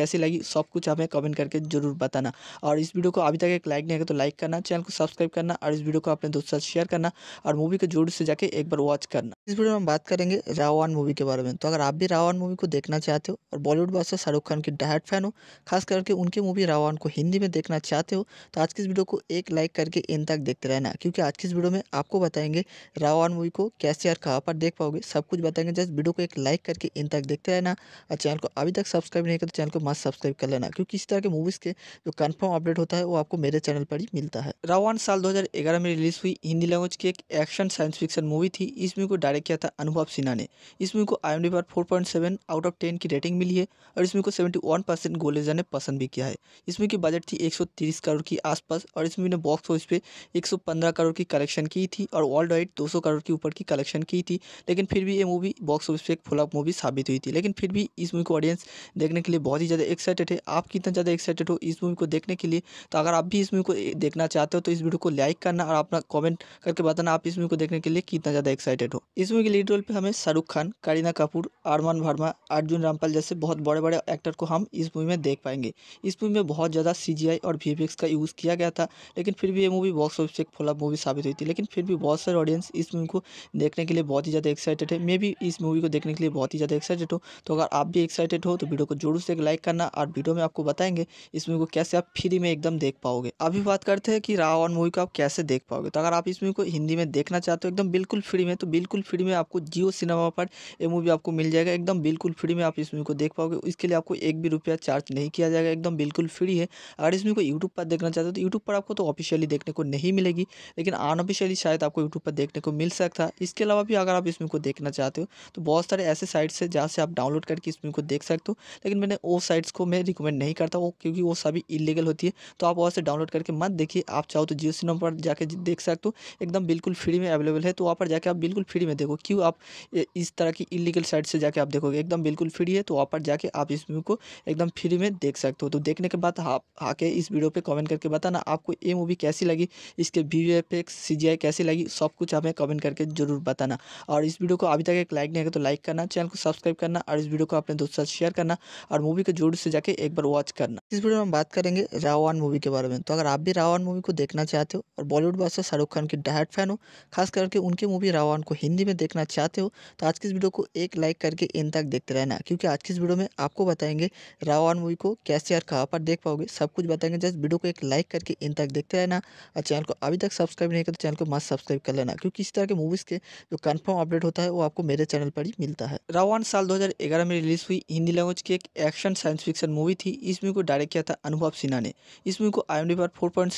कैसी लगी सब कुछ हमें कमेंट करके जरूर बताना और इस वीडियो को अभी तक एक लाइक नहीं है तो लाइक करना चैनल को सब्सक्राइब करना और इस वीडियो को अपने दोस्तों साथ शेयर करना और मूवी को जोर से जाके एक बार वॉच करना इस वीडियो में हम बात करेंगे रावण मूवी के बारे में तो अगर आप भी रावण मूवी को देखना चाहते हो और बॉलीवुड बादशाह शाहरुख खान की डायट फैन हो खास करके उनकी मूवी रावण को हिंदी में देखना चाहते हो तो आज की इस वीडियो को एक लाइक करके इन तक देखते रहना क्योंकि आज की इस वीडियो में आपको बताएंगे रावण मूवी को कैसे और कहाँ पर देख पाओगे सब कुछ बताएंगे जस्ट वीडियो को एक लाइक करके इन तक देखते रहना और चैनल को अभी तक सब्सक्राइब नहीं कर तो चैनल को मस्त सब्सक्राइब कर लेना क्योंकि इस तरह के मूवीज़ के जो कन्फर्म अपडेट होता है वो आपको मेरे चैनल पर ही मिलता है रावण साल दो में रिलीज हुई हिंदी लैंग्वेज की एक एक्शन साइंस फिक्शन मूवी थी इस मूवी को डायरेक्ट किया था अनुभव सिन्हा ने इस मूवी को आई पर फोर आउट ऑफ टेन की रेटिंग मिली है और इसमें को सेवेंटी वन परसेंट गोलेजा ने पसंद भी किया है इसमें की बजट थी 130 करोड़ की आसपास और इस मूवी ने बॉक्स ऑफिस पे 115 करोड़ की कलेक्शन की थी और वर्ल्ड वाइड 200 करोड़ के ऊपर की कलेक्शन की थी लेकिन फिर भी ये मूवी बॉक्स ऑफिस पे एक फ्लॉप मूवी साबित हुई थी लेकिन फिर भी इस मूवी को ऑडियंस देखने के लिए बहुत ही ज़्यादा एक्साइटेड है आप कितना ज़्यादा एक्साइटेड हो इस मूवी को देखने के लिए तो अगर आप भी इस मूवी को देखना चाहते हो तो इस वीडियो को लाइक करना और अपना कॉमेंट करके बताना आप इस मूवी को देखने के लिए कितना ज़्यादा एक्साइटेड हो इस मूवी के लीड रोल पर हमें शाहरुख खान करीना कपूर आरमान वर्मा अर्जुन रामपाल जैसे बहुत बड़े बड़े एक्टर को हम इस मूवी में देख पाएंगे इस मूवी में बहुत ज़्यादा सी सी और वी का यूज़ किया गया था लेकिन फिर भी ये मूवी बॉक्स ऑफिस एक फ्लॉप मूवी साबित हुई थी लेकिन फिर भी बहुत सारे ऑडियंस इस मूवी को देखने के लिए बहुत ही ज़्यादा एक्साइटेड है मैं भी इस मूवी को देखने के लिए बहुत ही ज़्यादा एक्साइटेड हूँ तो अगर आप भी एक्साइटेड हो तो वीडियो को जोर से लाइक करना और वीडियो में आपको बताएंगे इस मूवी को कैसे आप फ्री में एकदम देख पाओगे अभी बात करते हैं कि रावण मूवी को आप कैसे देख पाओगे तो अगर आप इस मूवी को हिंदी में देखना चाहते हो एकदम बिल्कुल फ्री में तो बिल्कुल फ्री में आपको जियो सिनेमा पर यह मूवी आपको मिल जाएगा एकदम बिल्कुल फ्री में आप इस मूवी को देख पाओगे इसके लिए आपको एक भी रुपया चार्ज नहीं किया जाएगा एकदम बिल्कुल फ्री है अगर अगर इसमें कोई यूट्यूब पर देखना चाहते हो तो यूट्यूब पर आपको तो ऑफिशियली देखने को नहीं मिलेगी लेकिन अनऑफिशियली शायद आपको यूट्यूब पर देखने को मिल सकता है इसके अलावा भी अगर आप इस को देखना चाहते हो तो बहुत सारे ऐसे साइट्स है जहाँ से आप डाउनलोड करके इस को देख सकते हो लेकिन मैंने वो साइट्स को मैं रिकमेंड नहीं करता वो क्योंकि वो सभी इलीगल होती है तो आप वहाँ से डाउनलोड करके मत देखिए आप चाहो तो जियो सिनेमा पर जाकर देख सकते हो एकदम बिल्कुल फ्री में अवेलेबल है तो वहाँ पर जाकर आप बिल्कुल फ्री में देखो क्यों आप इस तरह की इलीगल साइट से जाके आप देखोगे एकदम बिल्कुल फ्री है तो वहाँ पर जाके आप इस मूवी को एकदम फ्री में देख सकते हो तो देखने के बाद आप हाँ करके इस वीडियो पे कमेंट करके बताना आपको ये मूवी कैसी लगी इसके वी एफेक्स सी कैसी लगी सब कुछ हमें कमेंट करके जरूर बताना और इस वीडियो को अभी तक एक लाइक नहीं है तो लाइक करना चैनल को सब्सक्राइब करना और इस वीडियो को अपने दोस्तों साथ शेयर करना और मूवी को जोर से जाके एक बार वॉच करना इस वीडियो में हम बात करेंगे रावण मूवी के बारे में तो अगर आप भी रावण मूवी को देखना चाहते हो और बॉलीवुड बादशाह शाहरुख खान की डायट फैन हो खास करके उनकी मूवी रावण को हिंदी में देखना चाहते हो तो आज की इस वीडियो को एक लाइक करके इन तक देखते रहना क्योंकि आज की इस वीडियो में आपको बताएंगे रावण मूवी को कैसे और कहाँ पर देख पाओगे सब कुछ बताएंगे जस्ट वीडियो को एक लाइक करके इन तक देखते रहना और चैनल को अभी तक सब्सक्राइब नहीं करते तो चैनल को मस्त सब्सक्राइब कर लेना क्योंकि इस तरह के मूवीज़ के जो कन्फर्म अपडेट होता है वो आपको मेरे चैनल पर ही मिलता है रावण साल दो में रिलीज हुई हिंदी लैंग्वेज की एक एक्शन साइंस फिक्शन मूवी थी इस मूवी को डायरेक्ट किया था अनुभव सिन्हा ने इस मूवी को आई पर फोर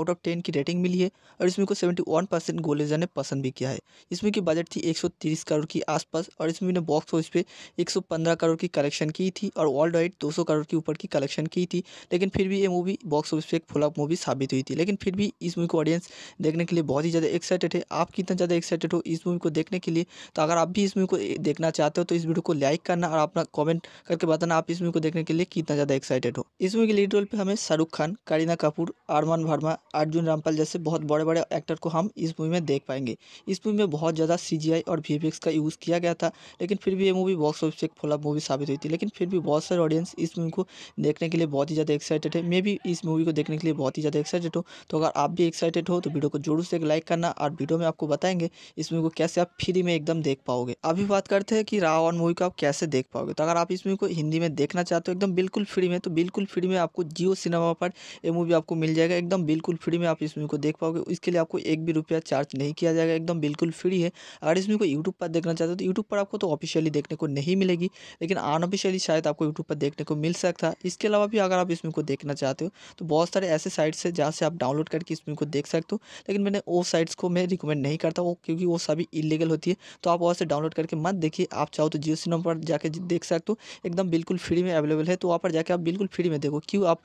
आउट ऑफ टेन की रेटिंग मिली है और इस मूवी को सेवेंटी वन परसेंट गोलेजा ने पसंद भी किया है इस मूवी की बजट थी 130 करोड़ की आसपास और इस मूवी ने बॉक्स ऑफिस पे 115 करोड़ की कलेक्शन की थी और वर्ल्ड वाइड 200 करोड़ के ऊपर की कलेक्शन की थी लेकिन फिर भी ये मूवी मूवी बॉक्स ऑफिस पर एक फ्लॉप मूवी साबित हुई थी लेकिन फिर भी इस मूवी को ऑडियंस देखने के लिए बहुत ही ज़्यादा एक्साइटेड है आप कितना ज़्यादा एक्साइटेड हो इस मूवी को देखने के लिए तो अगर आप भी इस मूवी को देखना चाहते हो तो इस वीडियो को लाइक करना और अपना कॉमेंट करके बताना आप इस मूवी को देखने के लिए कितना ज़्यादा एक्साइटेड हो इस मूवी के लीड रोल पर हमें शाहरुख खान करीना कपूर आरमान वर्मा अर्जुन रामपाल जैसे बहुत बड़े बड़े एक्टर को हम इस मूवी में देख पाएंगे इस मूवी में बहुत ज़्यादा सी और वी का यूज़ किया गया था लेकिन फिर भी ये मूवी बॉक्स ऑफिस एक फ्लॉप मूवी साबित हुई थी लेकिन फिर भी बहुत सारे ऑडियंस इस मूवी को देखने के लिए बहुत ही ज़्यादा एक्साइटेड है मे मैं भी इस मूवी को देखने के लिए बहुत ही ज़्यादा एक्साइटेड हूँ तो अगर आप भी एक्साइटेड हो तो वीडियो को जोर से एक लाइक करना और वीडियो में आपको बताएंगे इस मूवी को कैसे आप फ्री में एकदम देख पाओगे अभी बात करते हैं कि रावण मूवी को आप कैसे देख पाओगे तो अगर आप इस मूवी को हिंदी में देखना चाहते हो एकदम बिल्कुल फ्री में तो बिल्कुल फ्री में आपको जियो सिनेमा पर ये मूवी आपको मिल जाएगा एकदम बिल्कुल फ्री में आप इस मूवी को देख पाओगे इसके लिए आपको एक भी रुपया चार्ज नहीं किया जाएगा एकदम बिल्कुल फ्री है अगर इस मूवी को यूट्यूब पर देखना चाहते हो तो यूट्यूब पर आपको तो ऑफिशियली देखने को नहीं मिलेगी लेकिन अनऑफिशियली शायद आपको यूट्यूब पर देखने को मिल सकता है इसके अलावा भी अगर आप इस मूवी को देखना चाहते चाहते हो तो बहुत सारे ऐसे साइट्स है जहाँ से आप डाउनलोड करके इस फिल्म को देख सकते हो लेकिन मैंने वो साइट्स को मैं रिकमेंड नहीं करता वो क्योंकि वो सभी इलीगल होती है तो आप वहाँ से डाउनलोड करके मत देखिए आप चाहो तो जियो सिनेमा पर जाके देख सकते हो एकदम बिल्कुल फ्री में अवेलेबल है तो वहाँ पर जाके आप बिल्कुल फ्री में देखो क्यों आप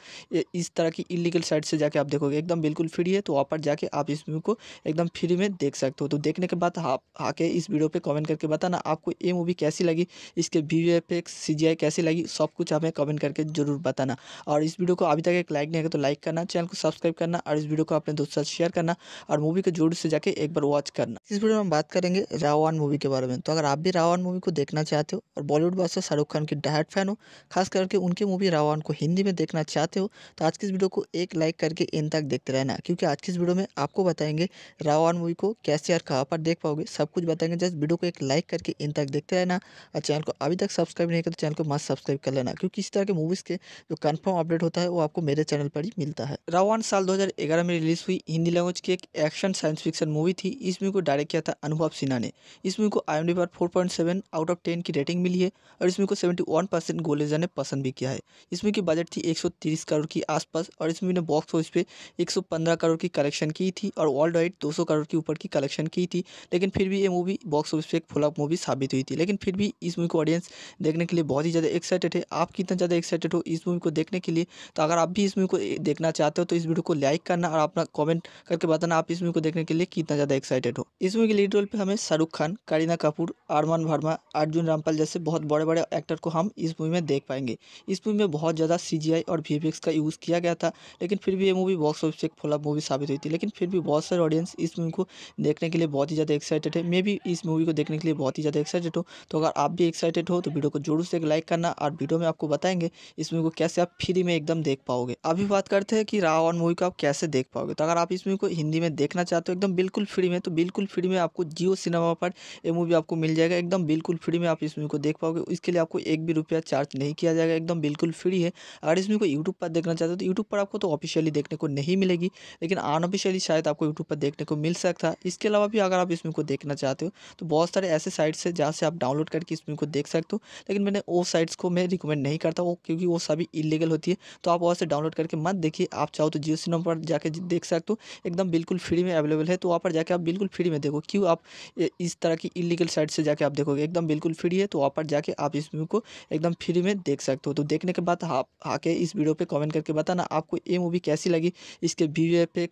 इस तरह की इलीगल साइट से जाके आप देखोगे एकदम बिल्कुल फ्री है तो वहाँ पर जाके आप इस मूवी को एकदम फ्री में देख सकते हो तो देखने के बाद आप आके इस वीडियो पर कमेंट करके बताना आपको ये मूवी कैसी लगी इसके वी एफ एक्स कैसी लगी सब कुछ हमें कमेंट करके ज़रूर बताना और इस वीडियो को अभी तक लगे एक लाइक नहीं आएगा तो लाइक करना चैनल को सब्सक्राइब करना और इस वीडियो को अपने दोस्तों से शेयर करना और मूवी को जोर से जाके एक बार वॉच करना इस वीडियो में हम बात करेंगे रावण मूवी के बारे में तो अगर आप भी रावण मूवी को देखना चाहते हो और बॉलीवुड बॉस शाहरुख खान की डायट फैन हो खास करके उनकी मूवी रावण को हिंदी में देखना चाहते हो तो आज की इस वीडियो को एक लाइक करके इन तक देखते रहना क्योंकि आज की इस वीडियो में आपको बताएंगे रावण मूवी को कैसे और कहाँ पर देख पाओगे सब कुछ बताएंगे जस्ट वीडियो को एक लाइक करके इन तक देखते रहना और चैनल को अभी तक सब्सक्राइब नहीं किया तो चैनल को मस्त सब्सक्राइब कर लेना क्योंकि इस तरह के मूवीज़ के जो कन्फर्म अपडेट होता है वो आपको मेरे चैनल पर ही मिलता है रावण साल 2011 में रिलीज हुई हिंदी लैंग्वेज की एक एक्शन साइंस फिक्शन मूवी थी इस मूवी को डायरेक्ट किया था अनुभव सिन्हा ने इस मूवी को आई पर फोर आउट ऑफ टेन की रेटिंग मिली है और इसमें को सेवेंटी वन परसेंट गोलेजा ने पसंद भी किया है इसमें की बजट थी एक करोड़ की आसपास और इस मूवी ने बॉक्स ऑफिस पे एक करोड़ की कलेक्शन की थी और वर्ल्ड वाइड दो करोड़ के ऊपर की कलेक्शन की थी लेकिन फिर भी ये मूवी बॉक्स ऑफिस पे एक फ्लॉप मूवी साबित हुई थी लेकिन फिर भी इस मूवी को ऑडियंस देखने के लिए बहुत ही ज़्यादा एक्साइटेड है आप कितना ज़्यादा एक्साइटेड हो इस मूवी को देखने के लिए तो अगर आप भी इस मूवी को देखना चाहते हो तो इस वीडियो को लाइक करना और अपना कमेंट करके बताना आप इस मूवी को देखने के लिए कितना ज़्यादा एक्साइटेड हो इस मूवी के लीड रोल पे हमें शाहरुख खान करीना कपूर आरमान वर्मा अर्जुन रामपाल जैसे बहुत बड़े बड़े एक्टर को हम इस मूवी में देख पाएंगे इस मूवी में बहुत ज़्यादा सी और वी का यूज़ किया गया था लेकिन फिर भी ये मूवी बॉक्स ऑफिस एक फ्लॉप मूवी साबित हुई थी लेकिन फिर भी बहुत सारे ऑडियंस इस मूवी को देखने के लिए बहुत ही ज़्यादा एक्साइटेड है मे भी इस मूवी को देखने के लिए बहुत ही ज़्यादा एक्साइटेड हो तो अगर आप भी एक्साइटेड हो तो वीडियो को जरूर से एक लाइक करना और वीडियो में आपको बताएंगे इस मूवी को कैसे आप फ्री में एकदम देख पाओगे पाओगे अभी बात करते हैं कि रावण मूवी को आप कैसे देख पाओगे तो अगर आप इस मूवी को हिंदी में देखना चाहते हो एकदम बिल्कुल फ्री में तो बिल्कुल फ्री में आपको जियो सिनेमा पर यह मूवी आपको मिल जाएगा एकदम बिल्कुल फ्री में आप इस मूवी को देख पाओगे इसके लिए आपको एक भी रुपया चार्ज नहीं किया जाएगा एकदम बिल्कुल फ्री है अगर इस मूवी को यूट्यूब पर देखना चाहते हो तो यूट्यूब पर आपको तो ऑफिशियली देखने को नहीं मिलेगी लेकिन अनऑफिशियली शायद आपको यूट्यूब पर देखने को मिल सकता है इसके अलावा भी अगर आप इस मूवी को देखना चाहते हो तो बहुत सारे ऐसे साइट्स है जहाँ से आप डाउनलोड करके इस मूवी को देख सकते हो लेकिन मैंने वो साइट्स को मैं रिकमेंड नहीं करता वो क्योंकि वो सभी इलीगल होती है तो आप वहाँ से डाउनलोड करके मत देखिए आप चाहो तो जियो सिनेमा पर जाके देख सकते हो एकदम बिल्कुल फ्री में अवेलेबल है तो वहाँ पर जाके आप बिल्कुल फ्री में देखो क्यों आप इस तरह की इलीगल साइट से जाके आप देखोगे एकदम बिल्कुल फ्री है तो वहाँ पर जाके आप इस मूवी को एकदम फ्री में देख सकते हो तो देखने के बाद आप आके इस वीडियो पर कमेंट करके बताना आपको ये मूवी कैसी लगी इसके वी वी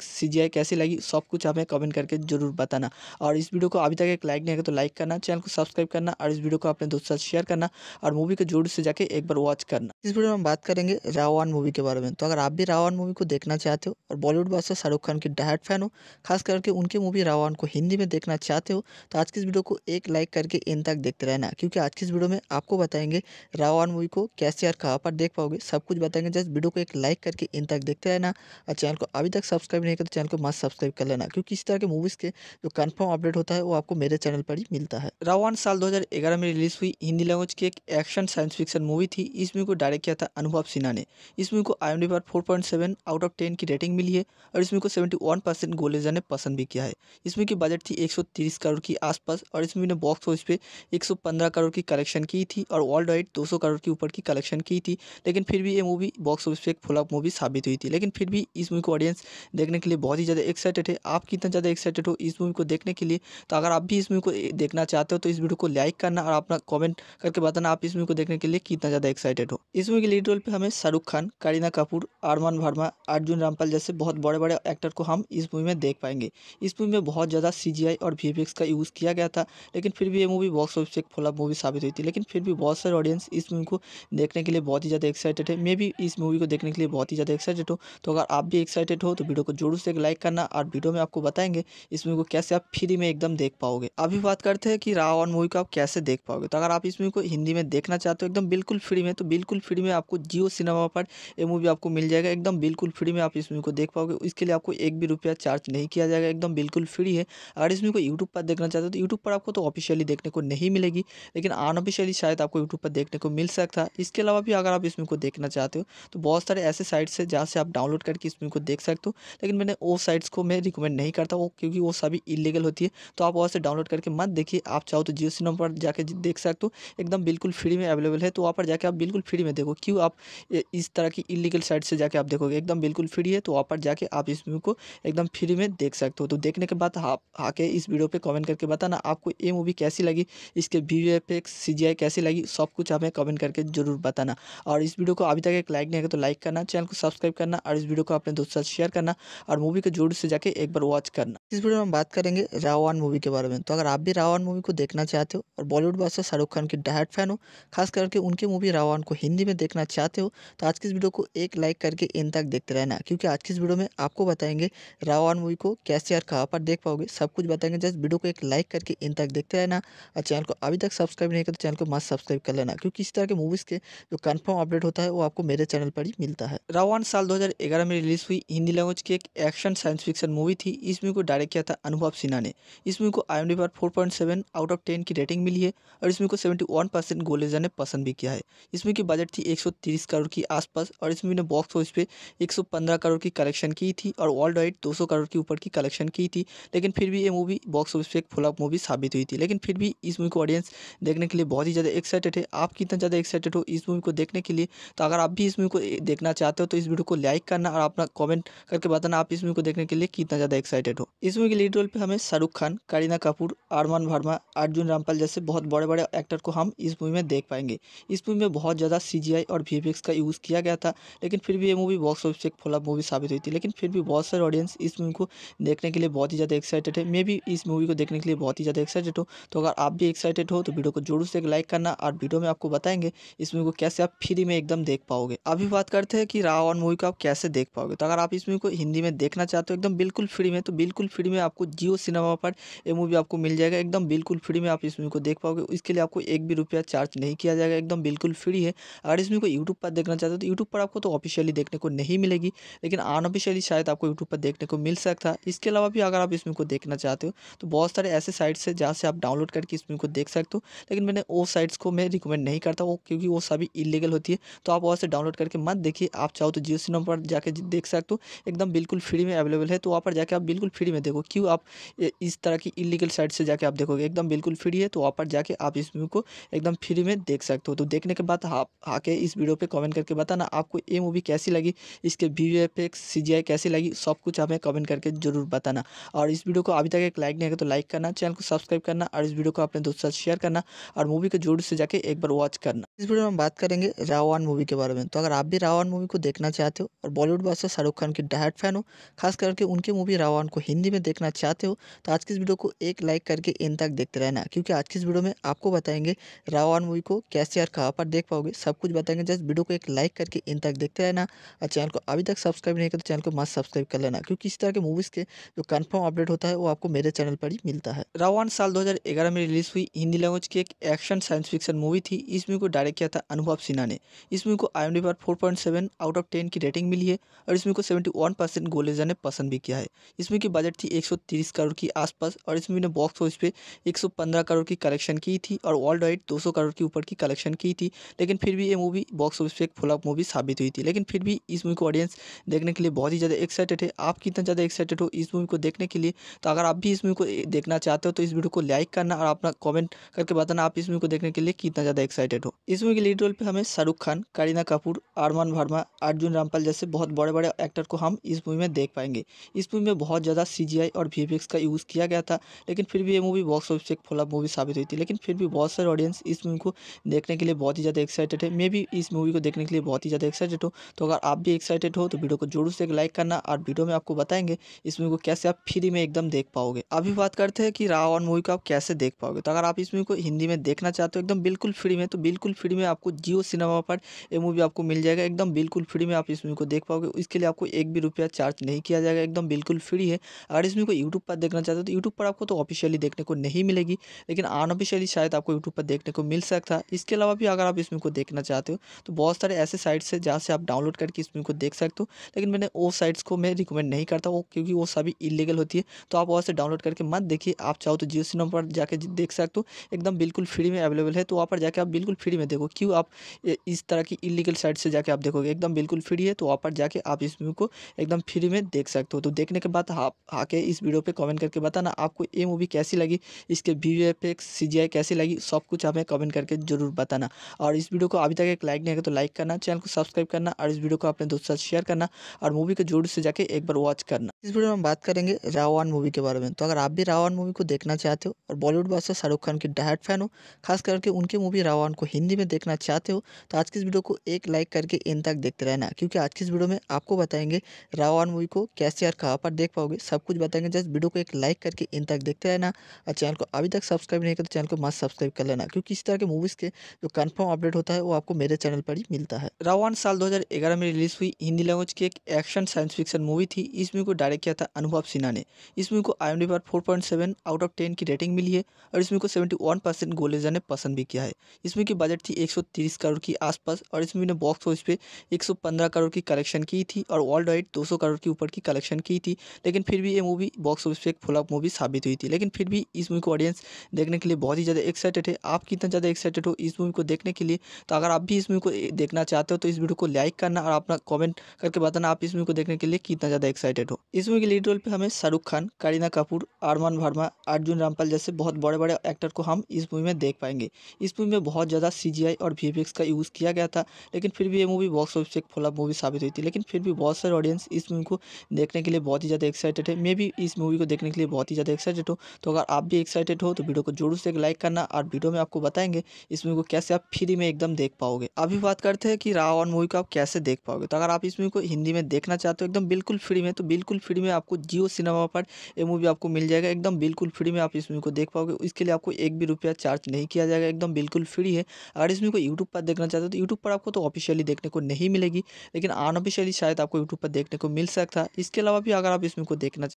आई कैसी लगी सब कुछ हमें कमेंट करके जरूर बताना और इस वीडियो को अभी तक एक लाइक नहीं है तो लाइक करना चैनल को सब्सक्राइब करना और इस वीडियो को अपने दोस्तों साथ शेयर करना और मूवी को जोर से जाके एक बार वॉच करना इस वीडियो में हम बात करेंगे रावान मूवी के बारे में खान तो अगर आप भी रावण मूवी को देखना चाहते हो और बॉलीवुड बादशाह शाहरुख खान की डायट फैन हो खास करके उनकी मूवी रावण को हिंदी में देखना चाहते हो तो आज की इस वीडियो को एक लाइक करके इन तक देखते रहना क्योंकि आज की इस वीडियो में आपको बताएंगे रावण मूवी को कैसे और कहाँ पर देख पाओगे सब कुछ बताएंगे जस्ट वीडियो को एक लाइक करके इन तक देखते रहना और चैनल को अभी तक सब्सक्राइब नहीं कर तो चैनल को मस्त सब्सक्राइब कर लेना क्योंकि इस तरह के मूवीज़ के जो कन्फर्म अपडेट होता है वो आपको मेरे चैनल पर ही मिलता है रावण साल दो में रिलीज हुई हिंदी लैंग्वेज की एक एक्शन साइंस फिक्शन मूवी थी इस मूवी को डायरेक्ट किया था अनुभव सिन्हा ने इस मूवी को आई पर सेवन आउट ऑफ टेन की रेटिंग मिली है और इसमें को वन परसेंट गोलेजा ने पसंद भी किया है इसमें की बजट थी एक सौ तीस करोड़ की आसपास और इसमें ने बॉक्स ऑफिस पे पंद्रह करोड़ की कलेक्शन की थी और वर्ल्ड वाइड सौ करोड़ के ऊपर की कलेक्शन की थी लेकिन फिर भी ये मूवी बॉक्स ऑफिस पर एक फुलअप मूवी साबित हुई थी लेकिन फिर भी इस मूवी को ऑडियंस देखने के लिए बहुत ही ज़्यादा एक्साइटेड है आप कितना ज़्यादा एक्साइटेड हो इस मूवी को देखने के लिए तो अगर आप भी इस मूवी को देखना चाहते हो तो इस वीडियो को लाइक करना और अपना कॉमेंट करके बताना आप इस मूवी को देखने के लिए कितना ज़्यादा एक्साइटेड हो इस मूवी के लीड रोल पर हमें शाहरुख खान करीना कपूर अरमान वर्मा अर्जुन रामपाल जैसे बहुत बड़े बड़े एक्टर को हम इस मूवी में देख पाएंगे इस मूवी में बहुत ज़्यादा सी और वी का यूज़ किया गया था लेकिन फिर भी ये मूवी बॉक्स ऑफिस एक फ्लॉप मूवी साबित हुई थी लेकिन फिर भी बहुत सारे ऑडियंस इस मूवी को देखने के लिए बहुत ही ज़्यादा एक्साइटेड है मैं भी इस मूवी को देखने के लिए बहुत ही ज़्यादा एक्साइटेड हूँ तो अगर आप भी एक्साइटेड हो तो वीडियो को जरूर से एक लाइक करना और वीडियो में आपको बताएंगे इस मूवी को कैसे आप फ्री में एकदम देख पाओगे अभी बात करते हैं कि रावण मूवी को आप कैसे देख पाओगे तो अगर आप इस मूवी को हिंदी में देखना चाहते हो एकदम बिल्कुल फ्री में तो बिल्कुल फ्री में आपको जियो सिनेमा पर यह मूवी आपको मिल जाएगा एकदम बिल्कुल फ्री में आप इस मूवी को देख पाओगे इसके लिए आपको एक भी रुपया चार्ज नहीं किया जाएगा एकदम बिल्कुल फ्री है अगर इस मूवी को यूट्यूब पर देखना चाहते हो तो यूट्यूब पर आपको तो ऑफिशियली देखने को नहीं मिलेगी लेकिन अनऑफिशियली शायद आपको यूट्यूब पर देखने को मिल सकता है इसके अलावा भी अगर आप इस मूवी को देखना चाहते हो तो बहुत सारे ऐसे साइट्स है जहाँ से आप डाउनलोड करके इस मूवी को देख सकते हो लेकिन मैंने वो साइट्स को मैं रिकमेंड नहीं करता वो क्योंकि वो सभी इलीगल होती है तो आप वहाँ से डाउनलोड करके मत देखिए आप चाहो तो जियो सिनेमा पर जाकर देख सकते हो एकदम बिल्कुल फ्री में अवेलेबल है तो वहाँ पर जाकर आप बिल्कुल फ्री में देखो क्यों आप इस तरह की इलीगल राइट साइड से जाके आप देखोगे एकदम बिल्कुल फ्री है तो वहाँ पर जाके आप इस मूवी को एकदम फ्री में देख सकते हो तो देखने के बाद आप आके इस वीडियो पर कमेंट करके बताना आपको ये मूवी कैसी लगी इसके वी एक्स सी कैसी लगी सब कुछ हमें कमेंट करके जरूर बताना और इस वीडियो को अभी तक एक लाइक नहीं है तो लाइक करना चैनल को सब्सक्राइब करना और इस वीडियो को अपने दोस्तों साथ शेयर करना और मूवी को जरूर से जाके एक बार वॉच करना इस वीडियो में हम बात करेंगे रावण मूवी के बारे में तो अगर आप भी रावण मूवी को देखना चाहते हो और बॉलीवुड बादशाह शाहरुख खान की डायट फैन हो खास करके उनकी मूवी रावण को हिंदी में देखना चाहते हो तो आज की इस वीडियो को एक एक लाइक करके इन तक देखते रहना क्योंकि आज की इस वीडियो में आपको बताएंगे रावण मूवी को कैसे और कहाँ पर देख पाओगे सब कुछ बताएंगे जस्ट वीडियो को एक लाइक करके इन तक देखते रहना और चैनल को अभी तक सब्सक्राइब नहीं करते तो चैनल को मस्त सब्सक्राइब कर लेना क्योंकि इस तरह के मूवीज़ के जो कन्फर्म अपडेट होता है वो आपको मेरे चैनल पर ही मिलता है रावण साल दो में रिलीज हुई हिंदी लैंग्वेज की एक एक्शन साइंस फिक्शन मूवी थी इस मूवी को डायरेक्ट किया था अनुभव सिन्हा ने इस मूवी को आई पर फोर आउट ऑफ टेन की रेटिंग मिली है और इस मूवी को सेवेंटी वन परसेंट गोलेजा ने पसंद भी किया है इस मूवी की बजट थी एक करोड़ की आसपास और इस मूवी ने बॉक्स ऑफिस पे 115 करोड़ की कलेक्शन की थी और वर्ल्ड वाइड 200 करोड़ के ऊपर की कलेक्शन की थी लेकिन फिर भी ये मूवी बॉक्स ऑफिस पे एक फ्लॉप मूवी साबित हुई थी लेकिन फिर भी इस मूवी को ऑडियंस देखने के लिए बहुत ही ज़्यादा एक्साइटेड है आप कितना ज़्यादा एक्साइटेड हो इस मूवी को देखने के लिए तो अगर आप भी इस मूवी को देखना चाहते हो तो इस वीडियो को लाइक करना और अपना कॉमेंट करके बताना आप इस मूवी को देखने के लिए कितना ज़्यादा एक्साइटेड हो इस मूवी के लीड रोल पर हमें शाहरुख खान करीना कपूर आरमान वर्मा अर्जुन रामपाल जैसे बहुत बड़े बड़े एक्टर को हम इस मूवी में देख पाएंगे इस मूवी में बहुत ज़्यादा सी और वी का यूज़ किया गया था लेकिन लेकिन फिर भी ये मूवी बॉक्स ऑफिस एक फ्लॉप मूवी साबित हुई थी लेकिन फिर भी बहुत सारे ऑडियंस इस मूवी को देखने के लिए बहुत ही ज़्यादा एक्साइटेड है मैं भी इस मूवी को देखने के लिए बहुत ही ज़्यादा एक्साइटेड हूँ तो अगर आप भी एक्साइटेड हो तो वीडियो को जोर से एक लाइक करना और वीडियो में आपको बताएंगे इस मूवी को कैसे आप फ्री में एकदम देख पाओगे अभी बात करते हैं कि रावण मूवी को आप कैसे देख पाओगे तो अगर आप इस मूवी को हिंदी में देखना चाहते हो एकदम बिल्कुल फ्री में तो बिल्कुल फ्री में आपको जियो सिनेमा पर ये मूवी आपको मिल जाएगा एकदम बिल्कुल फ्री में आप इस मूवी को देख पाओगे इसके लिए आपको एक भी रुपया चार्ज नहीं किया जाएगा एकदम बिल्कुल फ्री है अगर इस मूवी को यूट्यूब पर देखना चाहते हो तो यूट्यूब पर आपको तो ऑफिशियली देखने को नहीं मिलेगी लेकिन अनऑफिशियली शायद आपको यूट्यूब पर देखने को मिल सकता है इसके अलावा भी अगर आप इस मूवी को देखना चाहते हो तो बहुत सारे ऐसे साइट्स है जहाँ से आप डाउनलोड करके इस मूवी को देख सकते हो लेकिन मैंने वो साइट्स को मैं रिकमेंड नहीं करता वो क्योंकि वो सभी इलीगल होती है तो आप वहाँ से डाउनलोड करके मत देखिए आप चाहो तो जियो सिनेमा पर जाकर देख सकते हो एकदम बिल्कुल फ्री में अवेलेबल है तो वहाँ पर जाकर आप बिल्कुल फ्री में देखो क्यों आप इस तरह की इलीगल साइट से जाके आप देखोगे एकदम बिल्कुल फ्री है तो वहाँ पर जाके आप इस मूवी को एकदम फ्री में देख सकते हो तो देखने के बाद आप आके इस वीडियो पर कॉमेंट करके बताना आपको ये मूवी मूवी कैसी लगी इसके वी वी सीजीआई कैसी लगी सब कुछ हमें कमेंट करके जरूर बताना और इस वीडियो को अभी तक एक लाइक नहीं है तो लाइक करना चैनल को सब्सक्राइब करना और इस वीडियो को अपने दोस्तों साथ शेयर करना और मूवी को जोर से जाके एक बार वॉच करना इस वीडियो में हम बात करेंगे रावण मूवी के बारे में तो अगर आप भी रावण मूवी को देखना चाहते हो और बॉलीवुड बादशाह शाहरुख खान की डायट फैन हो खास करके उनकी मूवी रावण को हिंदी में देखना चाहते हो तो आज की इस वीडियो को एक लाइक करके इन तक देखते रहना क्योंकि आज की इस वीडियो में आपको बताएंगे रावण मूवी को कैसे और कहाँ पर देख पाओगे सब कुछ बताएंगे जस्ट वीडियो को एक लाइक करके इन तक देख देखते रहना और चैनल को अभी तक सब्सक्राइब नहीं किया तो चैनल को मस्त सब्सक्राइब कर लेना क्योंकि इस तरह के मूवीज़ के जो कन्फर्म अपडेट होता है वो आपको मेरे चैनल पर ही मिलता है रावण साल दो में रिलीज हुई हिंदी लैंग्वेज की एक एक्शन साइंस फिक्शन मूवी थी इस मूवी को डायरेक्ट किया था अनुभव सिन्हा ने इस मूवी को I M four point seven out of ten की रेटिंग मिली है और इसमें को सेवेंटी वन परसेंट गोलेजा ने पसंद भी किया है इसमें की बजट थी एक सौ तीस करोड़ की आसपास और इस मूवी ने बॉक्स ऑफिस पे एक सौ पंद्रह करोड़ की कलेक्शन की थी और वर्ल्ड वाइड दो सौ करोड़ के ऊपर की कलेक्शन की थी लेकिन फिर भी ये मूवी बॉक्स ऑफिस पे एक फ्लॉप मूवी साबित हुई थी थी लेकिन फिर भी इस मूवी को ऑडियंस देखने के लिए बहुत ही ज़्यादा एक्साइटेड है आप कितना ज़्यादा एक्साइटेड हो इस मूवी को देखने के लिए तो अगर आप भी इस मूवी को देखना चाहते हो तो इस वीडियो को लाइक करना और अपना कॉमेंट करके बताना आप इस मूवी को देखने के लिए कितना ज़्यादा एक्साइटेड हो इस मूवी के लीड रोल पर हमें शाहरुख खान करीना कपूर आरमान वर्मा अर्जुन रामपाल जैसे बहुत बड़े बड़े एक्टर को हम इस मूवी में देख पाएंगे इस मूवी में बहुत ज़्यादा सी और वी का यूज़ किया गया था लेकिन फिर भी ये मूवी बॉक्स ऑफिस एक फ्लॉप मूवी साबित हुई थी लेकिन फिर भी बहुत सारे ऑडियंस इस मूवी को देखने के लिए बहुत ही ज़्यादा एक्साइटेड है मैं भी इस मूवी को देखने के लिए बहुत ही ज़्यादा एक्साइटेड हो तो अगर आप भी एक्साइटेड हो तो वीडियो को जरूर से एक लाइक करना और वीडियो में आपको बताएंगे इस मूवी को कैसे आप फ्री में एकदम देख पाओगे अभी बात करते हैं कि रावण मूवी को आप कैसे देख पाओगे तो अगर आप इस मूवी को हिंदी में देखना चाहते हो एकदम बिल्कुल फ्री में तो बिल्कुल फ्री में आपको जियो सिनेमा पर यह मूवी आपको मिल जाएगा एकदम बिल्कुल फ्री में आप इस मूवी को देख पाओगे इसके लिए आपको एक भी रुपया चार्ज नहीं किया जाएगा एकदम बिल्कुल फ्री है अगर इस मूवी को यूट्यूब पर देखना चाहते हो तो यूट्यूब पर आपको तो ऑफिशियली देखने को नहीं मिलेगी लेकिन अनऑफिशियली शायद आपको यूट्यूब पर देखने को मिल सकता है इसके अलावा भी अगर आप इस मूवी को देखना चाहते हो तो बहुत सारे ऐसे साइट्स है जहाँ से आप आप डाउनलोड करके इस मूवी को देख सकते हो लेकिन मैंने वो साइट्स को मैं रिकमेंड नहीं करता वो क्योंकि वो सभी इलीगल होती है तो आप वहाँ से डाउनलोड करके मत देखिए आप चाहो तो जियो सिनेमा पर जाकर देख सकते हो एकदम बिल्कुल फ्री में अवेलेबल है तो वहाँ पर जाकर आप बिल्कुल फ्री में देखो क्यों आप इस तरह की इलीगल साइट से जाके आप देखोगे एकदम बिल्कुल फ्री है तो वहाँ पर जाके आप इस मूवी को एकदम फ्री में देख सकते हो तो देखने के बाद आप आके इस वीडियो पर कमेंट करके बताना आपको ये मूवी कैसी लगी इसके वी एक्स सी कैसी लगी सब कुछ हमें कमेंट करके जरूर बताना और इस वीडियो को अभी तक एक लाइक नहीं है तो लाइक करना चैनल को सब्सक्राइब करना और इस वीडियो को अपने दोस्तों साथ शेयर करना और मूवी को जोर से जाके एक बार वॉच करना इस वीडियो में हम बात करेंगे रावण मूवी के बारे में तो अगर आप भी रावण मूवी को देखना चाहते हो और बॉलीवुड बादशाह शाहरुख खान की डायट फैन हो खास करके उनकी मूवी रावण को हिंदी में देखना चाहते हो तो आज की इस वीडियो को एक लाइक करके इन तक देखते रहना क्योंकि आज की इस वीडियो में आपको बताएंगे रावण मूवी को कैसे और कहाँ पर देख पाओगे सब कुछ बताएंगे जस्ट वीडियो को एक लाइक करके इन तक देखते रहना और चैनल को अभी तक सब्सक्राइब नहीं करते तो चैनल को मस्त सब्सक्राइब कर लेना क्योंकि इस तरह के मूवीज़ के जो कन्फर्म अपडेट होता है वो आपको मेरे चैनल पर ही मिलता है रावण साल दो में रिलीज हुई हिंदी लैंग्वेज की एक एक्शन साइंस फिक्शन मूवी थी इस मूवी को डायरेक्ट किया था अनुभव सिन्हा ने इस मूवी को आई पर four point seven out of ten की रेटिंग मिली है और इस मूवी को सेवेंटी वन परसेंट गोलेजर ने पसंद भी किया है इस मूवी की बजट थी एक सौ तीस करोड़ की आसपास और इस मूवी ने बॉक्स ऑफिस पे एक सौ पंद्रह करोड़ की कलेक्शन की थी और वर्ल्ड वाइड दो सौ करोड़ के ऊपर की कलेक्शन की थी लेकिन फिर भी ये मूवी बॉक्स ऑफिस पे एक फ्लॉप मूवी साबित हुई थी लेकिन फिर भी इस मूवी को ऑडियंस देखने के लिए बहुत ही ज़्यादा एक्साइटेड है आप कितना ज़्यादा एक्साइटेड हो इस मूवी को देखने के लिए तो अगर आप भी इस मूवी को देखना चाहते हो तो इस वीडियो को लाइक करना और अपना कॉमेंट करके बताना आप इस मूवी को देखने के लिए कितना ज़्यादा एक्साइटेड हो इस इस मूवी के लीड रोल पे हमें शाहरुख खान करीना कपूर अरमान वर्मा अर्जुन रामपाल जैसे बहुत बड़े बड़े एक्टर को हम इस मूवी में देख पाएंगे इस मूवी में बहुत ज़्यादा सी और वी का यूज़ किया गया था लेकिन फिर भी ये मूवी बॉक्स ऑफिस एक फ्लॉप मूवी साबित हुई थी लेकिन फिर भी बहुत सारे ऑडियंस इस मूवी को देखने के लिए बहुत ही ज़्यादा एक्साइटेड है मैं भी इस मूवी को देखने के लिए बहुत ही ज़्यादा एक्साइटेड हूँ तो अगर आप भी एक्साइटेड हो तो वीडियो को जरूर से एक लाइक करना और वीडियो में आपको बताएंगे इस मूवी को कैसे आप फ्री में एकदम देख पाओगे अभी बात करते हैं कि रावण मूवी को आप कैसे देख पाओगे तो अगर आप इस मूवी को हिंदी में देखना चाहते हो एकदम बिल्कुल फ्री में तो बिल्कुल फ्री फ्री में आपको जियो सिनेमा पर ये मूवी आपको मिल जाएगा एकदम बिल्कुल फ्री में आप इस मूवी को देख पाओगे इसके लिए आपको एक भी रुपया चार्ज नहीं किया जाएगा एकदम बिल्कुल फ्री है अगर इस मूवी को यूट्यूब पर देखना चाहते हो तो यूट्यूब पर आपको तो ऑफिशियली देखने को नहीं मिलेगी लेकिन अनऑफिशियली शायद आपको यूट्यूब पर देखने को मिल सकता है इसके अलावा भी अगर आप इस मूवी को देखना